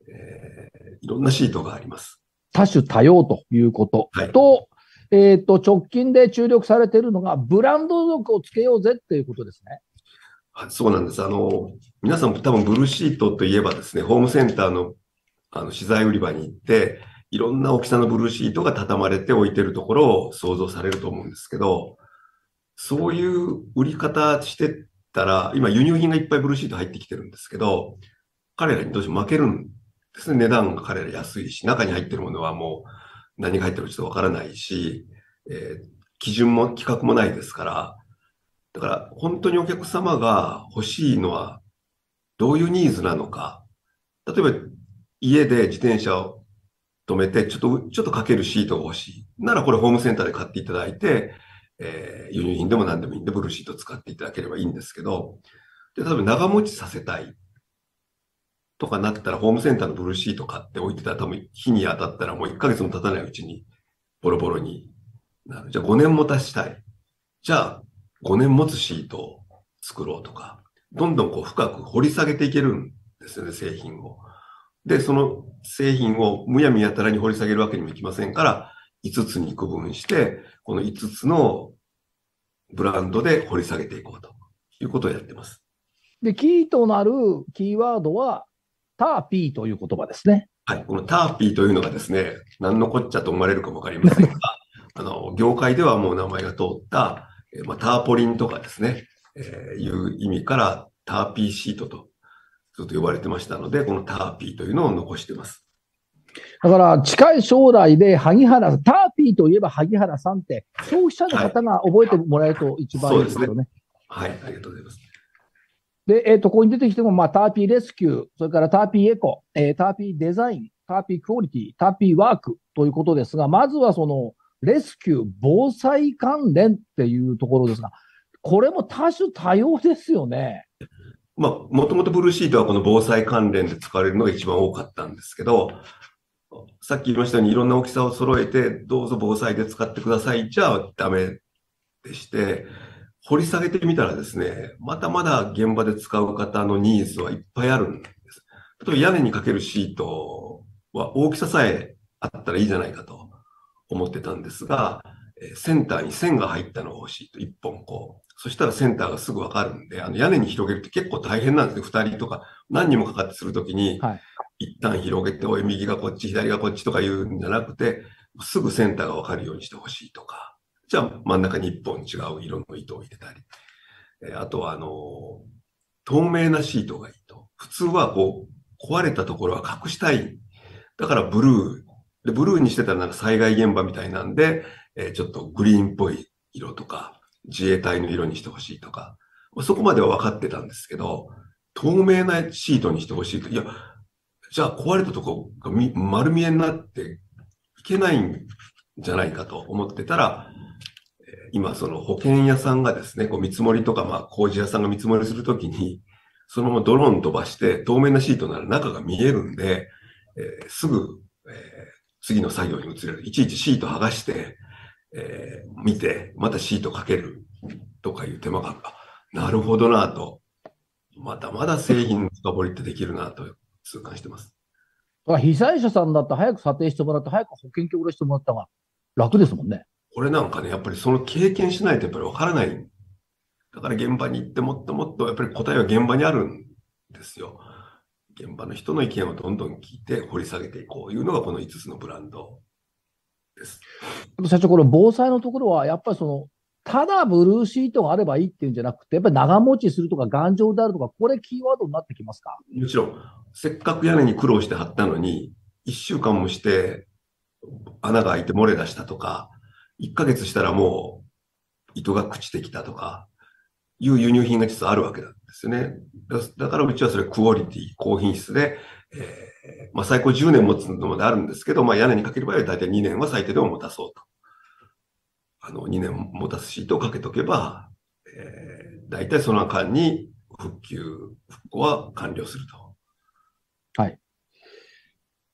Speaker 5: えー、いろんなシートがあります。多種多様ということ、はい、
Speaker 3: と、えっ、ー、と、直近で注力されているのが、ブランド力をつけようぜっていうことですね。
Speaker 5: そうなんです。あの、皆さん多分ブルーシートといえばですね、ホームセンターのあの資材売り場に行って、いろんな大きさのブルーシートが畳まれて置いてるところを想像されると思うんですけど、そういう売り方してったら、今輸入品がいっぱいブルーシート入ってきてるんですけど、彼らにどうしても負けるんですね。値段が彼ら安いし、中に入ってるものはもう何が入ってるかちょっとわからないし、えー、基準も規格もないですから、だから本当にお客様が欲しいのはどういうニーズなのか。例えば家で自転車を止めて、ちょっと、ちょっとかけるシートが欲しい。ならこれホームセンターで買っていただいて、えー、輸入品でも何でもいいんで、ブルーシート使っていただければいいんですけど、で、例えば長持ちさせたいとかなったら、ホームセンターのブルーシート買って置いてたら多分日に当たったらもう1ヶ月も経たないうちにボロボロになる。じゃあ5年も足したい。じゃあ5年持つシートを作ろうとか、どんどんこう深く掘り下げていけるんですよね、製品を。で、その製品をむやみやたらに掘り下げるわけにもいきませんから、5つに区分して、この5つのブランドで掘り下げていこうということをやってます。
Speaker 3: で、キーとなるキーワードは、ターピーという言葉ですね。
Speaker 5: はい、このターピーというのがですね、何のこっちゃと思われるかもわかりませんが、<laughs> あの、業界ではもう名前が通った、まあ、ターポリンとかですね、えー、いう意味からターピーシートとちっと呼ばれてましたので、このターピーというのを残してます。
Speaker 3: だから近い将来で萩原、ターピーといえば萩原さんって、消費者の方が覚えてもらえると一番いいですよね。
Speaker 5: はい、ねはい、ありがとうございます。
Speaker 3: で、えっ、ー、と、ここに出てきても、まあ、ターピーレスキュー、それからターピーエコ、えー、ターピーデザイン、ターピークオリティ、ターピーワークということですが、まずはその、レスキュー、防災関連っていうところですが、これも多種多様ですよね。
Speaker 5: まあ、もともとブルーシートはこの防災関連で使われるのが一番多かったんですけど、さっき言いましたようにいろんな大きさを揃えて、どうぞ防災で使ってくださいじゃダメでして、掘り下げてみたらですね、まだまだ現場で使う方のニーズはいっぱいあるんです。例えば屋根にかけるシートは大きささえあったらいいじゃないかと思ってたんですが、センターに線が入ったのが欲しいと、1本こう、そしたらセンターがすぐわかるんで、あの屋根に広げるって結構大変なんですね。2人とか何人もかかってするときに、はい、一旦広げて、おい、右がこっち、左がこっちとか言うんじゃなくて、すぐセンターがわかるようにしてほしいとか、じゃあ真ん中に1本違う色の糸を入れたり、えあとはあの、透明なシートがいいと。普通はこう、壊れたところは隠したい。だからブルー。で、ブルーにしてたらなんか災害現場みたいなんで、えちょっとグリーンっぽい色とか、自衛隊の色にしてほしいとか、そこまでは分かってたんですけど、透明なシートにしてほしいと。いや、じゃあ壊れたとこが丸見えになっていけないんじゃないかと思ってたら、今その保険屋さんがですね、こう見積もりとか、まあ工事屋さんが見積もりするときに、そのままドローン飛ばして透明なシートなら中が見えるんで、えー、すぐ、えー、次の作業に移れる。いちいちシート剥がして、えー、見て、またシートかけるとかいう手間が、なるほどなと、まだまだ製品の深掘りってできるなと痛感してます。
Speaker 3: 被災者さんだって早く査定してもらって、早く保険金下ろしてもらったが楽ですもんね。
Speaker 5: これなんかね、やっぱりその経験しないとやっぱりわからない。だから現場に行ってもっともっとやっぱり答えは現場にあるんですよ。現場の人の意見をどんどん聞いて掘り下げていこういうのがこの5つのブランド
Speaker 3: です。社長、これ防災のところは、やっぱりその、ただブルーシートがあればいいっていうんじゃなくて、やっぱり長持ちするとか頑丈であるとか、これキーワードになってきますか
Speaker 5: もちろん、せっかく屋根に苦労して貼ったのに、1週間もして穴が開いて漏れ出したとか、1ヶ月したらもう糸が朽ちてきたとか、いう輸入品が実はあるわけなんですよね。だからうちはそれクオリティ、高品質で、えーまあ、最高10年持つのであるんですけど、まあ、屋根にかける場合は大体2年は最低でも持たそうと。あの、2年持たすシートをかけとけば、えー、大体その間に復旧、復興は完了すると。はい。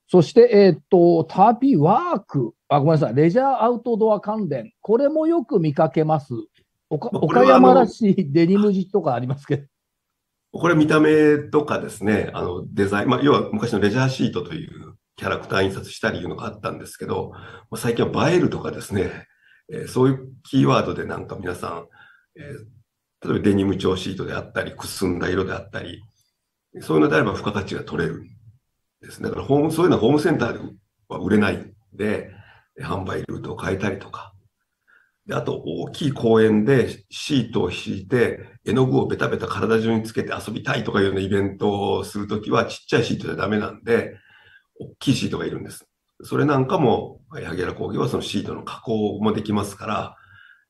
Speaker 3: そして、えっ、ー、と、旅ワーク。あ、ごめんなさい。レジャーアウトドア関連。これもよく見かけます。岡、岡山らしいデニム地とかありますけど。
Speaker 5: これ見た目とかですね、あのデザイン、まあ、要は昔のレジャーシートというキャラクター印刷したりいうのがあったんですけど、まあ、最近は映えるとかですね、えー、そういうキーワードでなんか皆さん、えー、例えばデニム調シートであったり、くすんだ色であったり、そういうのであれば付加価値が取れるんです、ね。だからホーム、そういうのはホームセンターでは売れないんで、販売ルートを変えたりとか、で、あと大きい公園でシートを敷いて、絵の具をベタベタ体中につけて遊びたいとかいうようなイベントをするときは、ちっちゃいシートじゃダメなんで、大きいシートがいるんです。それなんかも、柳原工業はそのシートの加工もできますから、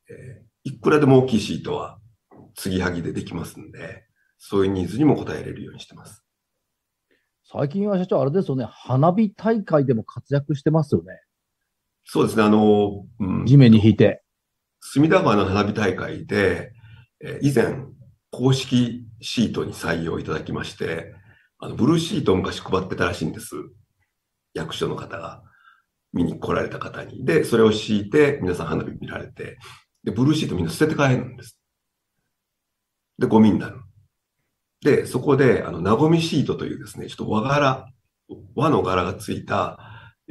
Speaker 5: えー、いくらでも大きいシートは継ぎはぎでできますんで、そういうニーズにも応えれるようにしてます。
Speaker 3: 最近は社長、あれですよね、花火大会でも活躍してますよね。
Speaker 5: そうですね、あの、うん、地面に引いて。隅田川の花火大会で、え以前、公式シートに採用いただきまして、あのブルーシートを昔配ってたらしいんです。役所の方が。見に来られた方に。で、それを敷いて、皆さん花火見られて、で、ブルーシートみんな捨てて帰るんです。で、ゴミになる。で、そこで、あの、なごみシートというですね、ちょっと和柄、和の柄がついた、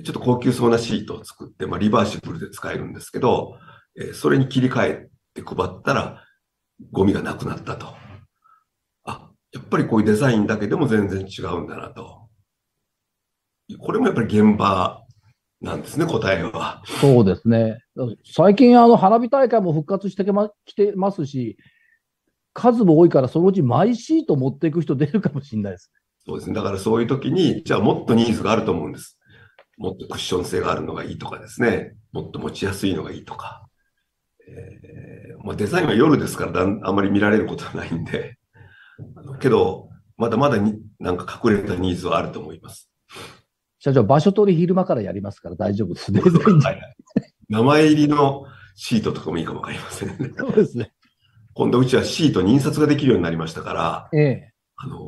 Speaker 5: ちょっと高級そうなシートを作って、まあ、リバーシブルで使えるんですけど、それに切り替えて配ったら、ゴミがなくなったと。あ、やっぱりこういうデザインだけでも全然違うんだなと。これもやっぱり現場なんですね、答えは。
Speaker 3: そうですね。最近、あの、花火大会も復活してき、ま、てますし、数も多いから、そのうちマイシート持っていく人出るかもしれないです。
Speaker 5: そうですね。だからそういう時に、じゃあもっとニーズがあると思うんです。もっとクッション性があるのがいいとかですね。もっと持ちやすいのがいいとか。えまあ、デザインは夜ですからあんまり見られることはないんで、けど、まだまだになんか隠れたニーズはあると思います。
Speaker 3: 社長、場所取り昼間からやりますから大丈夫です、ね
Speaker 5: はい、名前入りのシートとかもいいかもわかりませんね。そうですね。今度うちはシートに印刷ができるようになりましたから、
Speaker 3: ええ、あの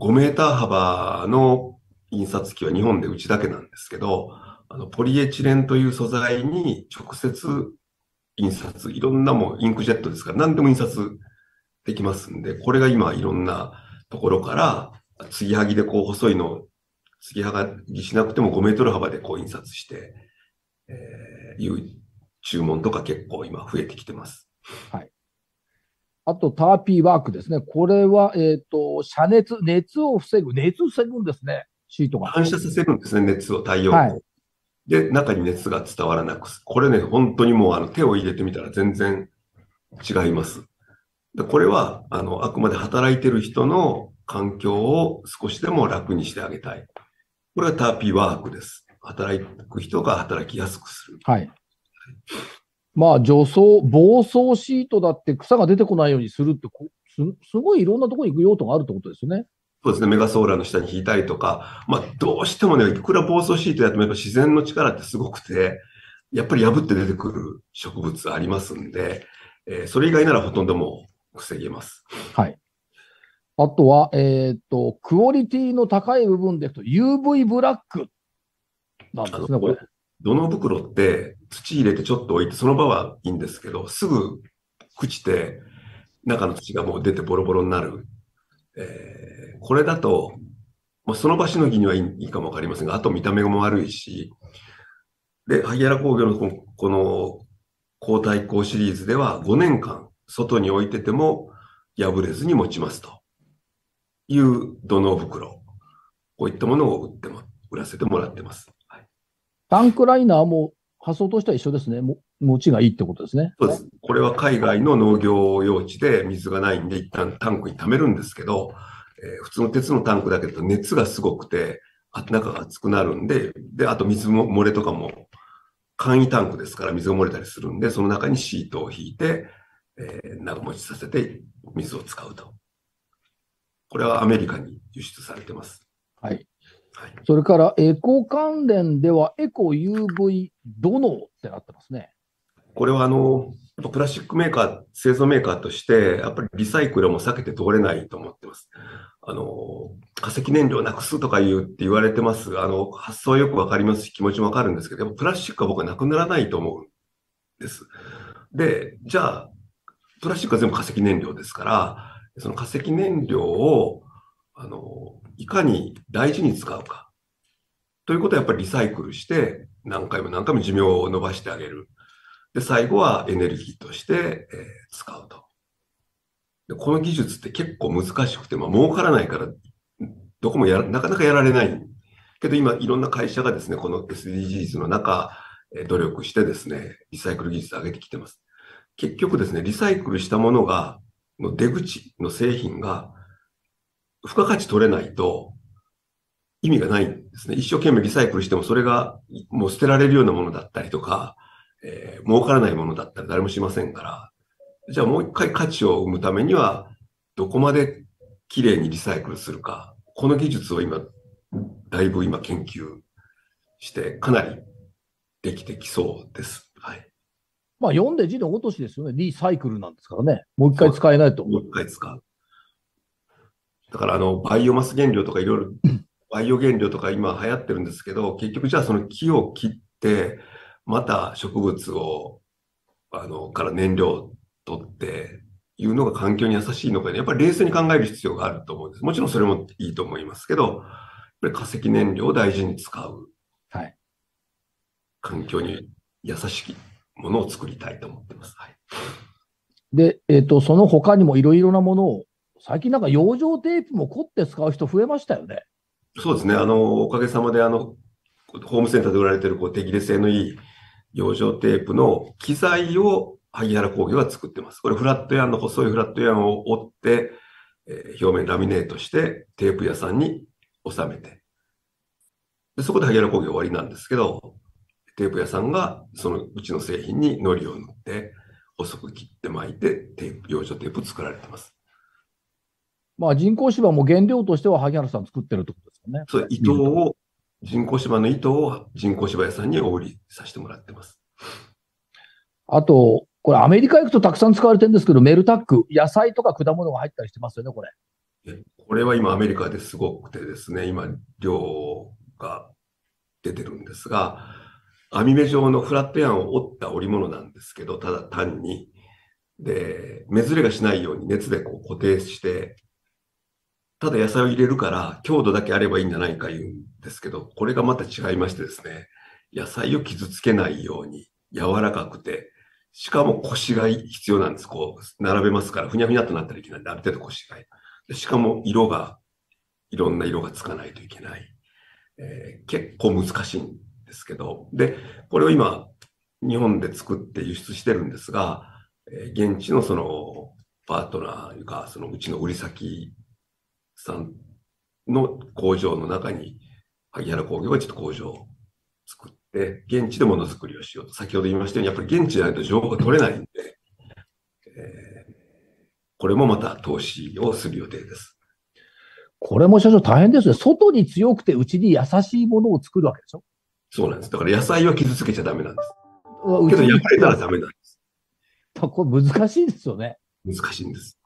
Speaker 5: 5メーター幅の印刷機は日本でうちだけなんですけど、あのポリエチレンという素材に直接印刷、いろんなもインクジェットですから何でも印刷できますんで、これが今いろんなところから継ぎはぎでこう細いの継ぎはぎしなくても5メートル幅でこう印刷して、えー、いう注文とか結構今増えてきてます。はい。
Speaker 3: あと、ターピーワークですね。これは、えっ、ー、と、遮熱、熱を防ぐ、熱を防ぐんですね、
Speaker 5: シートが。反射させるんですね、熱を、太陽光。はいで、中に熱が伝わらなくす。これね、本当にもうあの手を入れてみたら全然違います。でこれは、あの、あくまで働いてる人の環境を少しでも楽にしてあげたい。これはターピーワークです。働く人が働きやすくす
Speaker 3: る。はい。まあ、除草、防草シートだって草が出てこないようにするって、すすごいいろんなところに行く用途があるってことですよね。
Speaker 5: そうですね、メガソーラーの下に引いたりとか、まあ、どうしてもね、いくら暴走シートやってもやっぱ自然の力ってすごくて、やっぱり破って出てくる植物ありますんで、えー、それ以外ならほとんどもう防げます。はい。
Speaker 3: あとは、えっ、ー、と、クオリティの高い部分です。と、UV ブラック
Speaker 5: なんですね、これ。土の袋って土入れてちょっと置いて、その場はいいんですけど、すぐ朽ちて、中の土がもう出てボロボロになるえー、これだと、まあ、その場しのぎにはいいかもわかりませんが、あと見た目も悪いし、で、萩原工業のこの交代校シリーズでは5年間外に置いてても破れずに持ちますという土の袋、こういったものを売っても売らせてもらってます。はい、
Speaker 3: タンクライナーも発想としては一緒ですね。も、持ちがいいってことですね。
Speaker 5: そうです。これは海外の農業用地で水がないんで、一旦タンクに貯めるんですけど、えー、普通の鉄のタンクだけど熱がすごくて、中が熱くなるんで、で、あと水も漏れとかも、簡易タンクですから水が漏れたりするんで、その中にシートを引いて、えー、長持ちさせて水を使うと。これはアメリカに輸出されてます。
Speaker 3: はい。それからエコ関連では、エコ UV どのっ
Speaker 5: てなってますね。これはあのプラスチックメーカー、製造メーカーとして、やっぱりリサイクルも避けて通れないと思ってます。あの、化石燃料なくすとか言うって言われてますが、あの、発想はよく分かりますし、気持ちもわかるんですけど、プラスチックは僕はなくならないと思うんです。で、じゃあ、プラスチックは全部化石燃料ですから、その化石燃料を、あの、いかに大事に使うか。ということはやっぱりリサイクルして、何回も何回も寿命を伸ばしてあげる。で、最後はエネルギーとして、えー、使うとで。この技術って結構難しくて、まあ、儲からないから、どこもやなかなかやられない。けど今、いろんな会社がですね、この SDGs の中、えー、努力してですね、リサイクル技術を上げてきてます。結局ですね、リサイクルしたものが、の出口の製品が付加価値取れないと意味がないんですね。一生懸命リサイクルしてもそれがもう捨てられるようなものだったりとか、えー、儲からないものだったら誰もしませんから、じゃあもう一回価値を生むためには、どこまで綺麗にリサイクルするか、この技術を今、だいぶ今研究して、かなりできてきそうです。はい。
Speaker 3: まあ、読んで字のごとしですよね。リサイクルなんですからね。
Speaker 5: もう一回使えないと。もう一回使う。だからあのバイオマス原料とかいろいろバイオ原料とか今流行ってるんですけど結局じゃあその木を切ってまた植物をあのから燃料取っていうのが環境に優しいのか、ね、やっぱり冷静に考える必要があると思うんです。もちろんそれもいいと思いますけど、やっぱり化石燃料を大事に使う。はい。環境に優しいものを作りたいと思ってます。はい。
Speaker 3: で、えっ、ー、と、その他にもいろいろなものを最近なんか養生テープも凝って使う人増えましたよね。
Speaker 5: そうですね。あの、おかげさまで、あの、ホームセンターで売られてる、こう、手切れ性のいい養生テープの機材を萩原工業は作ってます。これ、フラットヤンの細いフラットヤンを折って、えー、表面ラミネートして、テープ屋さんに収めて。でそこで萩原工業終わりなんですけど、テープ屋さんがそのうちの製品に糊を塗って、細く切って巻いて、テープ、養生テープ作られてます。
Speaker 3: まあ、人工芝も原料としては萩原さん作ってるってこ
Speaker 5: とですよね。そう、糸を、人工芝の糸を人工芝屋さんにお売りさせてもらってます。
Speaker 3: あと、これアメリカ行くとたくさん使われてるんですけど、メルタック、野菜とか果物が入ったりしてますよね、これ。
Speaker 5: これは今アメリカですごくてですね、今量が出てるんですが、網目状のフラットヤンを折った織物なんですけど、ただ単に、で、目ずれがしないように熱でこう固定してただ野菜を入れるから強度だけあればいいんじゃないか言うんですけど、これがまた違いましてですね、野菜を傷つけないように柔らかくて、しかも腰が必要なんです。こう、並べますから、ふにゃふにゃとなったらいけないんで、ある程度腰が。しかも色が、いろんな色がつかないといけない。えー、結構難しいんですけど、で、これを今、日本で作って輸出してるんですが、えー、現地のその、パートナーというか、そのうちの売り先さんの工場の中に、萩原工業はちょっと工場を作って、現地でものづくりをしようと。先ほど言いましたように、やっぱり現地でないと情報が取れないんで、えー、これもまた投資をする予定です。
Speaker 3: これも社長大変ですね。外に強くて、うちに優しいものを作るわけでしょ
Speaker 5: そうなんです。だから野菜は傷つけちゃダメなんです。けど焼かれたらダメなんです。
Speaker 3: <laughs> これ難しいですよね。
Speaker 5: 難しいんです。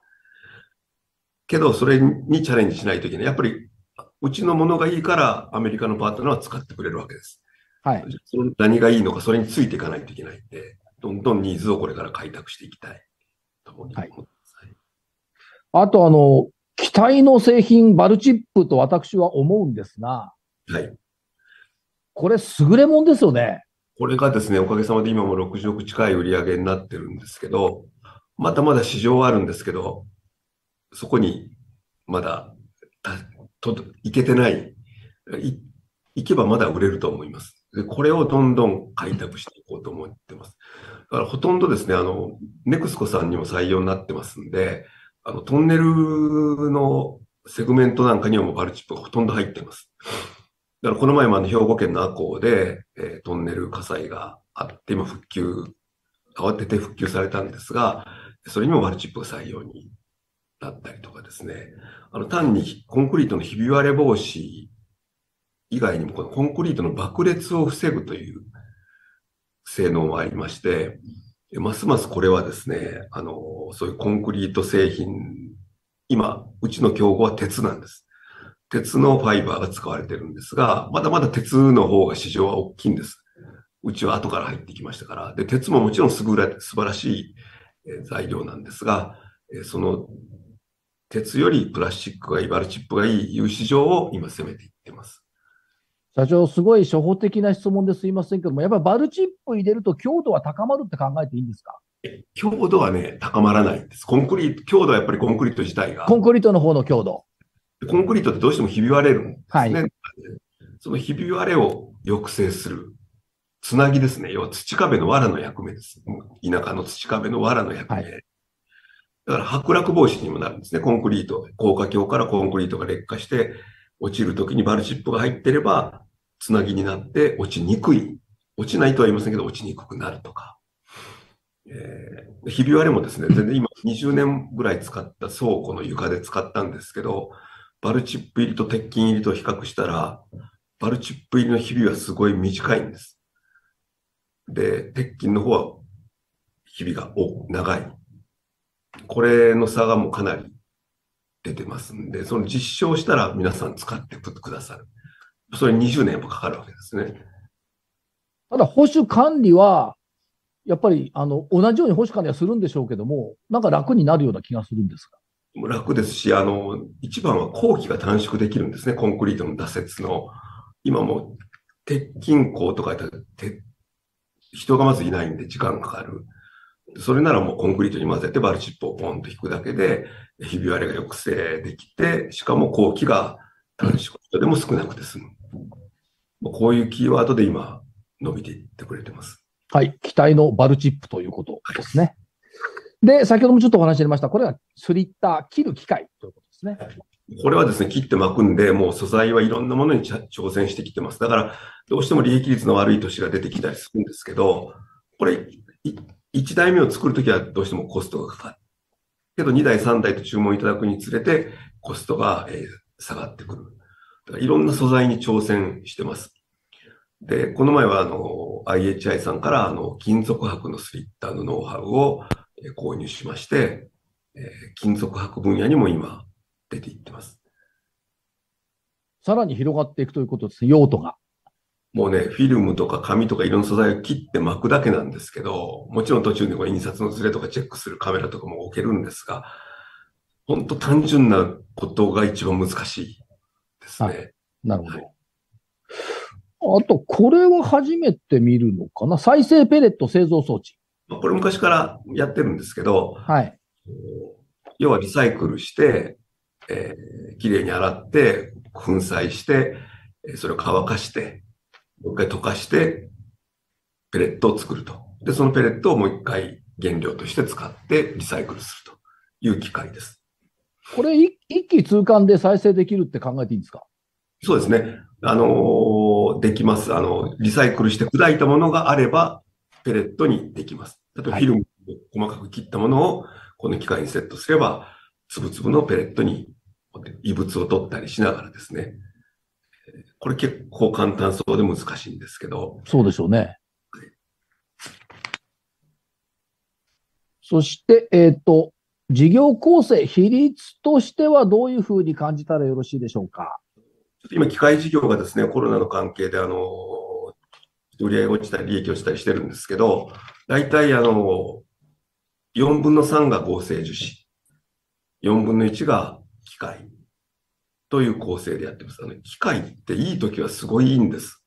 Speaker 5: けど、それにチャレンジしないといけない。やっぱり、うちのものがいいから、アメリカのパートナーは使ってくれるわけです。はい。その何がいいのか、それについていかないといけないんで、どんどんニーズをこれから開拓していきたいと思ます。はい
Speaker 3: あと、あの、機体の製品、バルチップと私は思うんですが、はい。これ、優れもんですよね。
Speaker 5: これがですね、おかげさまで今も60億近い売り上げになってるんですけど、まだまだ市場はあるんですけど、そこにまだたといけてない行けばまだ売れると思います。で、これをどんどん開拓していこうと思ってます。だからほとんどですね、あの、ネクスコさんにも採用になってますんで、あの、トンネルのセグメントなんかにはもうバルチップがほとんど入ってます。だからこの前もあの、兵庫県の阿工で、えー、トンネル火災があって、今復旧、慌てて復旧されたんですが、それにもバルチップが採用にだったりとかですね、あの単にコンクリートのひび割れ防止以外にも、このコンクリートの爆裂を防ぐという性能もありまして、ますますこれはですね、あの、そういうコンクリート製品、今、うちの競合は鉄なんです。鉄のファイバーが使われてるんですが、まだまだ鉄の方が市場は大きいんです。うちは後から入ってきましたから。で、鉄ももちろん優れ、素晴らしい材料なんですが、その鉄よりプラスチックがいい、バルチップがいいいう市場を今攻めていってます。
Speaker 3: 社長、すごい初歩的な質問ですいませんけども、やっぱりバルチップ入れると強度は高まるって考えていいんですか
Speaker 5: 強度はね、高まらないんです。コンクリート、強度はやっぱりコンクリート自体が。コ
Speaker 3: ンクリートの方の強度。
Speaker 5: コンクリートってどうしてもひび割れるんですね。はい、そのひび割れを抑制する。つなぎですね。要は土壁の藁の役目です。田舎の土壁の藁の役目。はいだから剥落防止にもなるんですね。コンクリート、高架橋からコンクリートが劣化して、落ちるときにバルチップが入ってれば、つなぎになって落ちにくい。落ちないとは言いませんけど、落ちにくくなるとか。えー、ひび割れもですね、<laughs> 全然今20年ぐらい使った倉庫の床で使ったんですけど、バルチップ入りと鉄筋入りと比較したら、バルチップ入りのひびはすごい短いんです。で、鉄筋の方はひびが長い。これの差がもうかなり出てますんで、その実証したら皆さん使ってくださる。それ20年もかかるわけですね。
Speaker 3: ただ保守管理は、やっぱりあの同じように保守管理はするんでしょうけども、なんか楽になるような気がするんです
Speaker 5: が楽ですし、あの一番は工期が短縮できるんですね、コンクリートの打設の。今も鉄筋工とか鉄、人がまずいないんで時間かかる。それならもうコンクリートに混ぜてバルチップをポンと引くだけで、ひび割れが抑制できて、しかも工期が短縮でも少なくて済む。こういうキーワードで今、伸びていってくれてます。はい。期待のバルチップということですね。
Speaker 3: はい、で、先ほどもちょっとお話しありました、これはスリッター、切る機械ということですね。はい
Speaker 5: これはですね、切って巻くんで、もう素材はいろんなものに挑戦してきてます。だから、どうしても利益率の悪い年が出てきたりするんですけど、これ、1台目を作るときはどうしてもコストがかかる。けど2台、3台と注文いただくにつれてコストが、え下がってくる。だからいろんな素材に挑戦してます。で、この前はあの IHI さんからあの金属箔のスリッターのノウハウを購入しまして、え金属箔分野にも今出ていってます。
Speaker 3: さらに広がっていくということです、用途が。
Speaker 5: もうね、フィルムとか紙とか色の素材を切って巻くだけなんですけど、もちろん途中でこう印刷のズレとかチェックするカメラとかも置けるんですが、本当単純なことが一番難しいですね。なるほど。はい
Speaker 3: あと、これは初めて見るのかな再生ペレット製造装置。
Speaker 5: これ昔からやってるんですけど、はい。要はリサイクルして、えー、きれいに洗って、粉砕して、それを乾かして、もう一回溶かして、ペレットを作ると。で、そのペレットをもう一回原料として使ってリサイクルするという機械です。
Speaker 3: これ一、気通貫で再生できるって考えていいんですか
Speaker 5: そうですね。あのー、できます。あの、リサイクルして砕いたものがあれば、ペレットにできます。例えば、フィルムを細かく切ったものを、この機械にセットすれば、つぶつぶのペレットに異物を取ったりしながらですね、これ結構簡単そうで難しいんですけど。そうでしょうね。はい、
Speaker 3: そして、えっ、ー、と、事業構成、比率としてはどういうふうに感じたらよろしいでしょうか。ちょ
Speaker 5: っと今、機械事業がですね、コロナの関係で、あの、売り上げ落ちたり、利益落ちたりしてるんですけど、大体、あの、4分の3が合成樹脂、4分の1が機械、という構成でやってます。あの、機械っていい時はすごいいいんです。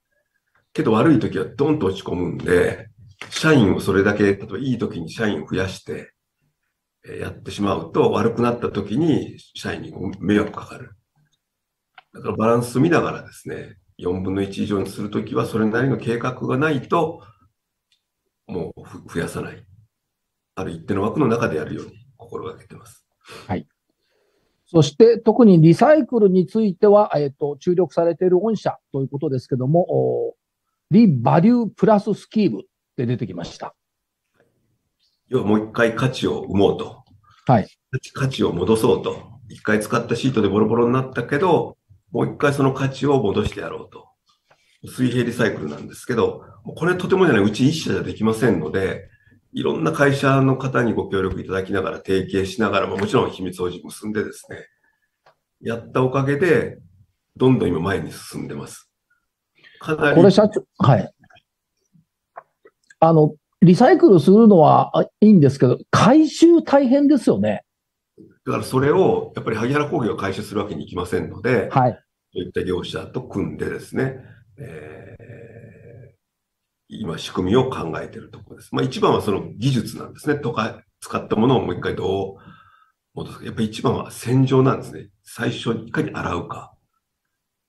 Speaker 5: けど悪い時はドンと落ち込むんで、社員をそれだけ、例えばいい時に社員を増やして、やってしまうと悪くなった時に社員に迷惑かかる。だからバランス見ながらですね、4分の1以上にするときはそれなりの計画がないと、もう増やさない。ある一定の枠の中でやるように心がけてます。
Speaker 3: はい。そして特にリサイクルについては、えっ、ー、と、注力されている御社ということですけども、リバリュープラススキームって出てきました。
Speaker 5: 要はもう一回価値を生もうと。はい。価値を戻そうと。一回使ったシートでボロボロになったけど、もう一回その価値を戻してやろうと。水平リサイクルなんですけど、これとてもじゃない、うち一社じゃできませんので、いろんな会社の方にご協力いただきながら、提携しながら、もちろん秘密保持結んでですね、やったおかげで、どんどん今前に進んでます。かなり。これ社長、
Speaker 3: はい。あの、リサイクルするのはいいんですけど、回収大変ですよね。
Speaker 5: だからそれを、やっぱり萩原工業が回収するわけにいきませんので、はい。そういった業者と組んでですね、えー、今仕組みを考えているところです。まあ一番はその技術なんですね。とか使ったものをもう一回どう戻すか。やっぱり一番は洗浄なんですね。最初にいかに洗うか。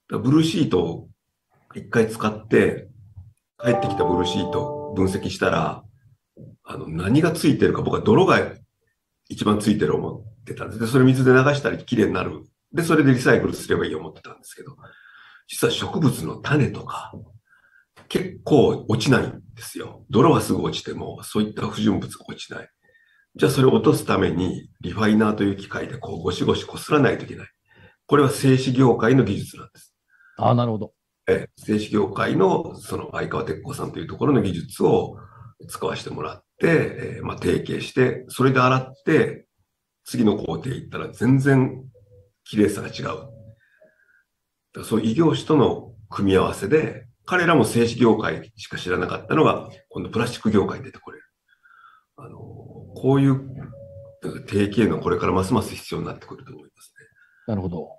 Speaker 5: かブルーシートを一回使って、帰ってきたブルーシートを分析したら、あの、何がついてるか、僕は泥が一番ついてる思ってたんです。で、それ水で流したら綺麗になる。で、それでリサイクルすればいい思ってたんですけど、実は植物の種とか、結構落ちないんですよ。泥はすぐ落ちても、そういった不純物が落ちない。じゃあそれを落とすために、リファイナーという機械でこうゴシゴシ擦らないといけない。これは製紙業界の技術なんです。ああ、なるほど。え製紙業界のその相川鉄工さんというところの技術を使わせてもらって、えまあ、提携して、それで洗って、次の工程行ったら全然綺麗さが違う。だそう異業種との組み合わせで彼らも製紙業界しか知らなかったのが、今度プラスチック業界に出てこれる。あの、こういう提携のこれからますます必要になってくると思いますね。なるほど。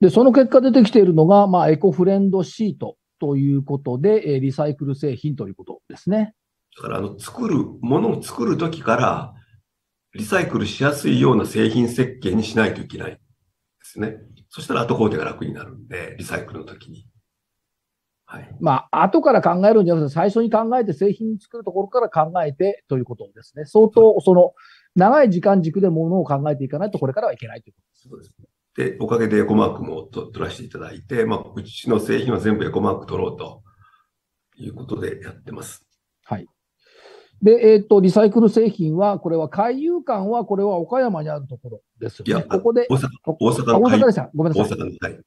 Speaker 3: で、その結果出てきているのが、まあ、エコフレンドシートということで、リサイクル製品ということですね。
Speaker 5: だから、あの、作る、ものを作るときから、リサイクルしやすいような製品設計にしないといけないですね。そしたら後工程が楽になるんで、リサイクルの時に。
Speaker 3: はい、まあ、後から考えるんじゃなくて、最初に考えて製品作るところから考えてということですね。相当、その、長い時間軸でものを考えていかないと、これからはいけないということです。そうで
Speaker 5: す、ね、で、おかげでエコマークも取らせていただいて、まあ、うちの製品は全部エコマーク取ろうということでやってます。はい。
Speaker 3: で、えっ、ー、と、リサイクル製品は、これは海遊館は、これは岡山にあるところ
Speaker 5: ですよね。いや、ここで、大阪、大阪の。大阪でした。ごめんなさい。大阪の。はい。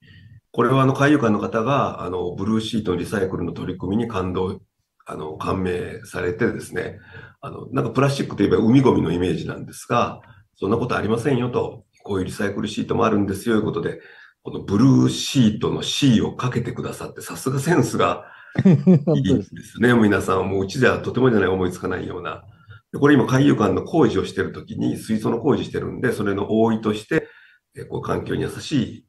Speaker 5: これはあの海遊館の方があのブルーシートのリサイクルの取り組みに感動、あの感銘されてですね、あのなんかプラスチックといえば海ごみのイメージなんですが、そんなことありませんよと、こういうリサイクルシートもあるんですよということで、このブルーシートの C をかけてくださって、さすがセンスが <laughs> いいですね、皆さん。もううちではとてもじゃない思いつかないような。これ今、海遊館の工事をしてるときに、水槽の工事してるんで、それの覆いとして、こう環境に優しい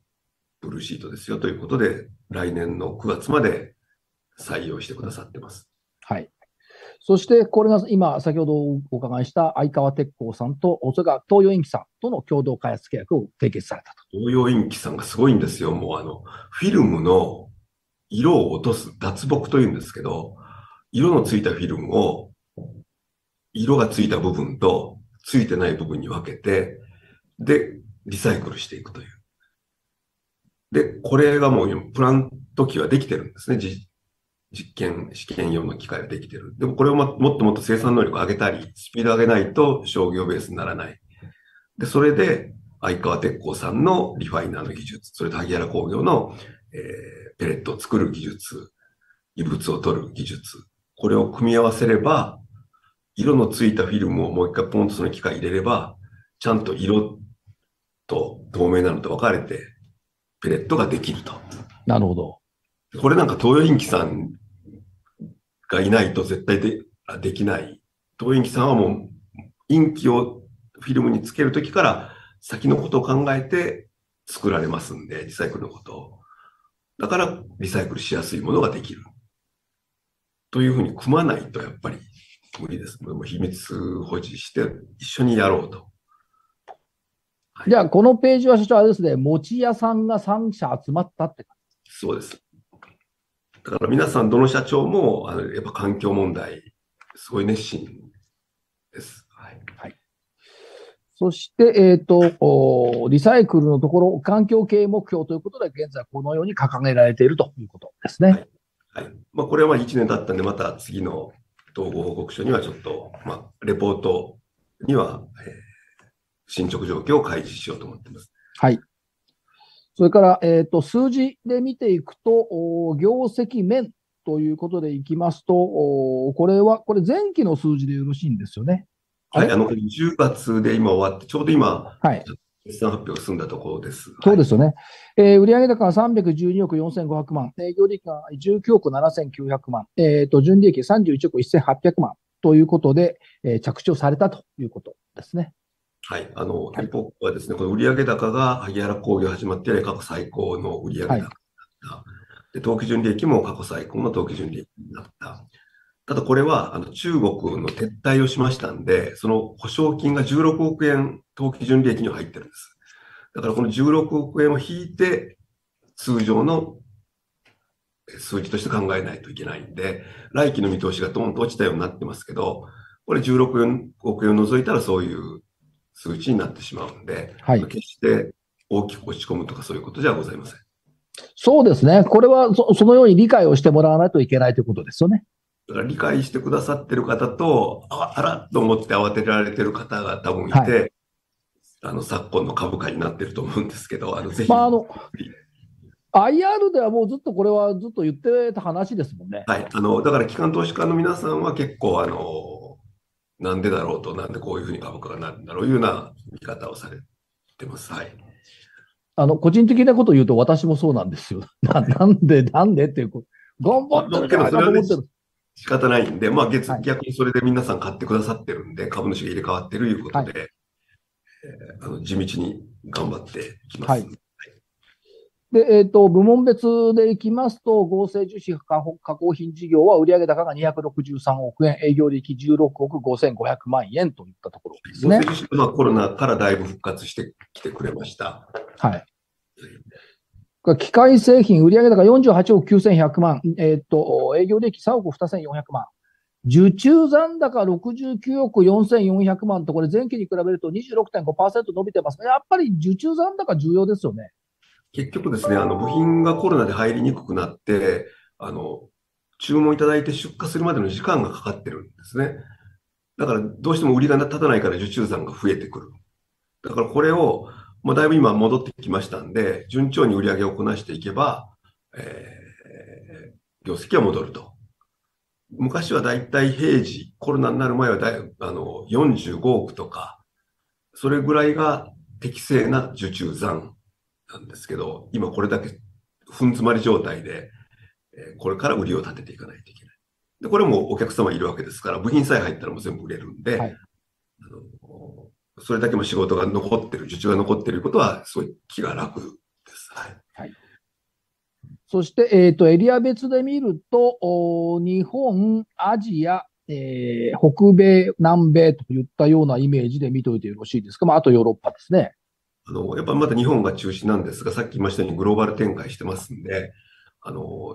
Speaker 5: ブルーシートですよということで、来年の9月まで採用してくださってます。はい。
Speaker 3: そして、これが今、先ほどお伺いした相川鉄工さんと、そが東洋インキさんとの共同開発契約を
Speaker 5: 締結されたと。東洋インキさんがすごいんですよ。もうあの、フィルムの色を落とす脱木というんですけど、色のついたフィルムを、色がついた部分とついてない部分に分けて、で、リサイクルしていくという。で、これがもうプラント機はできてるんですね。実験、試験用の機械はできてる。でもこれをもっともっと生産能力を上げたり、スピード上げないと商業ベースにならない。で、それで、相川鉄工さんのリファイナーの技術、それと萩原工業の、えー、ペレットを作る技術、異物を取る技術、これを組み合わせれば、色のついたフィルムをもう一回ポンとその機械入れれば、ちゃんと色と透明なのと分かれて、ペレットができると。なるほど。これなんか東洋インキさんがいないと絶対でできない。東洋インキさんはもう、インキをフィルムにつけるときから先のことを考えて作られますんで、リサイクルのことを。だからリサイクルしやすいものができる。というふうに組まないとやっぱり無理です。もう秘密保持して一緒にやろうと。
Speaker 3: じゃあ、このページは社長、あれですね、餅屋さんが3社集まったって
Speaker 5: そうです。だから皆さん、どの社長も、あのやっぱ環境問題、すごい熱心です。は
Speaker 3: い。はい、そして、えっ、ー、とお、リサイクルのところ、環境系目標ということ
Speaker 5: で、現在このように掲げられているということですね。はい。はい、まあ、これは1年経ったんで、また次の統合報告書にはちょっと、まあ、レポートには、えー進捗状況を開示しようと思っています。はい。
Speaker 3: それから、えっ、ー、と、数字で見ていくと、お業績面ということでいきますと、おこれは、これ前期の数字でよろしいんですよね。
Speaker 5: はい、あの、10月で今終わって、ちょうど今、はい。決算発表済んだところです。
Speaker 3: そうですよね。えー、売上高が312億4500万、営業利益が19億7900万、えっ、ー、と、純利益31億1800万ということで、えー、着地をされたということですね。
Speaker 5: はい、あの、店舗はですね、この売上高が萩原工業始まって以来過去最高の売上高なった。はい、で、当期純利益も過去最高の当期純利益になった。ただこれはあの中国の撤退をしましたんで、その保証金が16億円当期純利益には入ってるんです。だからこの16億円を引いて、通常の数字として考えないといけないんで、来期の見通しがどんと落ちたようになってますけど、これ16億円を除いたらそういう数値になってしまうんで、はい、決して大きく落ち込むとかそういうことじゃございません。
Speaker 3: そうですね。これはそのように理解をしてもらわないといけないということですよね。
Speaker 5: だから理解してくださってる方と、ああらっと思って慌てられてる方が多分いて、はい、あの昨今の株価になってると思うんですけど、あのぜひ。まああ
Speaker 3: の IR ではもうずっとこれはずっと言ってた話ですもん
Speaker 5: ね。はい、あのだから機関投資家の皆さんは結構あのなんでだろうと、なんでこういうふうに株価がなるんだろういうような見方をされてます。はい。
Speaker 3: あの、個人的なことを言うと、私もそうなんですよ。<laughs> ななんで、なんでっていう、頑
Speaker 5: 張ってると思ってる。仕方ないんで、まあ月、はい、逆にそれで皆さん買ってくださってるんで、株主が入れ替わってるいうことで、はい、えー、あの地道に頑張っていきます。はい
Speaker 3: で、えっ、ー、と、部門別でいきますと、合成樹脂加工品事業は売上高が263億円、営業利益16億5500万円といったと
Speaker 5: ころですね。合成樹脂はコロナからだいぶ復活してきてくれました。は
Speaker 3: い。機械製品売上高48億9100万、えっ、ー、と、営業利益3億2400万。受注残高69億4400万と、これ前期に比べると26.5%伸びてます。やっぱり受注残高重要ですよね。
Speaker 5: 結局ですね、あの、部品がコロナで入りにくくなって、あの、注文いただいて出荷するまでの時間がかかってるんですね。だから、どうしても売りが立たないから受注残が増えてくる。だから、これを、まあ、だいぶ今戻ってきましたんで、順調に売り上げをこなしていけば、えー、業績は戻ると。昔はだいたい平時、コロナになる前はだいあの45億とか、それぐらいが適正な受注残なんですけど、今これだけふん詰まり状態で、えこれから売りを立てていかないといけない。で、これもお客様いるわけですから、部品さえ入ったらもう全部売れるんで、はい、あのそれだけも仕事が残ってる、受注が残ってることは、すごい気が楽です。はい。はい、
Speaker 3: そして、えっ、ー、と、エリア別で見ると、お日本、アジア、えー、北米、南米といったようなイメージで見ておいてよろしいですか。まあ、あとヨーロッパですね。
Speaker 5: あの、やっぱまだ日本が中心なんですが、さっき言いましたようにグローバル展開してますんで、あの、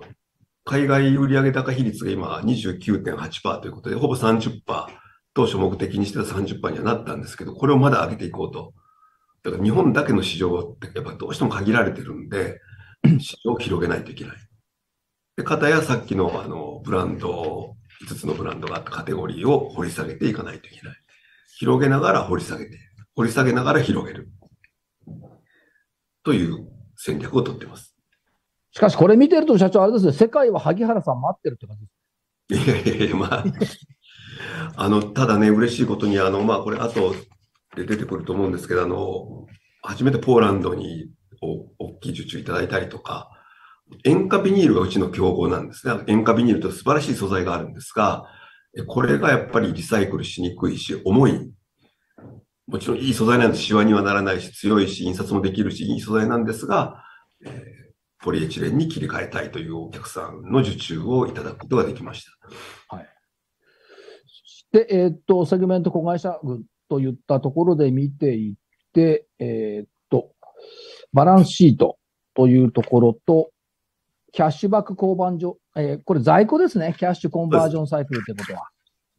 Speaker 5: 海外売上高比率が今29.8%ということで、ほぼ30%、当初目的にしてた30%にはなったんですけど、これをまだ上げていこうと。だから日本だけの市場ってやっぱどうしても限られてるんで、市場を広げないといけない。で、かたやさっきのあの、ブランド、5つのブランドがあったカテゴリーを掘り下げていかないといけない。広げながら掘り下げて、掘り下げながら広げる。という戦略を取ってます。
Speaker 3: しかし、これ見てると社長、あれですね、世界は萩原さん待ってるって感
Speaker 5: じです。いやいやいや、まあ、あの、ただね、嬉しいことに、あの、まあ、これ、後で出てくると思うんですけど、あの、初めてポーランドに大きい受注いただいたりとか、塩化ビニールがうちの競合なんですね。塩化ビニールと素晴らしい素材があるんですが、これがやっぱりリサイクルしにくいし、重いもちろんいい素材なんでシワにはならないし、強いし、印刷もできるし、いい素材なんですが、えー、ポリエチレンに切り替えたいというお客さんの受注をいただくことができました。はい。
Speaker 3: で、えー、っと、セグメント子会社群といったところで見ていって、えー、っと、バランスシートというところと、キャッシュバック交番所、えー、これ在庫ですね。キャッシュコンバージョンサイクルってことは。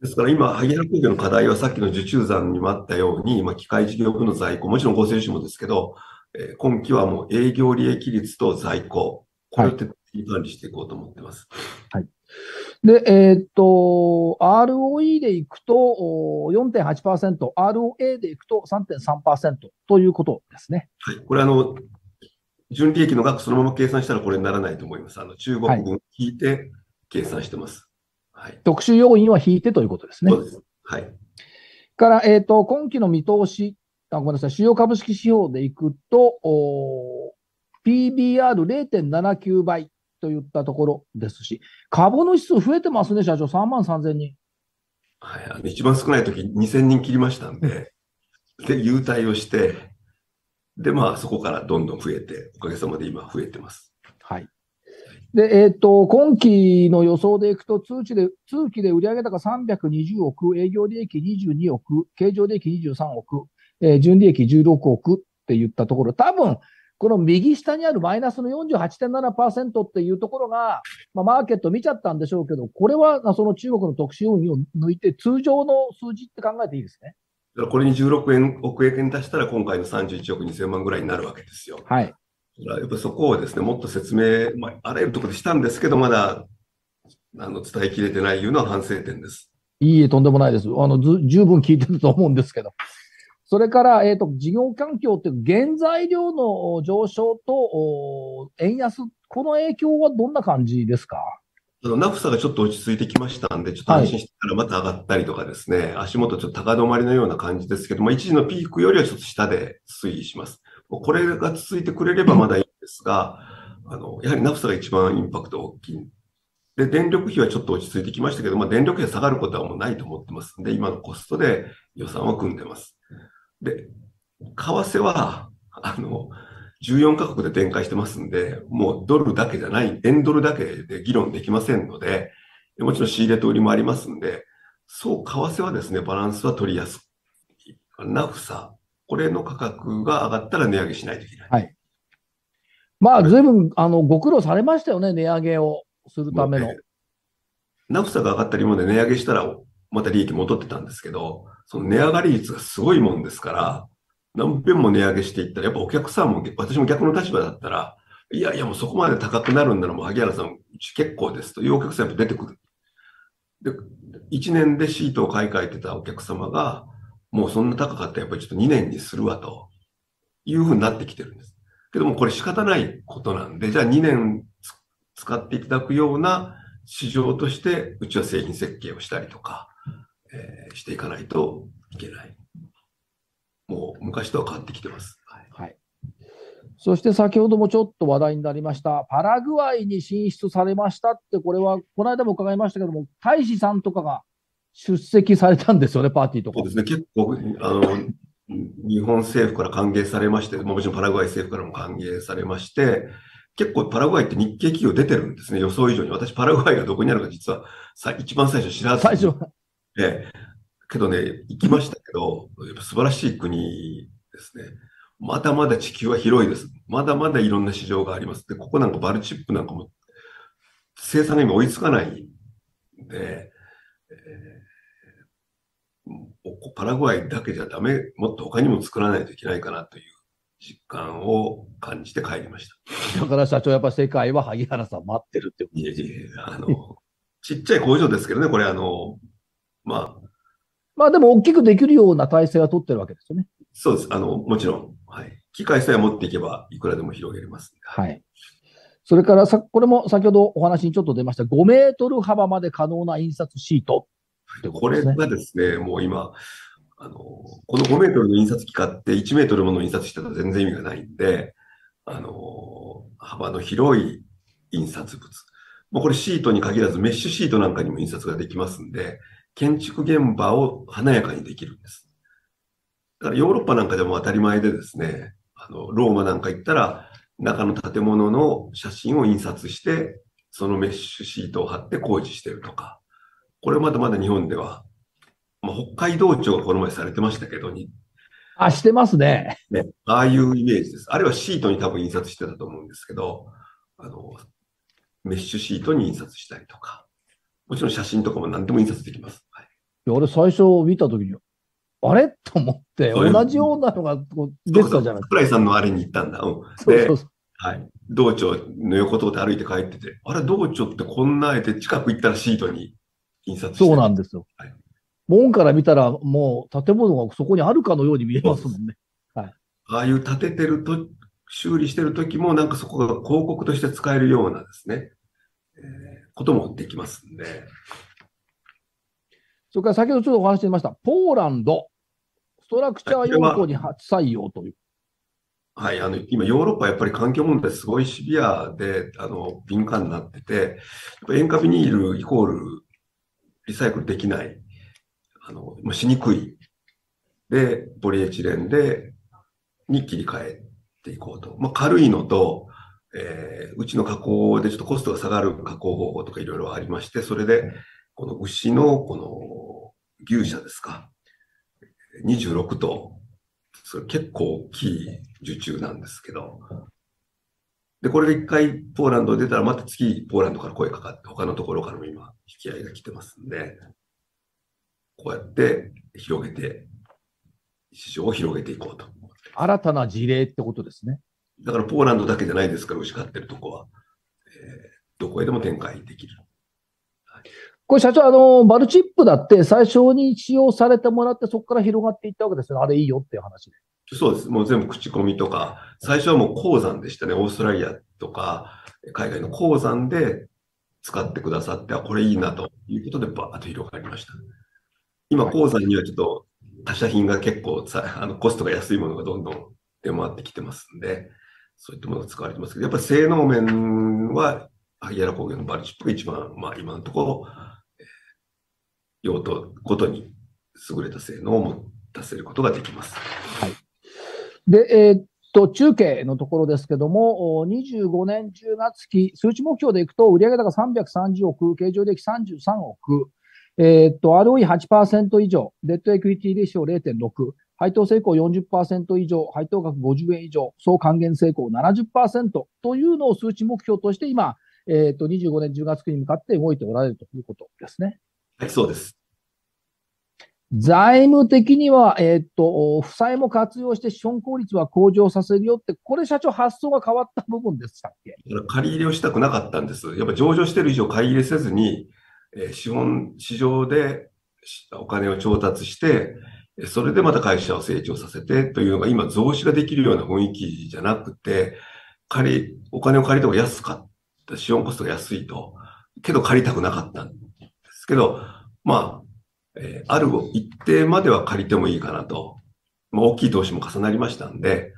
Speaker 5: ですから今、萩原工業の課題はさっきの受注残にもあったように、今、機械事業部の在庫、もちろん合成種もですけど、えー、今期はもう営業利益率と在庫、これを徹底管理していこうと思ってます。
Speaker 3: はい。で、えー、っと、ROE でいくと4.8%、ROA でいくと3.3%ということですね。は
Speaker 5: い。これあの、純利益の額そのまま計算したらこれにならないと思います。あの、中国分引いて計算してます。はい
Speaker 3: はい、特殊要因は引いてということですね。そうで
Speaker 5: す。はい。
Speaker 3: から、えっ、ー、と、今期の見通し、あごめんなさい、主要株式指標でいくと、PBR0.79 倍といったところですし、株主数増えてますね、社長、3万3000人。
Speaker 5: はい、あの一番少ない時2000人切りましたんで、<laughs> で、優待をして、で、まあ、そこからどんどん増えて、おかげさまで今、増えてます。はい。
Speaker 3: で、えっ、ー、と、今期の予想でいくと、通知で、通期で売上高320億、営業利益22億、経常利益23億、えー、純利益16億って言ったところ、多分、この右下にあるマイナスの48.7%っていうところが、まあ、マーケット見ちゃったんでしょうけど、これはその中国の特殊運用を抜いて、通常の数字って考えていいですね。
Speaker 5: これに16円億円足したら、今回の31億2000万ぐらいになるわけですよ。はい。やっぱそこをですね、もっと説明、まあ、あらゆるところでしたんですけど、まだあの伝えきれてないいうのは反省点です。
Speaker 3: いいえ、とんでもないです。あの十分聞いてると思うんですけど。それから、えっ、ー、と、事業環境っていう原材料の上昇と円安、この影響はどんな感じですか
Speaker 5: あの、ナフサがちょっと落ち着いてきましたんで、ちょっと安心したらまた上がったりとかですね、はい、足元ちょっと高止まりのような感じですけどあ、一時のピークよりはちょっと下で推移します。これが続いてくれればまだいいんですが、あの、やはりナフサが一番インパクト大きい。で、電力費はちょっと落ち着いてきましたけど、まあ、電力費が下がることはもうないと思ってますんで、今のコストで予算は組んでます。で、為替は、あの、14カ国で展開してますんで、もうドルだけじゃない、円ドルだけで議論できませんので、もちろん仕入れと売りもありますんで、そう、為替はですね、バランスは取りやすい。ナフサこれの価格が上がったら値上げしないといけない。はい、
Speaker 3: まあ、ずいぶんあのご苦労されましたよね、値上げをするための。
Speaker 5: ナフサが上がったりもで値上げしたら、また利益戻ってたんですけど、その値上がり率がすごいもんですから、何遍も値上げしていったら、やっぱお客さんも、私も逆の立場だったら、いやいや、もうそこまで高くなるんなら、もう萩原さん、うち結構ですというお客さんやっぱ出てくる。で、1年でシートを買い替えてたお客様が、もうそんな高かったらやっぱりちょっと2年にするわというふうになってきてるんです。けどもこれ仕方ないことなんで、じゃあ2年使っていただくような市場として、うちは製品設計をしたりとか、えー、していかないといけない。もう昔とは変わってきてます。はい。はい、
Speaker 3: そして先ほどもちょっと話題になりました、パラグアイに進出されましたって、これはこの間も伺いましたけども、大使さんとかが出席されたんですよね、パーティーと
Speaker 5: か。そうですね、結構、あの、日本政府から歓迎されまして、もちろんパラグアイ政府からも歓迎されまして、結構パラグアイって日系企業出てるんですね、予想以上に。私、パラグアイがどこにあるか実はさ一番最初知らずに。最初ええ。けどね、行きましたけど、やっぱ素晴らしい国ですね。まだまだ地球は広いです。まだまだいろんな市場があります。で、ここなんかバルチップなんかも生産が今追いつかないんで、パラグアイだけじゃダメ、もっと他にも作らないといけないかなという実感を感じて帰りまし
Speaker 3: た。だから社長、やっぱ世界は萩原さん
Speaker 5: 待ってるってこといやいや、あの、<laughs> ちっちゃい工場ですけどね、これあの、まあ。
Speaker 3: まあでも大きくできるような体制は取ってるわけですよね。
Speaker 5: そうです。あの、もちろん。はい。機械さえ持っていけば、いくらでも広げれます。
Speaker 3: はい。それからさ、これも先ほどお話にちょっと出ました、5メートル幅まで可能な印刷
Speaker 5: シートね、これがですね、もう今、あの、この5メートルの印刷機買って1メートルもの印刷してたら全然意味がないんで、あの、幅の広い印刷物。もうこれシートに限らずメッシュシートなんかにも印刷ができますんで、建築現場を華やかにできるんです。だからヨーロッパなんかでも当たり前でですね、あの、ローマなんか行ったら、中の建物の写真を印刷して、そのメッシュシートを貼って工事してるとか、これまだまだ日本では、まあ、北海道庁がこの前されてましたけど、
Speaker 3: あ、してますね。
Speaker 5: ね、ああいうイメージです。あるいはシートに多分印刷してたと思うんですけど、あの、メッシュシートに印刷したりとか、もちろん写真とかも何でも印刷できます。はい、
Speaker 3: いやあれ最初見たときに、あれ <laughs> と思
Speaker 5: って、同
Speaker 3: じようなのが出てたじゃないです
Speaker 5: か。桜井さんのあれに行ったんだ。うん、<laughs> そうそうそう。はい。道庁の横通って歩いて帰ってて、あれ、道庁ってこんなえて近く行ったらシートに印刷そうなんですよ。はい、
Speaker 3: 門から見たら、もう建物がそこにあるかのように見えますもんね。
Speaker 5: はい、ああいう建ててると、修理してる時も、なんかそこが広告として使えるようなですね、えー、こともできますんで。
Speaker 3: それから先ほどちょっとお話していました、ポーランド、スト
Speaker 5: ラクチャー用途に
Speaker 3: 初採用という。
Speaker 5: はい、あの今、ヨーロッパはやっぱり環境問題すごいシビアであの敏感になってて、塩化ビニールイコールリサイクルできない、あの、もうしにくい。で、ポリエチレンで、に切り替えていこうと。まあ、軽いのと、えー、うちの加工でちょっとコストが下がる加工方法とかいろいろありまして、それで、この牛のこの牛舎ですか、26頭、それ結構大きい受注なんですけど、で、これで一回ポーランド出たら、また次ポーランドから声かかって、他のところからも今、引き合いが来てますんで、こうやって広げて、市場を広げていこうと。新たな事例ってことですね。だからポーランドだけじゃないですから、牛飼ってるとこは、えー、どこへでも展開できる。
Speaker 3: これ社長、あの、バルチップだって最初に使用されてもらって、そこから広がっていったわけですよ。あれいいよっていう話で。
Speaker 5: そうです。もう全部口コミとか、最初はもう鉱山でしたね。オーストラリアとか、海外の鉱山で使ってくださって、あ、これいいなということで、ばーっと広がりました。今、鉱山にはちょっと他社品が結構さ、あのコストが安いものがどんどん出回ってきてますんで、そういったものが使われてますけど、やっぱり性能面は、萩原工業のバルチップが一番、まあ今のところ、用途ごとに優れた性能を持たせることができます。はい
Speaker 3: で、えー、っと、中継のところですけども、25年10月期、数値目標でいくと、売上高330億、経常利益33億、えー、っと、ROE8% 以上、デッドエクイティレシオ0.6、配当成功40%以上、配当額50円以上、総還元成功70%というのを数値目標として今、えっ、ー、と、25年10月期に向かって動いておられるということですね。はい、そうです。財務的には、えっ、と、負債も活用して資本効率は向上させるよって、これ社長発想が変わった部分でしたっ
Speaker 5: け借り入れをしたくなかったんです。やっぱ上場してる以上借り入れせずに、えー、資本市場でお金を調達して、それでまた会社を成長させてというのが今増資ができるような雰囲気じゃなくて、借り、お金を借りた方が安かった、資本コストが安いと、けど借りたくなかったんですけど、まあ、えー、ある一定までは借りてもいいかなと。まあ、大きい投資も重なりましたんで、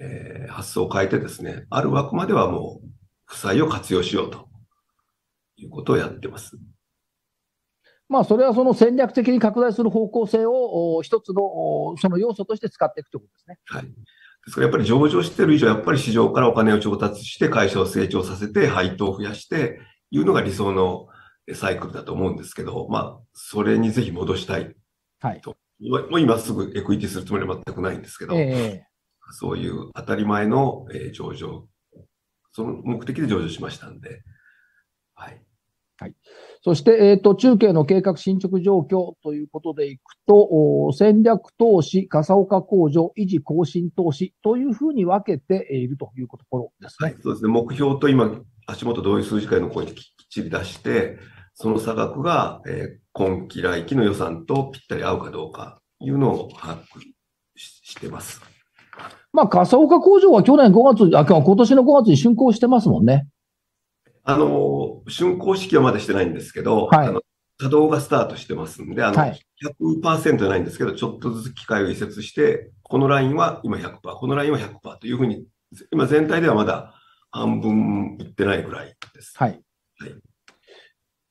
Speaker 5: えー、発想を変えてですね、ある枠まではもう、負債を活用しようということをやってます。
Speaker 3: まあ、それはその戦略的に拡大する方向性を一つのその要素として使っていくということですね。はい。で
Speaker 5: すからやっぱり上場してる以上、やっぱり市場からお金を調達して会社を成長させて配当を増やしていうのが理想のサイクルだと思うんですけど、まあ、それにぜひ戻したいと。はい、もう今すぐエクイティするつもりは全くないんですけど、えー、そういう当たり前の、えー、上場、その目的で上場しましたんで、はい。
Speaker 3: はい、そして、えーと、中継の計画進捗状況ということでいくと、戦略投資、笠岡工場、維持更新投資というふうに分けているというところ
Speaker 5: ですね、はい、そうですね目標と今、足元どういう数字かの声聞しり出して、その差額が、えー、今期来期の予算とぴったり合うかどうかいうのを把握してます。まあ、
Speaker 3: 笠岡工場は去年5月、あ、今年の5月に竣工してますもんね。
Speaker 5: あの、竣工式はまだしてないんですけど、はい、あの稼働がスタートしてますんで、あの、はい、100%じゃないんですけど、ちょっとずつ機械を移設して、このラインは今100%、このラインは100%というふうに、今全体ではまだ半分いってないぐらいです。はい。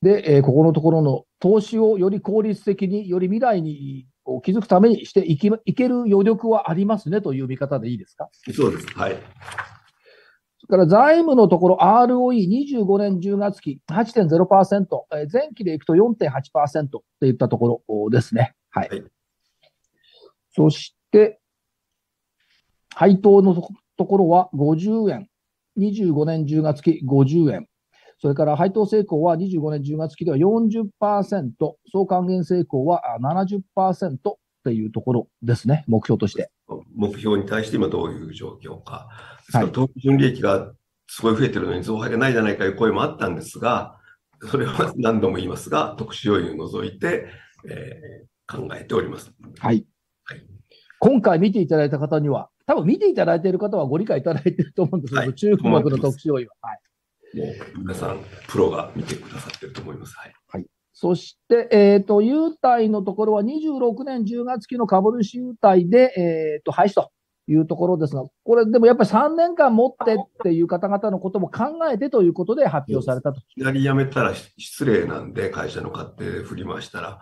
Speaker 3: で、えー、ここのところの投資をより効率的に、より未来に気づくためにしていきいける余力はありますねという見方でいいですか。
Speaker 5: そうです。はい。それ
Speaker 3: から財務のところ ROE25 年10月期8.0%、えー、前期でいくと4.8%といったところで
Speaker 5: すね。はい。はい、
Speaker 3: そして、配当のところは50円、25年10月期50円、それから配当成功は25年10月期では40%、総還元成功は70%っていうところですね、目標として。
Speaker 5: 目標に対して今どういう状況か。から、投資純利益がすごい増えてるのに増配がないじゃないかいう声もあったんですが、それは何度も言いますが、特殊要因を除いて、えー、考えております。はい。はい、
Speaker 3: 今回見ていただいた方には、多分見ていただいている方はご理解いただいていると思うんですけど、はい、中国の特殊要因は。
Speaker 5: はいもう皆さん、プロが見てくださってると思います。はい。はい、
Speaker 3: そして、えっ、ー、と、優待のところは26年10月期の株主優待で、えっ、ー、と、廃止というところですが、これでもやっぱり3年間持ってっていう方々のことも考えてということで発表され
Speaker 5: たと。いきなり辞めたら失礼なんで、会社の勝手振りましたら、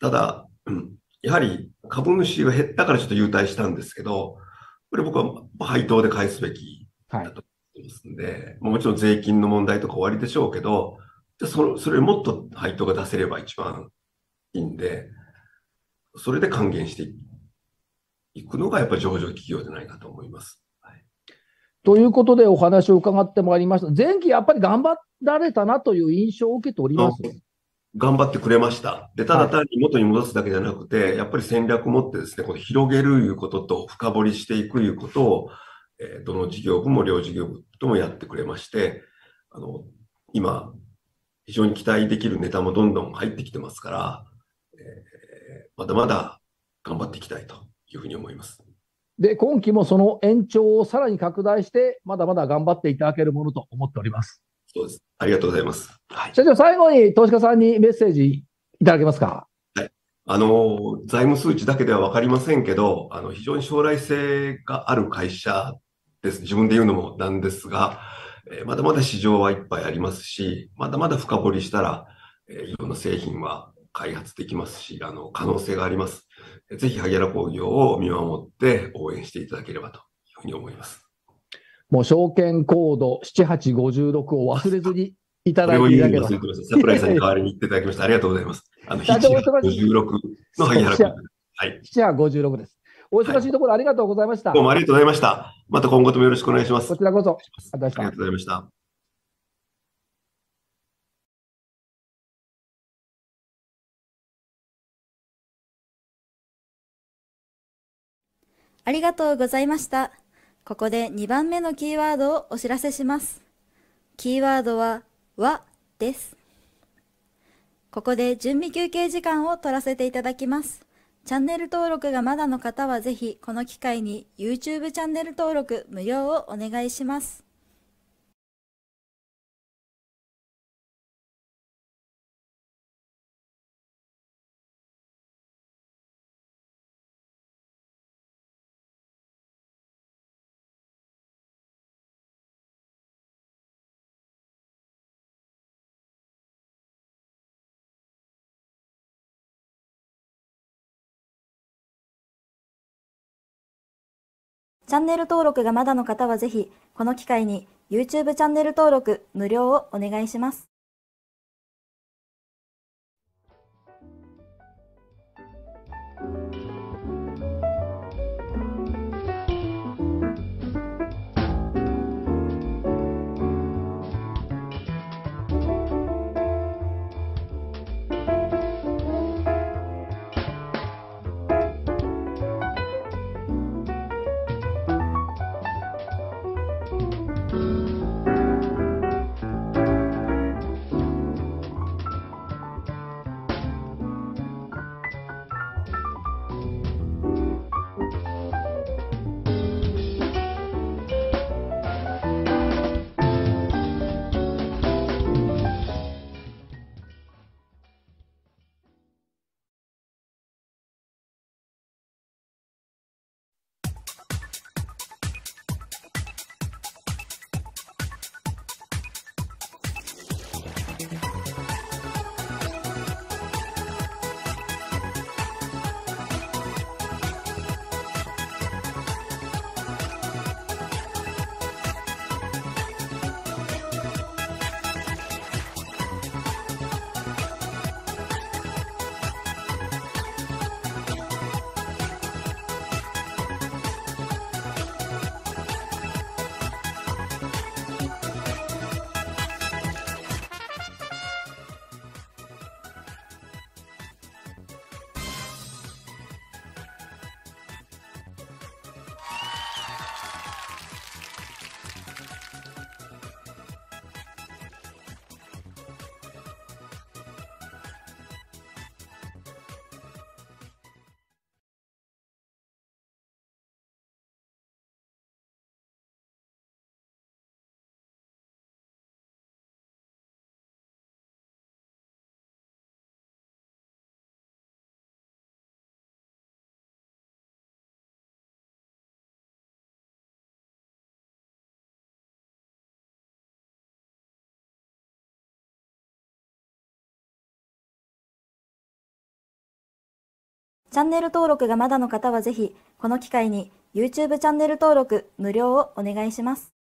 Speaker 5: ただ、うん、やはり株主が減ったからちょっと優待したんですけど、これ僕は配当で返すべきだとですんで、もちろん税金の問題とか終わりでしょうけど、じゃそそれもっと配当が出せれば一番いいんで、それで還元していくのがやっぱり上場企業じゃないかと思います。はい、
Speaker 3: ということでお話を伺ってまいりました。前期やっぱり頑張られたなという印象を受けております。
Speaker 5: 頑張ってくれました。で、ただ単に元に戻すだけじゃなくて、はい、やっぱり戦略を持ってですね、この広げるいうことと深掘りしていくいうことを、えどの事業部も両事業部ともやってくれまして、あの、今、非常に期待できるネタもどんどん入ってきてますから、えー、まだまだ頑張っていきたいというふうに思います。
Speaker 3: で、今期もその延長をさらに拡大して、まだまだ頑張っていただけるものと思っ
Speaker 5: ております。そうです。ありがとうございます。
Speaker 3: はい、社長、最後に投資家さんにメッセージいただけますか。は
Speaker 5: い。あの、財務数値だけでは分かりませんけど、あの、非常に将来性がある会社です。自分で言うのもなんですが、えー、まだまだ市場はいっぱいありますし、まだまだ深掘りしたら、えー、いろんな製品は開発できますし、あの、可能性があります。ぜひ、萩原工業を見守って応援していただければというふうに思います。
Speaker 3: もう証券コード7856を忘れずにいただいていただければ。サプライさんに代わ
Speaker 5: りに言っていただきました。ありがとうございます。あの、7856の萩原工業。
Speaker 3: はい。7856です。お忙しいところありがとうございました。はい、どうもありがとうございまし
Speaker 5: た。また今後ともよろしくお願いします。こちらこそ。ありがとうございました。
Speaker 1: ありがとうございました。ここで2番目のキーワードをお知らせします。キーワードは、
Speaker 4: 和です。ここで準備休憩時間を取らせていただきます。チャンネル登録がまだの方はぜひこの機会に YouTube チャンネル登録無料をお願いします。
Speaker 1: チャンネル登録がまだの方はぜひ、この機会に YouTube チャンネル登録無料をお願いします。チャンネル登録がまだの方はぜひ、この機会に YouTube チャンネル登録無料をお願いします。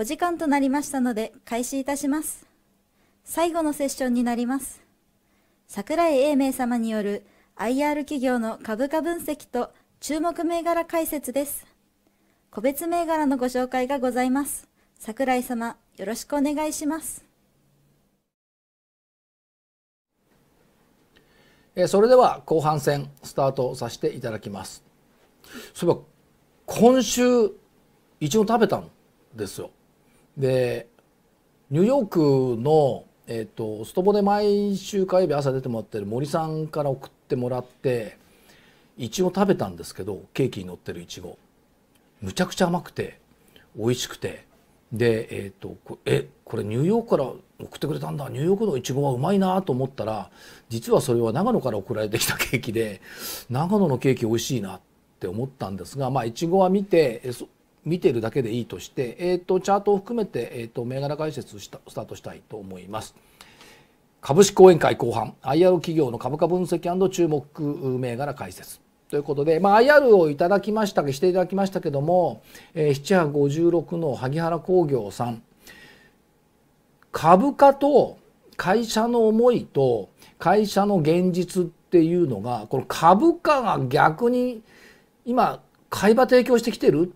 Speaker 4: お時間となりましたので開始いたします。最後のセッションになります。桜井英明様による IR 企業の株価分析と注目銘柄解説です。個別銘柄のご紹介がございます。桜井様、よろしくお願いします。
Speaker 3: えそれでは後半戦スタートさせていただきます。そういえば今週一応食べたんですよ。でニューヨークの、えーと、ストボで毎週火曜日朝出てもらってる森さんから送ってもらっていちご食べたんですけどケーキに乗ってるいちごむちゃくちゃ甘くて美味しくてでえっ、ー、とこえこれニューヨークから送ってくれたんだニューヨークのいちごはうまいなと思ったら実はそれは長野から送られてきたケーキで長野のケーキ美味しいなって思ったんですがまあいちごは見て見てるだけでいいとして、えーと、チャートを含めて、えーと、銘柄解説したスタートしたいと思います。株式講演会後半 IR 企業の株価分析注目銘柄解説ということで、まあ、IR をいただきましたしていただきましたけども、えー、756の萩原工業さん株価と会社の思いと会社の現実っていうのがこの株価が逆に今買い場提供してきてる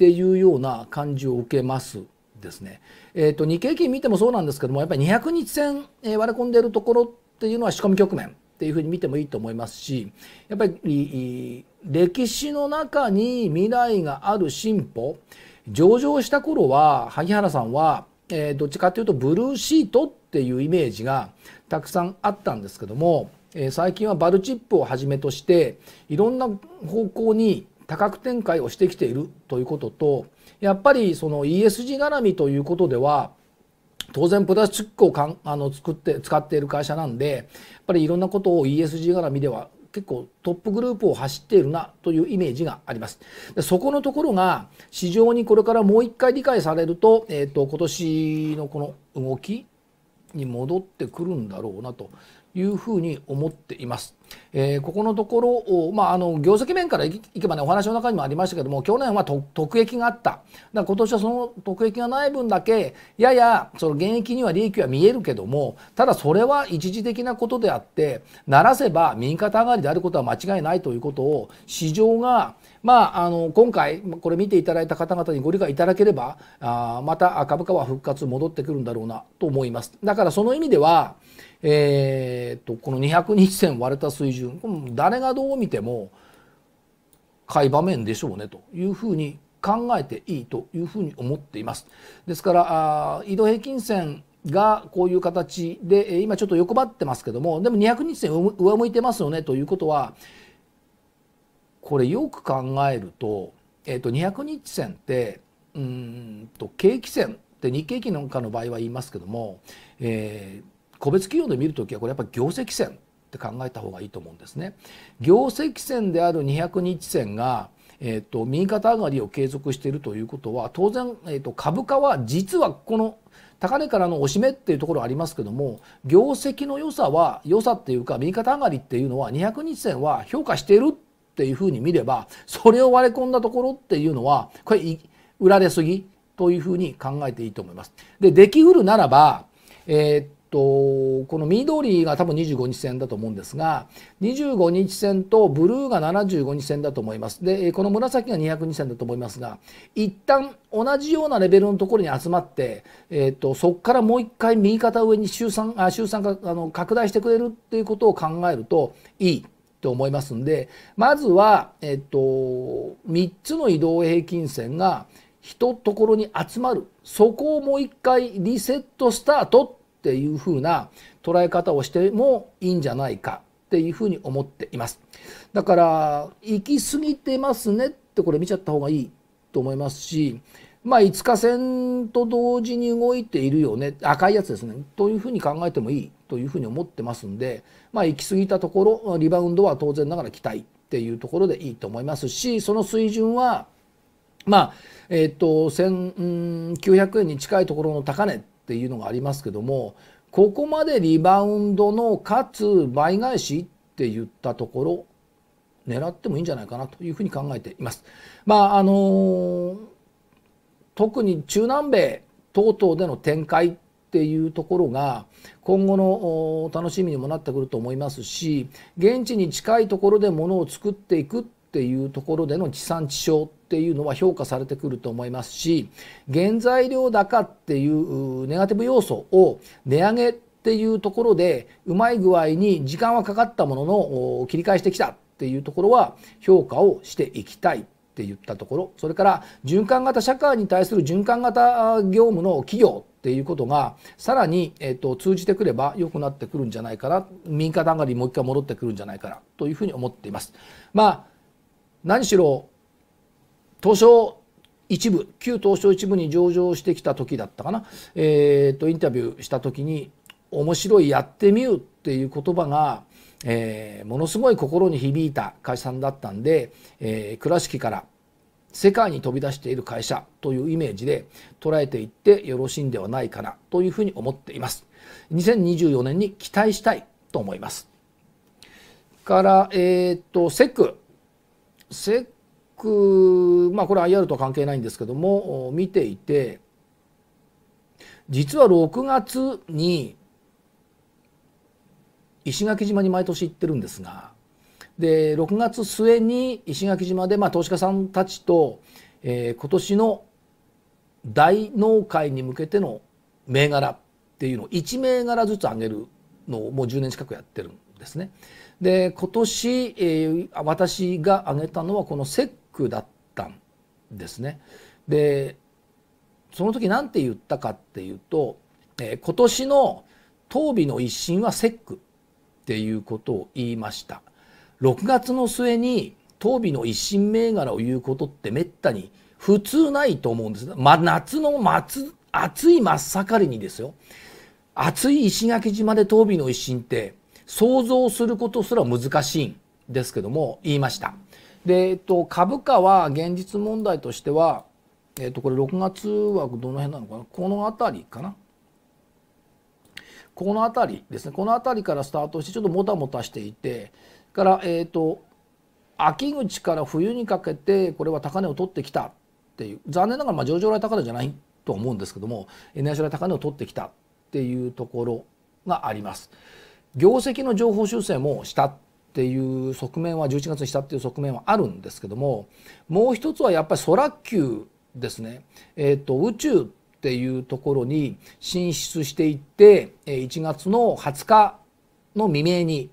Speaker 3: っていうような感じを受けますですね。えーと、日経金見てもそうなんですけどもやっぱり200日線、え割れ込んでいるところっていうのは仕込み局面っていうふうに見てもいいと思いますしやっぱり歴史の中に未来がある進歩上場した頃は萩原さんは、えー、どっちかというとブルーシートっていうイメージがたくさんあったんですけども、えー、最近はバルチップをはじめとしていろんな方向に多角展開をしてきているということとやっぱりその ESG 絡みということでは当然プラスチックをかんあの作って使っている会社なんでやっぱりいろんなことを ESG 絡みでは結構トップグループを走っているなというイメージがあります。でそこのところが市場にこれからもう一回理解されると,、えーと、と今年のこの動きに戻ってくるんだろうなというふうに思っています。えー、ここのところを、まあ、あの業績面からいけばねお話の中にもありましたけども去年は特益があっただから今年はその特益がない分だけややその現役には利益は見えるけどもただそれは一時的なことであってならせば右肩上がりであることは間違いないということを市場が、まあ、あの今回これ見ていただいた方々にご理解いただければあまた株価は復活戻ってくるんだろうなと思います。だからその意味ではえー、っとこの200日線割れた水準誰がどう見ても買い場面でしょうねというふうに考えていいというふうに思っています。ですから移動平均線がこういう形で今ちょっと欲張ってますけどもでも200日線上向いてますよねということはこれよく考えると,、えー、と200日線ってうんと景気線って日経期なんかの場合は言いますけども、え個別企業で見るときはこれやっぱ業績線って考えた方がいいと思うんですね。業績線である200日線がえと、右肩上がりを継続しているということは当然、えと、株価は実はこの高値からのおしめっていうところありますけども業績の良さは良さっていうか右肩上がりっていうのは200日線は評価しているっていうふうに見ればそれを割れ込んだところっていうのはこれ売られすぎというふうに考えていいと思います。でできうるならば、えーとこの緑が多分25日線だと思うんですが25日線とブルーが75日線だと思いますでこの紫が200日線だと思いますが一旦同じようなレベルのところに集まって、えーと、そこからもう一回右肩上に週3あ週3あの拡大してくれるっていうことを考えるといいと思いますんでまずは、えと、3つの移動平均線が一ところに集まるそこをもう一回リセットスタートっていうふうな捉え方をしてもいいんじゃないかっていうふうに思っています。だから行き過ぎてますねってこれ見ちゃった方がいいと思いますしまあ5日線と同時に動いているよね赤いやつですねというふうに考えてもいいというふうに思ってますんでまあ行き過ぎたところリバウンドは当然ながら期待っていうところでいいと思いますしその水準はまあえっと、と1900円に近いところの高値っっていうのがありますけどもここまでリバウンドのかつ倍返しって言ったところ狙ってもいいんじゃないかなというふうに考えています。まああのー、特に中南米等々での展開っていうところが今後の楽しみにもなってくると思いますし現地に近いところでものを作っていくっっていうところでの地産地消っていうのは評価されてくると思いますし原材料高っていうネガティブ要素を値上げっていうところでうまい具合に時間はかかったものの切り返してきたっていうところは評価をしていきたいって言ったところそれから循環型社会に対する循環型業務の企業っていうことがさらに、えっと通じてくれば良くなってくるんじゃないかな民間段階にもう一回戻ってくるんじゃないかなというふうに思っています。まあ何しろ東証一部旧東証一部に上場してきた時だったかな、えーと、インタビューした時に「面白いやってみよう」っていう言葉が、えー、ものすごい心に響いた会社さんだったんで、えー、倉敷から世界に飛び出している会社というイメージで捉えていってよろしいんではないかなというふうに思っています。2024年に期待したいと思います。から、えっ、ー、と、セックセック、まあこれ IR とは関係ないんですけども、見ていて、実は6月に石垣島に毎年行ってるんですが、で、6月末に石垣島で、まあ投資家さんたちと、えー、今年の大納会に向けての銘柄っていうのを1銘柄ずつ上げるのをもう10年近くやってるんですね。で今年、えー、私が挙げたのはこの節句だったんですね。でその時何て言ったかっていうと、えー、今年の当美の一心は節句っていうことを言いました。6月の末に当美の一心銘柄を言うことってめったに普通ないと思うんです、ま、夏の暑い真っ盛りにですよ暑い石垣島で東美の一心って想像することすら難しいんですけども言いました。で、えっと、株価は現実問題としては、えっと、これ6月枠どの辺なのかなこの辺りかなこの辺りですねこの辺りからスタートしてちょっともたもたしていてから、えっと秋口から冬にかけてこれは高値を取ってきたっていう残念ながらまあ上場来高値じゃないと思うんですけども年初来高値を取ってきたっていうところがあります。業績の情報修正もしたっていう側面は11月にしたっていう側面はあるんですけどももう一つはやっぱり空球ですね、えーと、宇宙っていうところに進出していって1月の20日の未明に、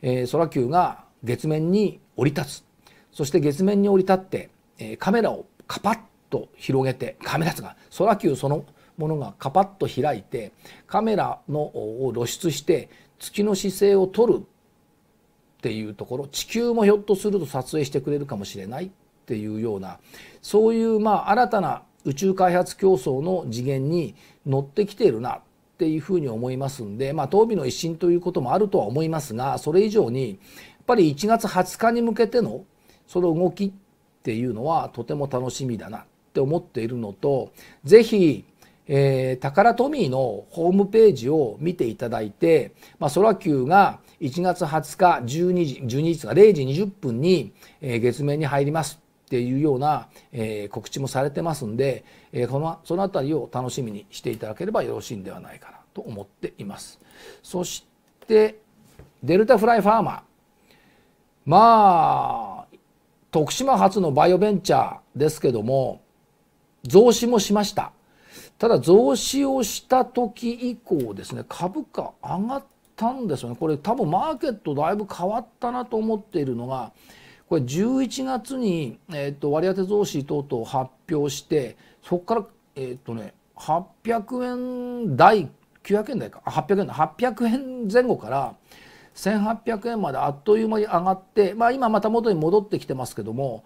Speaker 3: えー、空球が月面に降り立つそして月面に降り立って、えカメラをカパッと広げてカメラが空球そのものがカパッと開いてカメラのを露出して月の姿勢をとるっていうところ地球もひょっとすると撮影してくれるかもしれないっていうようなそういうまあ新たな宇宙開発競争の次元に乗ってきているなっていうふうに思いますんでまあ当備の一新ということもあるとは思いますがそれ以上にやっぱり1月20日に向けてのその動きっていうのはとても楽しみだなって思っているのと是非えー、タカラトミーのホームページを見ていただいて、まあ、ソラキューが1月20日12時12時か0時20分に、えー、月面に入りますっていうような、えー、告知もされてますんで、えこのその辺りを楽しみにしていただければよろしいんではないかなと思っています。そしてデルタフライファーマーまあ徳島発のバイオベンチャーですけども増資もしました。ただ増資をした時以降ですね株価上がったんですよねこれ多分マーケットだいぶ変わったなと思っているのがこれ11月に、えー、と割当増資等々発表してそこからえっ、ー、とね800円台900円台か800円800円前後から1800円まであっという間に上がって、まあ、今また元に戻ってきてますけども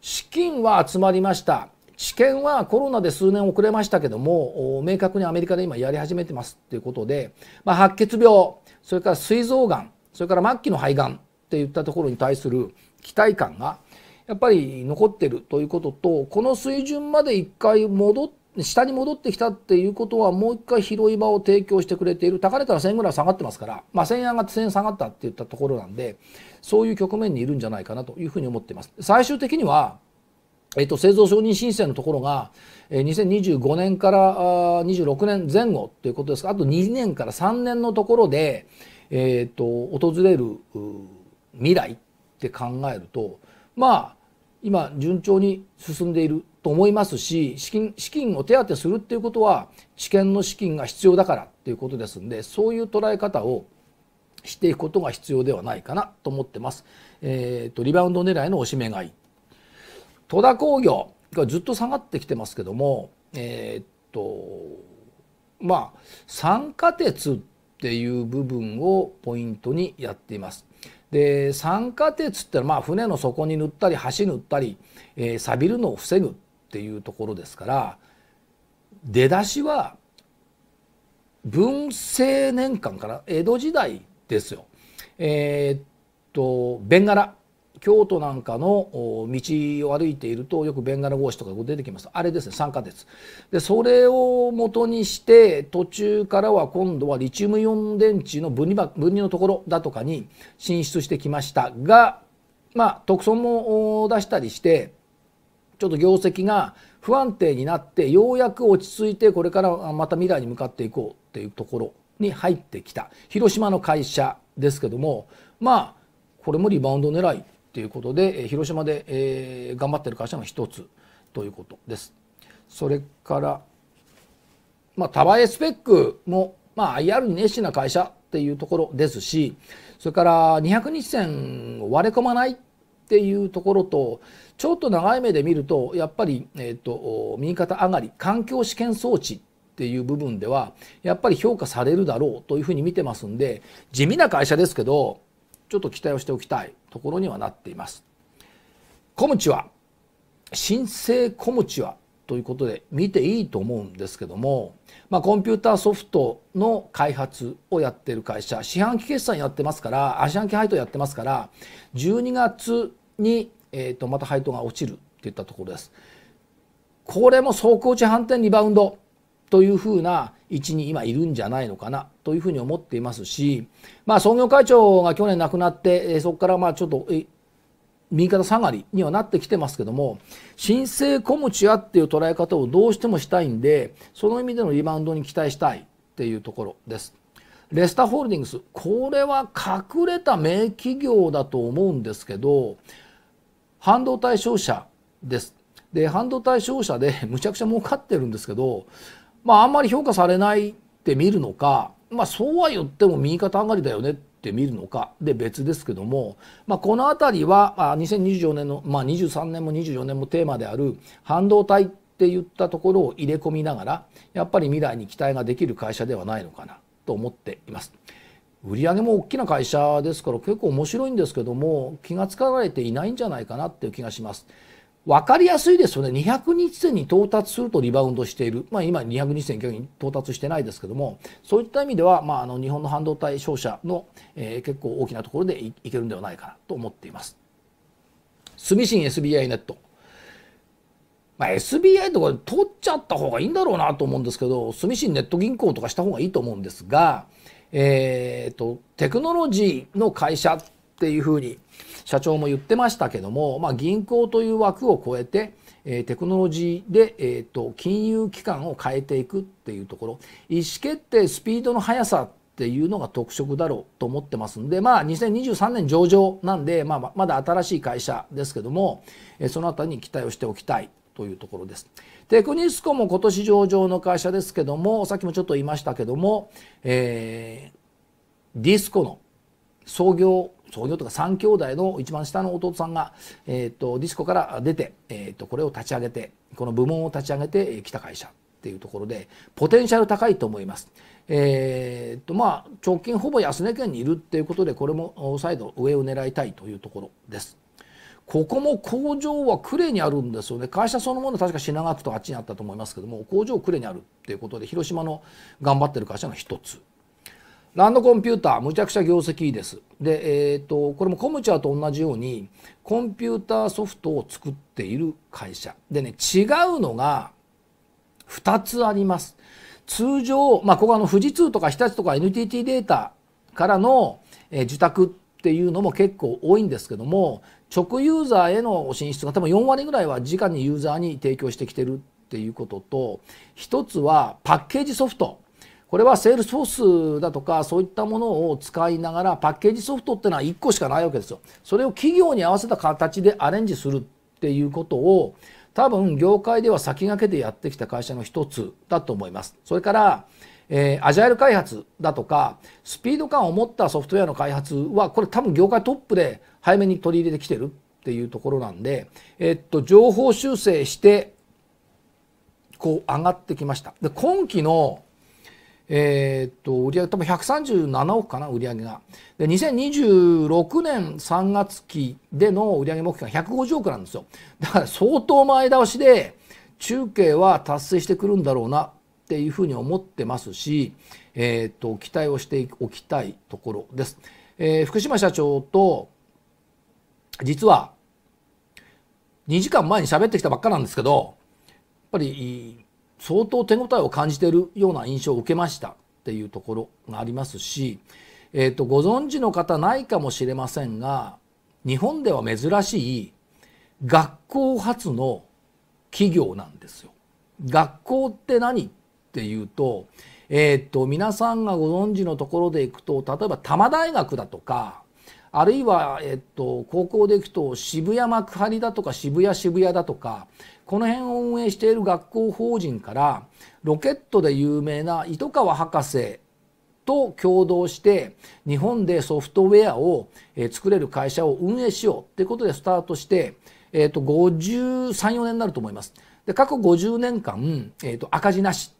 Speaker 3: 資金は集まりました治験はコロナで数年遅れましたけども明確にアメリカで今やり始めてますっていうことで、まあ、白血病それから膵臓がんそれから末期の肺がんっていったところに対する期待感がやっぱり残ってるということとこの水準まで一回戻って下に戻ってきたっていうことはもう一回広い場を提供してくれている高値から1000円ぐらい下がってますから、まあ、1000円上がって1000円下がったっていったところなんでそういう局面にいるんじゃないかなというふうに思っています。最終的にはえっと、製造承認申請のところが、2025年から26年前後ということですが、あと2年から3年のところで、えっと、訪れる未来って考えると、まあ、今、順調に進んでいると思いますし、資金、資金を手当てするっていうことは、治験の資金が必要だからっていうことですんで、そういう捉え方をしていくことが必要ではないかなと思ってます。えっ、と、リバウンド狙いの押しめ買い。戸田工業がずっと下がってきてますけどもえー、っとまあ酸化鉄っていう部分をポイントにやっています。で酸化鉄ってまあ船の底に塗ったり橋塗ったり、えー、錆びるのを防ぐっていうところですから出だしは文政年間から江戸時代ですよ。えー、っと弁柄京都なんかの道を歩いているとよくベンガル格子とか出てきますあれですね酸化鉄でそれを元にして途中からは今度はリチウムイオン電池の分離分離のところだとかに進出してきましたがまあ特損も出したりしてちょっと業績が不安定になってようやく落ち着いてこれからまた未来に向かっていこうっていうところに入ってきた広島の会社ですけどもまあこれもリバウンド狙いということで広島で、えー、頑張ってる会社の一つということです。それから、まあ、タバエスペックも、まあ、IR に熱心な会社っていうところですしそれから200日線を割れ込まないっていうところとちょっと長い目で見るとやっぱり、えーと右肩上がり環境試験装置っていう部分ではやっぱり評価されるだろうというふうに見てますんで地味な会社ですけどちょっと期待をしておきたいところにはなっています。小ムは新生小ムはということで見ていいと思うんですけども、まあ、コンピューターソフトの開発をやってる会社四半期決算やってますから四半期配当やってますから12月に、えー、とまた配当が落ちるっていったところです。これも走行値反転リバウンドというふうな位置に今いるんじゃないのかなというふうに思っていますし、まあ、創業会長が去年亡くなってそこからまあちょっと右肩下がりにはなってきてますけども新生小持屋っていう捉え方をどうしてもしたいんでその意味でのリバウンドに期待したいっていうところです。レスタホールディングスこれは隠れた名企業だと思うんですけど半導体商社です。で半導体商社で <laughs> むちゃくちゃ儲かってるんですけどまああんまり評価されないって見るのかまあそうは言っても右肩上がりだよねって見るのかで別ですけども、まあ、この辺りは、まあ、2024年の、まあ、23年も24年もテーマである半導体って言ったところを入れ込みながらやっぱり未来に期待ができる会社ではないのかなと思っています。売上も大きな会社ですから結構面白いんですけども気が付かれていないんじゃないかなっていう気がします。分かりやすいですよね200日線に到達するとリバウンドしている、まあ、今200日線に到達してないですけどもそういった意味では、まあ、あの日本の半導体商社の、えー、結構大きなところでいけるんではないかなと思っています。住信 SBI ネットまあ、SBI とか取っちゃった方がいいんだろうなと思うんですけど住信ネット銀行とかした方がいいと思うんですが、えーとテクノロジーの会社っていうふうに社長も言ってましたけども、まあ、銀行という枠を超えて、えテクノロジーで、えーと、金融機関を変えていくっていうところ意思決定スピードの速さっていうのが特色だろうと思ってますんで、まあ、2023年上場なんで、まあ、まだ新しい会社ですけども、えそのあたりに期待をしておきたいというところです。テクニスコも今年上場の会社ですけども、さっきもちょっと言いましたけども、えー、ディスコの創業創業とか3兄弟の一番下の弟さんが、えーと、ディスコから出て、えーと、これを立ち上げてこの部門を立ち上げてきた会社っていうところでポテンシャル高いと思います。えーとまあ、直近ほぼ安値圏にいるっていうことでこれも再度上を狙いたいというところです。ここも工場は呉にあるんですよね。会社そのもの確か品川区とあっちにあったと思いますけども、工場呉にあるっていうことで、広島の頑張ってる会社の一つランドコンピューターむちゃくちゃ業績いいです。で、えーと、これもコムチャーと同じようにコンピューターソフトを作っている会社でね違うのが2つあります。通常、まあ、ここあの富士通とか日立とか NTT データからの、えー、受託っていうのも結構多いんですけども直ユーザーへの進出が多分4割ぐらいは直にユーザーに提供してきてるっていうことと一つはパッケージソフトこれはセールスフォースだとかそういったものを使いながらパッケージソフトっていうのは1個しかないわけですよ。それを企業に合わせた形でアレンジするっていうことを多分業界では先駆けてやってきた会社の一つだと思います。それから、えー、アジャイル開発だとかスピード感を持ったソフトウェアの開発はこれ多分業界トップで早めに取り入れてきてるっていうところなんで、えっと、情報修正してこう上がってきました。で今期のえー、っと売上多分137億かな売上がで2026年3月期での売上目標が150億なんですよだから相当前倒しで中継は達成してくるんだろうなっていうふうに思ってますし、えー、っと期待をしておきたいところです、えー、福島社長と実は2時間前に喋ってきたばっかなんですけどやっぱり相当手応えを感じているような印象を受けましたっていうところがありますし、えーと、ご存知の方ないかもしれませんが日本では珍しい学校発の企業なんですよ。学校って何っていうと,、えーと、皆さんがご存知のところでいくと例えば多摩大学だとかあるいは、えっと、高校でいくと渋谷幕張だとか渋谷渋谷だとかこの辺を運営している学校法人からロケットで有名な糸川博士と共同して日本でソフトウェアを作れる会社を運営しようっていうことでスタートして、えー、と53、4年になると思います。で過去50年間、えー、と赤字なし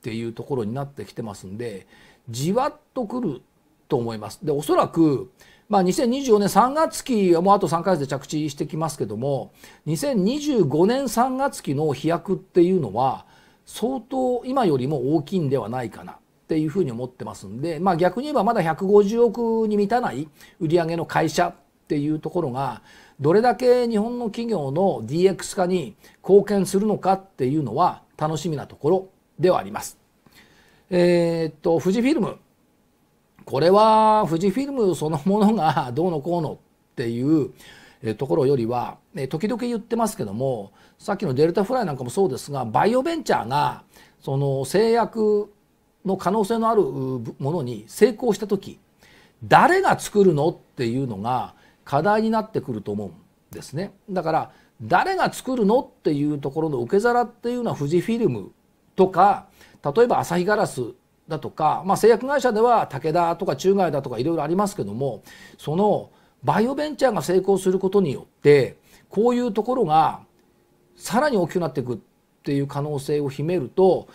Speaker 3: っていうところになってきてますんでじわっとくると思います。でおそらくまあ、2024年3月期はもうあと3ヶ月で着地してきますけども2025年3月期の飛躍っていうのは相当今よりも大きいんではないかなっていうふうに思ってますんで、まあ、逆に言えばまだ150億に満たない売上の会社っていうところがどれだけ日本の企業の DX 化に貢献するのかっていうのは楽しみなところではあります。えー、っと富士フィルムこれは富士フィルムそのものがどうのこうのっていうところよりは時々言ってますけどもさっきのデルタフライなんかもそうですがバイオベンチャーがその制約の可能性のあるものに成功した時誰が作るのっていうのが課題になってくると思うんですね。だから誰が作るのっていうところの受け皿っていうのは富士フィルムとか例えばアガラスだとか、まあ、製薬会社では武田とか中外だとかいろいろありますけどもそのバイオベンチャーが成功することによってこういうところがさらに大きくなっていくっていう可能性を秘めると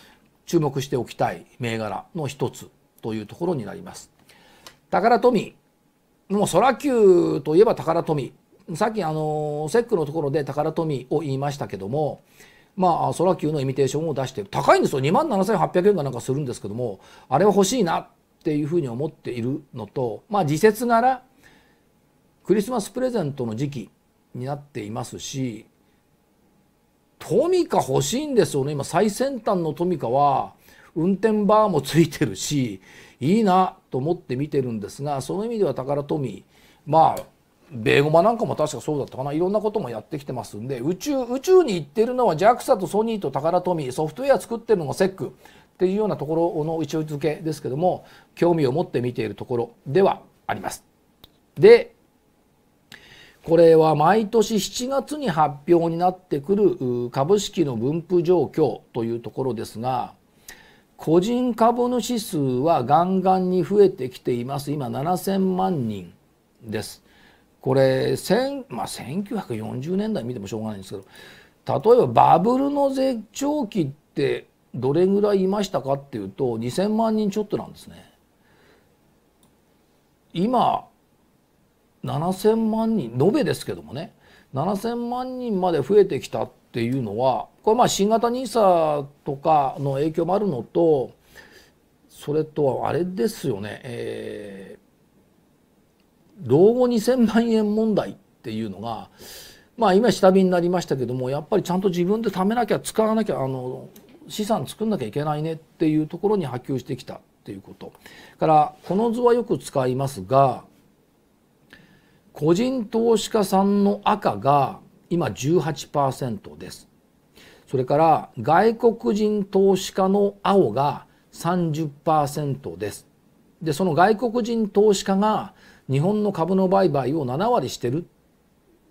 Speaker 3: 注目しておきたい銘柄の一つというところになります。宝富もう空級といえば宝富さっきあのセックのところで宝富を言いましたけどもまあ、空級のイミテーションを出して高いんですよ2万7800円かなんかするんですけどもあれは欲しいなっていうふうに思っているのと、まあ、自節柄クリスマスプレゼントの時期になっていますしトミカ欲しいんですよね今最先端のトミカは運転バーもついてるしいいなと思って見てるんですがその意味ではタカラトミーまあ米ゴマなんかも確かそうだったかないろんなこともやってきてますんで宇宙宇宙に行ってるのは JAXA とソニーとタカラトミーソフトウェア作ってるのがセックっていうようなところの位置づけですけども興味を持って見ているところではあります。でこれは毎年7月に発表になってくる株式の分布状況というところですが個人株主数はガンガンに増えてきています今7000万人です。これ1まあ、1940年代見てもしょうがないんですけど例えばバブルの絶頂期ってどれぐらいいましたかっていうと2,000万人ちょっとなんですね。今7,000万人延べですけどもね7,000万人まで増えてきたっていうのはこれまあ新型 NISA とかの影響もあるのとそれとあれですよね、え老後2,000万円問題っていうのがまあ今下火になりましたけどもやっぱりちゃんと自分で貯めなきゃ使わなきゃあの資産作んなきゃいけないねっていうところに波及してきたっていうことからこの図はよく使いますが個人投資家さんの赤が今18%です。それから外国人投資家の青が30%です。でその外国人投資家が日本の株の売買を7割してる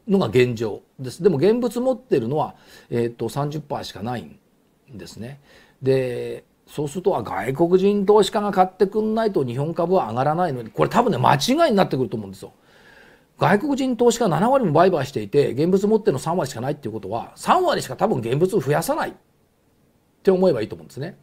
Speaker 3: のが現状ですでも現物持ってるのは、えー、と30%しかないんですね。でそうするとは外国人投資家が買ってくんないと日本株は上がらないのにこれ多分ね間違いになってくると思うんですよ。外国人投資家7割も売買していて現物持ってるの3割しかないっていうことは3割しか多分現物を増やさないって思えばいいと思うんですね。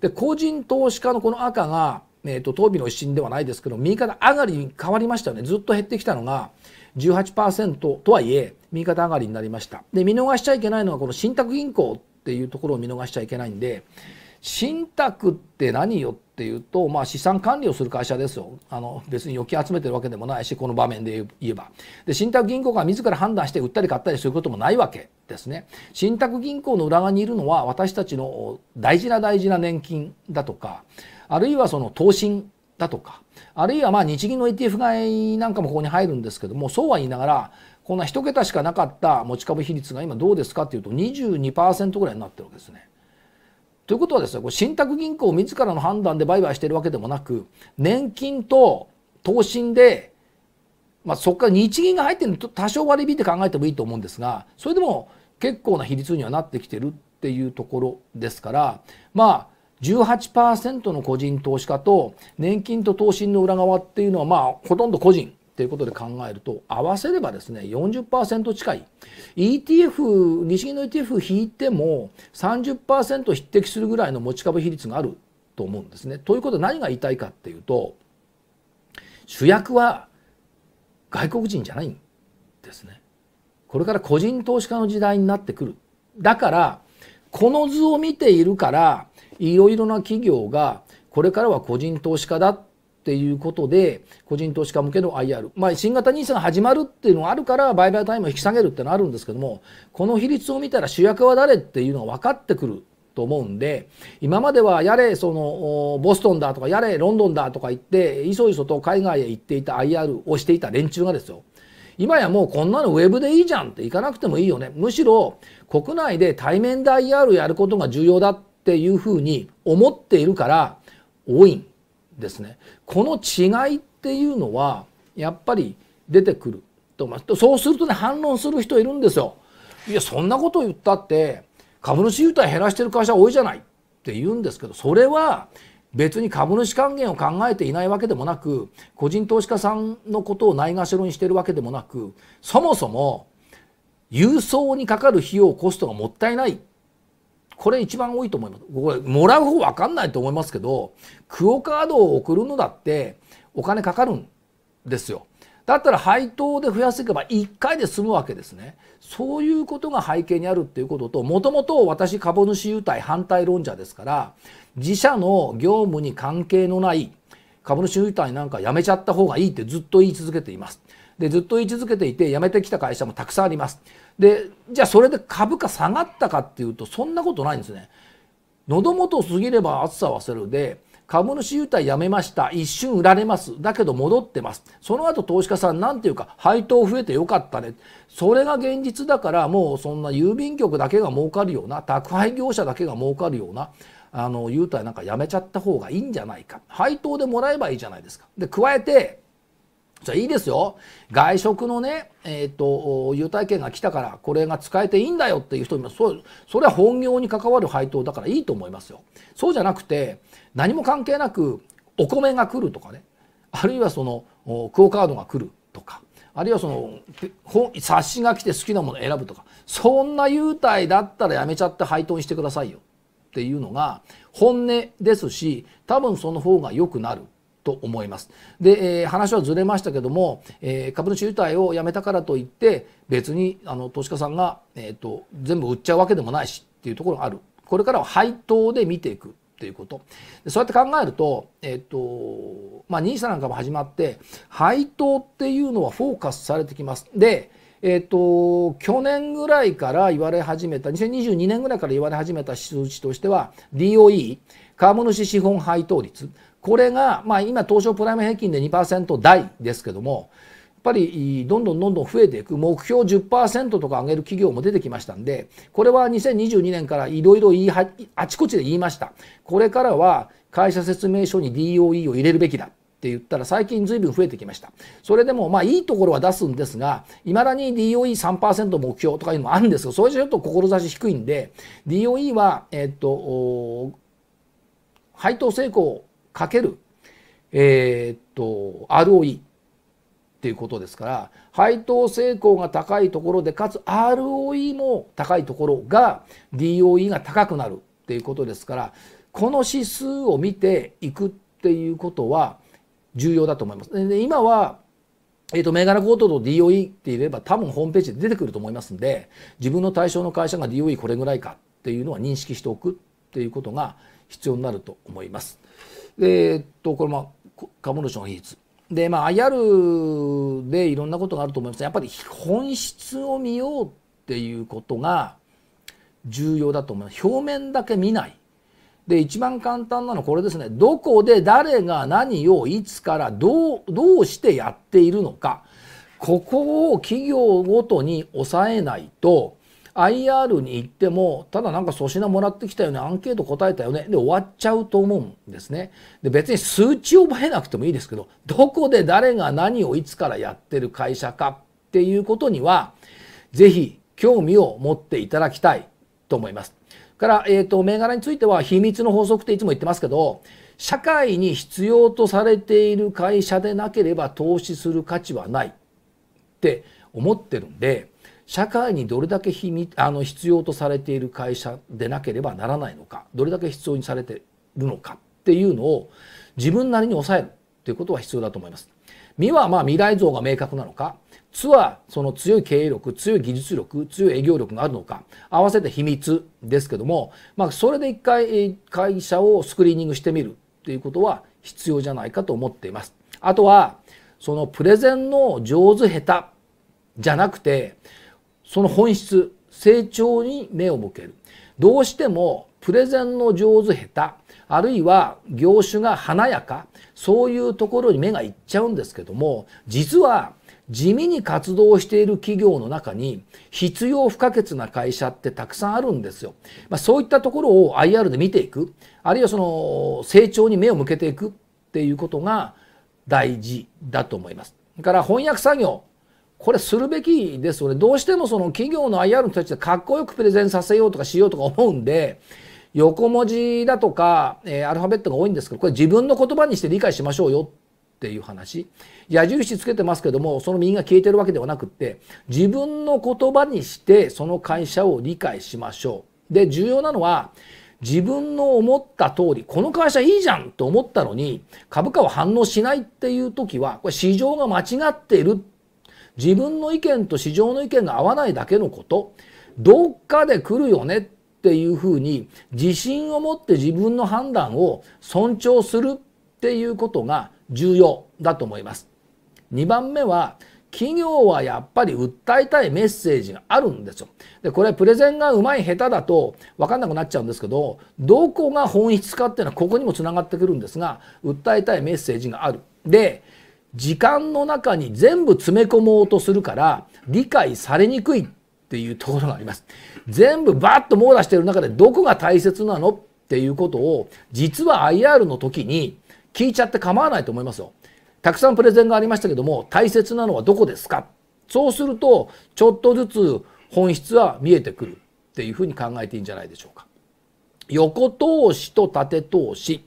Speaker 3: で個人投資家のこの赤がえーと、当備の一心ではないですけど右肩上がりに変わりましたよねずっと減ってきたのが18%とはいえ右肩上がりになりましたで見逃しちゃいけないのはこの信託銀行っていうところを見逃しちゃいけないんで信託って何よっていうと、まあ、資産管理をする会社ですよあの別に預金集めてるわけでもないしこの場面で言えばで信託銀行が自ら判断して売ったり買ったりすることもないわけですね信託銀行の裏側にいるのは私たちの大事な大事な年金だとかあるいはその投信だとか、あるいはまあ日銀の ETF 買いなんかもここに入るんですけども、そうは言いながら、こんな1桁しかなかった持ち株比率が今どうですかっていうと22%ぐらいになってるわけですね。ということはですね、こ信託銀行自らの判断で売買してるわけでもなく、年金と投信で、まあ、そこから日銀が入ってると多少割り引いて考えてもいいと思うんですが、それでも結構な比率にはなってきてるっていうところですから、まあ、18%の個人投資家と年金と投資の裏側っていうのはまあほとんど個人っていうことで考えると合わせればですね40%近い ETF 日銀の ETF 引いても30%匹敵するぐらいの持ち株比率があると思うんですね。ということで何が言いたいかっていうと主役は外国人じゃないんですね。これから個人投資家の時代になってくる。だからこの図を見ているからいろいろな企業がこれからは個人投資家だっていうことで個人投資家向けの IR、まあ、新型 NISA が始まるっていうのがあるから売買イムを引き下げるってのがあるんですけどもこの比率を見たら主役は誰っていうのが分かってくると思うんで今まではやれそのボストンだとかやれロンドンだとか言っていそいそと海外へ行っていた IR をしていた連中がですよ今やもうこんなのウェブでいいじゃんって行かなくてもいいよねむしろ国内で対面で IR やることが重要だっっていうふうに思っているから多いんですね。この違いっていうのはやっぱり出てくると思います。そうするとね反論する人いるんですよ。いやそんなこと言ったって株主優待減らしてる会社多いじゃないって言うんですけどそれは別に株主還元を考えていないわけでもなく個人投資家さんのことをないがしろにしてるわけでもなくそもそも郵送にかかる費用コストがもったいないこれ一番多いと思います。これもらう方分かんないと思いますけどクオ・カードを送るのだってお金かかるんですよ。だったら配当で増やせば1回で済むわけですね。そういうことが背景にあるっていうことともともと私株主優待反対論者ですから自社の業務に関係のない株主優待なんかやめちゃった方がいいってずっと言い続けています。でずっと言い続けていて辞めてきた会社もたくさんあります。でじゃあそれで株価下がったかっていうとそんなことないんですね。喉元を過ぎれば暑さはせるで株主優待やめました一瞬売られますだけど戻ってますその後投資家さん何ていうか配当増えてよかったねそれが現実だからもうそんな郵便局だけが儲かるような宅配業者だけが儲かるようなあの優待なんかやめちゃった方がいいんじゃないか配当でもらえばいいじゃないですか。で加えてじゃいいですよ。外食のね、えっ、ー、と、優待券が来たから、これが使えていいんだよっていう人も、そそれは本業に関わる配当だからいいと思いますよ。そうじゃなくて、何も関係なく、お米が来るとかね、あるいはその、クオカードが来るとか、あるいはその、冊子が来て好きなものを選ぶとか、そんな優待だったらやめちゃって配当にしてくださいよっていうのが本音ですし、多分その方が良くなる。と思います。で、えー、話はずれましたけども、えー、株主優待をやめたからといって別にあの投資家さんが、えーと、全部売っちゃうわけでもないしっていうところがあるこれからは配当で見ていくっていうことでそうやって考えると,、えーとまあ、NISA なんかも始まって配当っていうのはフォーカスされてきます。でえーと、と去年ぐらいから言われ始めた2022年ぐらいから言われ始めた数値としては DOE 株主資本配当率これが、まあ、今東証プライム平均で2%台ですけどもやっぱりどんどんどんどん増えていく目標10%とか上げる企業も出てきましたんでこれは2022年からいろいろ言いは、あちこちで言いましたこれからは会社説明書に DOE を入れるべきだって言ったら最近随分増えてきました。それでもまあいいところは出すんですが、いまだに DOE3% 目標とかいうのもあるんですが、それじゃちょっと志低いんで、DOE は、えっと、配当成功かける、えー、っと ROE っていうことですから配当成功が高いところでかつ ROE も高いところが DOE が高くなるっていうことですからこの指数を見ていくっていうことは重要だと思います。で今はえっ、ー、と、銘柄コードと DOE って言えば多分ホームページで出てくると思いますんで、自分の対象の会社が DOE これぐらいかっていうのは認識しておくっていうことが必要になると思います。えー、っとこれも、株主の比率でまあ IR でいろんなことがあると思いますやっぱり本質を見ようっていうことが重要だと思います表面だけ見ないで一番簡単なのはこれですねどこで誰が何をいつからどうどうしてやっているのかここを企業ごとに抑えないと IR に行ってもただなんか粗品もらってきたよねアンケート答えたよねで終わっちゃうと思うんですねで別に数値を覚えなくてもいいですけどどこで誰が何をいつからやってる会社かっていうことには是非興味を持っていただきたいと思いますから、えーと銘柄については秘密の法則っていつも言ってますけど社会に必要とされている会社でなければ投資する価値はないって思ってるんで社会にどれだけあの必要とされている会社でなければならないのかどれだけ必要にされてるのかっていうのを自分なりに抑えるということは必要だと思います。身はまあ未来像が明確なのかつはその強い経営力強い技術力強い営業力があるのか合わせて秘密ですけども、まあ、それで一回会社をスクリーニングしてみるっていうことは必要じゃないかと思っています。あとはそのプレゼンの上手下手じゃなくてその本質成長に目を向けるどうしてもプレゼンの上手下手あるいは業種が華やかそういうところに目がいっちゃうんですけども実は地味に活動している企業の中に必要不可欠な会社ってたくさんあるんですよ。まあ、そういったところを IR で見ていくあるいはその成長に目を向けていくっていうことが大事だと思います。だから翻訳作業これするべきですよね。どうしてもその企業の IR の人たちでかっこよくプレゼンさせようとかしようとか思うんで、横文字だとか、えー、アルファベットが多いんですけど、これ自分の言葉にして理解しましょうよっていう話。矢印つけてますけども、その右が消えてるわけではなくって、自分の言葉にしてその会社を理解しましょう。で、重要なのは、自分の思った通り、この会社いいじゃんと思ったのに、株価は反応しないっていう時は、これ市場が間違っている自分の意見と市場の意見が合わないだけのことどっかで来るよねっていうふうに自信を持って自分の判断を尊重するっていうことが重要だと思います。2番目は企業はやっぱり訴えたいメッセージがあるんですよ。で、これプレゼンがうまい下手だと分かんなくなっちゃうんですけど、どこが本質かっていうのはここにもつながってくるんですが、訴えたいメッセージがある。で、時間の中に全部詰め込もうとするから理解されにくいっていうところがあります。全部バッと網羅している中でどこが大切なのっていうことを実は IR の時に聞いちゃって構わないと思いますよ。たくさんプレゼンがありましたけども大切なのはどこですかそうするとちょっとずつ本質は見えてくるっていうふうに考えていいんじゃないでしょうか。横通しと縦通し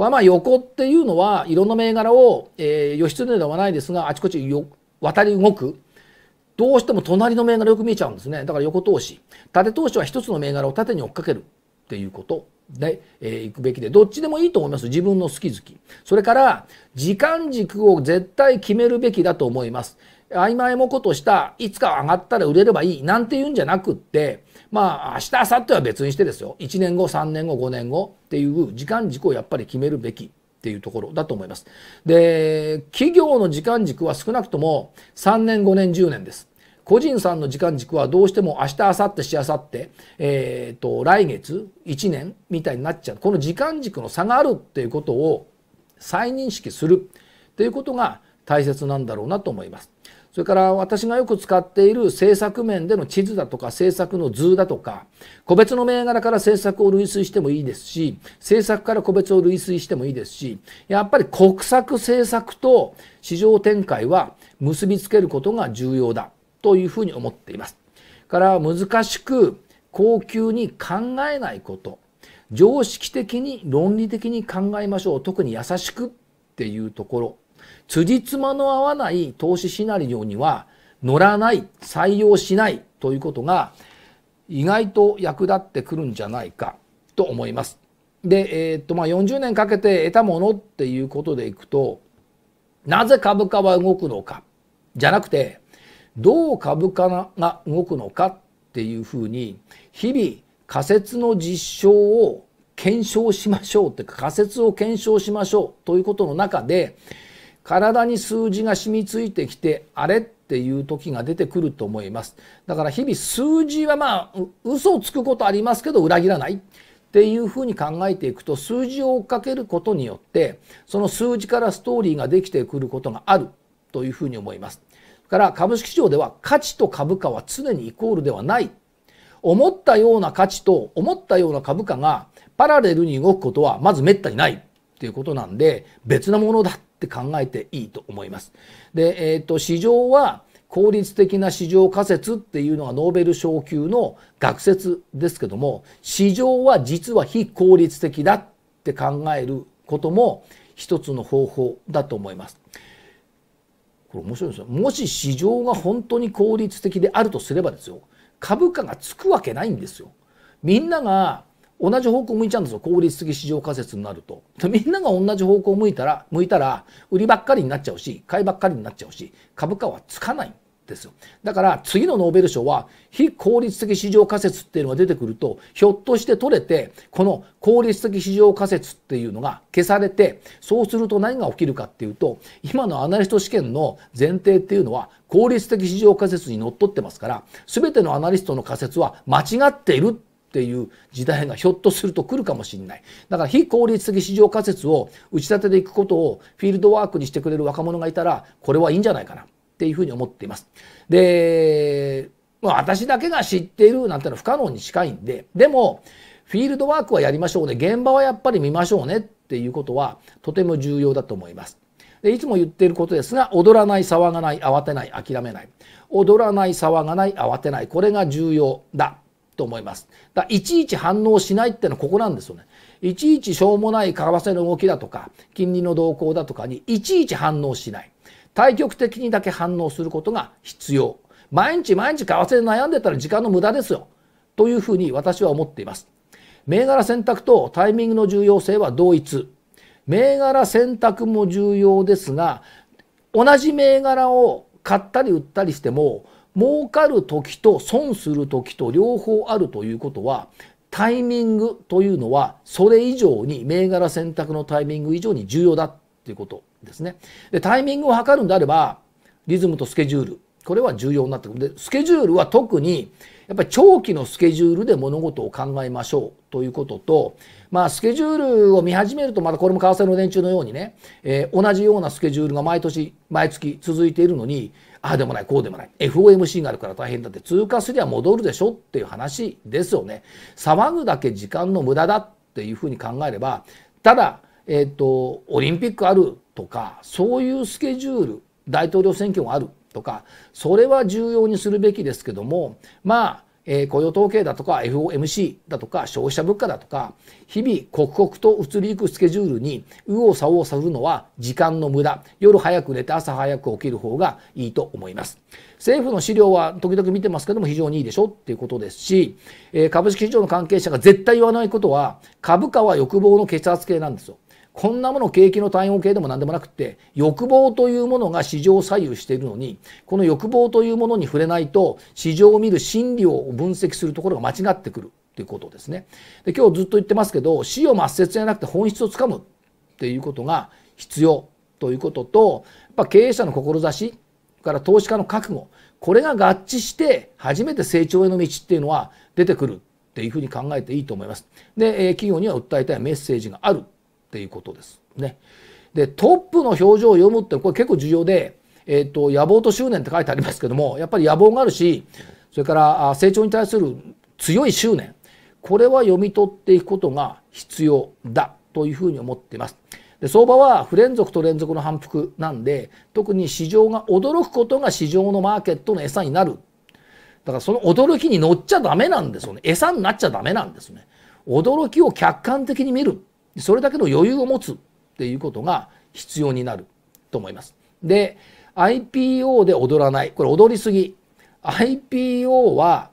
Speaker 3: これはまあ横っていうのはいろんな銘柄を、えー、義経ではないですがあちこちよ渡り動くどうしても隣の銘柄よく見えちゃうんですねだから横投資縦投資は一つの銘柄を縦に追っかけるっていうことで、えー、行くべきでどっちでもいいと思います自分の好き好きそれから時間軸を絶対決めるべきだと思います曖昧もことしたいつか上がったら売れればいいなんて言うんじゃなくってまあ明日明後日は別にしてですよ1年後3年後5年後っていう時間軸をやっぱり決めるべきっていうところだと思います。で企業の時間軸は少なくとも3年5年10年です。個人さんの時間軸はどうしても明日、明後日、しあさって、えっ、ー、と、来月、1年みたいになっちゃう。この時間軸の差があるっていうことを再認識するっていうことが大切なんだろうなと思います。それから私がよく使っている政策面での地図だとか政策の図だとか個別の銘柄から政策を類推してもいいですし政策から個別を類推してもいいですしやっぱり国策政策と市場展開は結びつけることが重要だというふうに思っています。から難しく高級に考えないこと常識的に論理的に考えましょう特に優しくっていうところ辻褄の合わない投資シナリオには乗らない採用しないということが意外と役立ってくるんじゃないかと思います。で、えー、っとまあ、40年かけて得たものっていうことでいくとなぜ株価は動くのかじゃなくてどう株価が動くのかっていうふうに日々仮説の実証を検証しましょうって仮説を検証しましょうということの中で体に数字が染みついてきてあれっていう時が出てくると思いますだから日々数字はまあ嘘をつくことありますけど裏切らないっていうふうに考えていくと数字を追っかけることによってその数字からストーリーができてくることがあるというふうに思いますから株式市場では価値と株価は常にイコールではない思ったような価値と思ったような株価がパラレルに動くことはまずめったにないっていうことなんで別なものだっって考えていいと思います。で、えっ、ー、と、市場は効率的な市場仮説っていうのがノーベル賞級の学説ですけども、市場は実は非効率的だって考えることも一つの方法だと思います。これ面白いですよ。もし市場が本当に効率的であるとすればですよ、株価がつくわけないんですよ。みんなが同じ方向向いちゃうんですよ。効率的市場仮説になると。みんなが同じ方向向いたら、向いたら、売りばっかりになっちゃうし、買いばっかりになっちゃうし、株価はつかないんですよ。だから、次のノーベル賞は、非効率的市場仮説っていうのが出てくると、ひょっとして取れて、この効率的市場仮説っていうのが消されて、そうすると何が起きるかっていうと、今のアナリスト試験の前提っていうのは、効率的市場仮説にのっとってますから、全てのアナリストの仮説は間違っているってっていう時代がひょっとすると来るかもしれないだから非効率的市場仮説を打ち立てていくことをフィールドワークにしてくれる若者がいたらこれはいいんじゃないかなっていうふうに思っています。でまあ、私だけが知っているなんてのは不可能に近いんででもフィールドワークはやりましょうね現場はやっぱり見ましょうねっていうことはとても重要だと思います。でいつも言っていることですが踊らない騒がない慌てない諦めない踊らない騒がない慌てないこれが重要だと思います。だいちいち反応しないってのはここなんですよね。いちいちしょうもない為替の動きだとか金利の動向だとかにいちいち反応しない。対極的にだけ反応することが必要。毎日毎日為替で悩んでたら時間の無駄ですよ。というふうに私は思っています。銘柄選択とタイミングの重要性は同一。銘柄選択も重要ですが、同じ銘柄を買ったり売ったりしても儲かる時と損する時と両方あるということはタイミングというのはそれ以上に銘柄選択のタイミング以上に重要だっていうことですね。でタイミングを測るんであればリズムとスケジュールこれは重要になってくるでスケジュールは特にやっぱり長期のスケジュールで物事を考えましょうということと、まあ、スケジュールを見始めるとまたこれも為替の連中のようにね、えー、同じようなスケジュールが毎年毎月続いているのにああでもないこうでもない FOMC があるから大変だって通過すりゃ戻るでしょっていう話ですよね騒ぐだけ時間の無駄だっていうふうに考えればただえっ、ー、とオリンピックあるとかそういうスケジュール大統領選挙があるとかそれは重要にするべきですけどもまあえー、雇用統計だとか FOMC だとか消費者物価だとか日々刻々と移りゆくスケジュールに右往左往さるのは時間の無駄夜早く寝て朝早く起きる方がいいと思います政府の資料は時々見てますけども非常にいいでしょっていうことですし、えー、株式市場の関係者が絶対言わないことは株価は欲望の血圧計なんですよこんなもの景気の単語系でも何でもなくて欲望というものが市場を左右しているのにこの欲望というものに触れないと市場を見る心理を分析するところが間違ってくるということですね。で今日ずっと言ってますけど死を抹殺じゃなくて本質をつかむっていうことが必要ということとやっぱ経営者の志から投資家の覚悟これが合致して初めて成長への道っていうのは出てくるっていうふうに考えていいと思います。で企業には訴えたいメッセージがあるっていうことです。ね。で、トップの表情を読むって、これ結構重要で、えっ、ー、と、野望と執念って書いてありますけども、やっぱり野望があるし、それから成長に対する強い執念、これは読み取っていくことが必要だというふうに思っています。で相場は不連続と連続の反復なんで特に市場が驚くことが市場のマーケットの餌になるだからその驚きに乗っちゃダメなんですよね餌になっちゃダメなんですね驚きを客観的に見るそれだけの余裕を持つっていうことが必要になると思います。で IPO で踊らないこれ踊りすぎ IPO は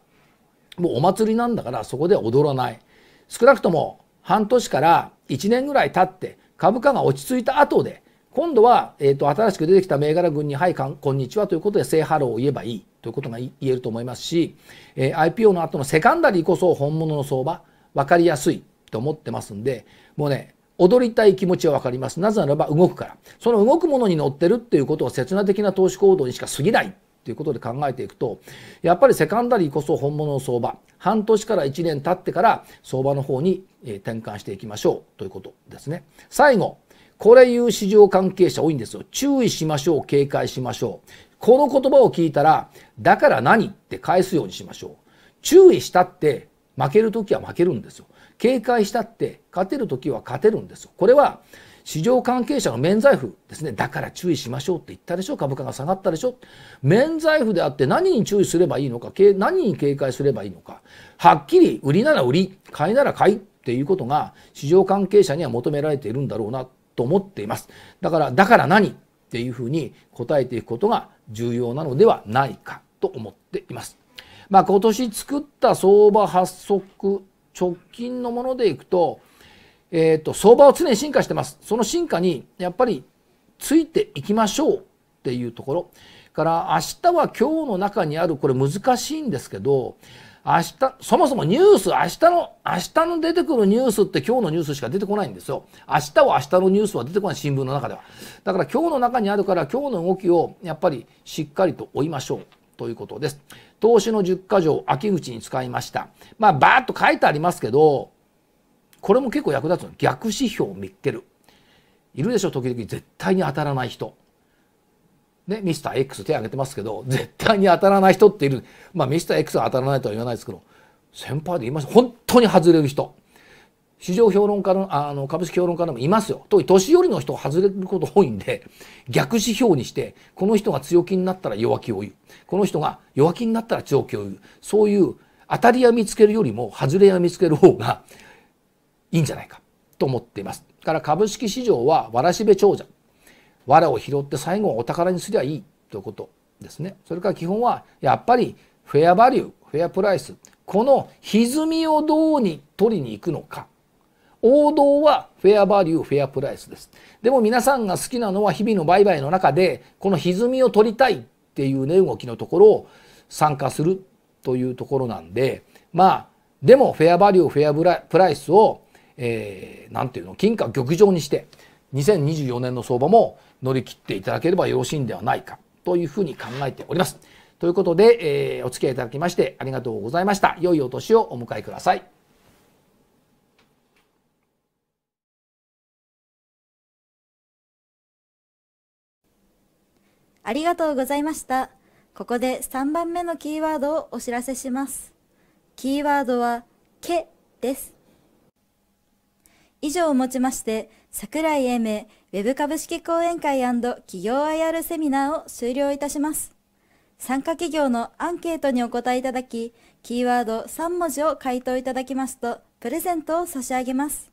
Speaker 3: もうお祭りなんだからそこで踊らない少なくとも半年から1年ぐらい経って株価が落ち着いた後で今度は、えーと、新しく出てきた銘柄群に「はいこんにちは」ということで正ハローを言えばいいということが言えると思いますし、えー、IPO の後のセカンダリーこそ本物の相場分かりやすいと思ってますんでもうね踊りたい気持ちは分かりますなぜならば動くからその動くものに乗ってるっていうことを刹那的な投資行動にしか過ぎないっていうことで考えていくとやっぱりセカンダリーこそ本物の相場半年から1年経ってから相場の方に転換していきましょうということですね最後これ言う市場関係者多いんですよ注意しましょう警戒しましょうこの言葉を聞いたらだから何って返すようにしましょう注意したって負ける時は負けるんですよ警戒したって勝てる時は勝てるんですよ。これは市場関係者の免罪符ですね。だから注意しましょうって言ったでしょ。株価が下がったでしょ。免罪符であって何に注意すればいいのか、何に警戒すればいいのか。はっきり売りなら売り、買いなら買いっていうことが市場関係者には求められているんだろうなと思っています。だから、だから何っていうふうに答えていくことが重要なのではないかと思っています。まあ、今年作った相場発足直近のものでいくと、えっ、ー、と、相場は常に進化してます。その進化に、やっぱり、ついていきましょうっていうところ。から、明日は今日の中にある、これ難しいんですけど、明日、そもそもニュース、明日の、明日の出てくるニュースって今日のニュースしか出てこないんですよ。明日は明日のニュースは出てこない新聞の中では。だから今日の中にあるから今日の動きをやっぱりしっかりと追いましょう。ということです。投資の10か条、秋口に使いました。まあ、バーッと書いてありますけど、これも結構役立つの。逆指標を見っける。いるでしょ、時々。絶対に当たらない人。ね、ミスター X 手挙げてますけど、絶対に当たらない人っている。まあ、ミスター X は当たらないとは言わないですけど、先輩で言いました。本当に外れる人。市場評論家の、あの、株式評論家でもいますよ。特年寄りの人は外れること多いんで、逆指標にして、この人が強気になったら弱気を言う。この人が弱気になったら強気を言う。そういう当たり屋見つけるよりも、外れ屋見つける方がいいんじゃないかと思っています。だから株式市場は、わらしべ長者。藁を拾って最後はお宝にすりゃいいということですね。それから基本は、やっぱりフェアバリュー、フェアプライス。この歪みをどうに取りに行くのか。王道はフェアバリューフェアプライスですでも皆さんが好きなのは日々の売買の中でこの歪みを取りたいっていうね動きのところを参加するというところなんでまあでもフェアバリューフェアプライスを何、えー、ていうの金貨玉状にして2024年の相場も乗り切っていただければよろしいんではないかというふうに考えております。ということで、えー、お付き合いいただきましてありがとうございました。良いお年をお迎えください。
Speaker 4: ありがとうございました。ここで3番目のキーワードをお知らせします。キーワードは、けです。以上をもちまして、桜井英明ウェブ株式講演会企業 IR セミナーを終了いたします。参加企業のアンケートにお答えいただき、キーワード3文字を回答いただきますと、プレゼントを差し上げます。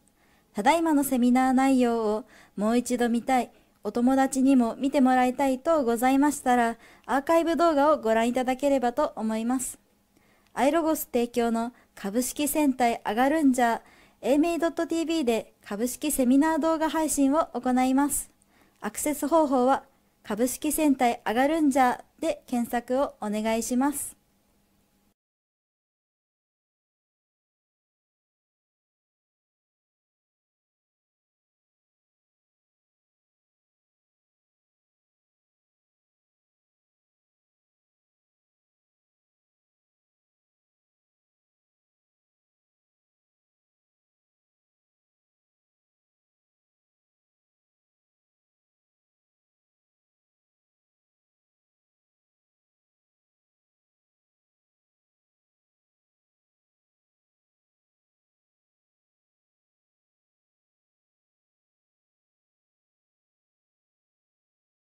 Speaker 4: ただいまのセミナー内容をもう一度見たいお友達にも見てもらいたいとございましたら、アーカイブ動画をご覧いただければと思います。アイロゴス提供の株式戦隊アガルンジャー、a m a t v で株式セミナー動画配信を行います。アクセス方法は、株式戦隊アガルンジャーで検索をお願いします。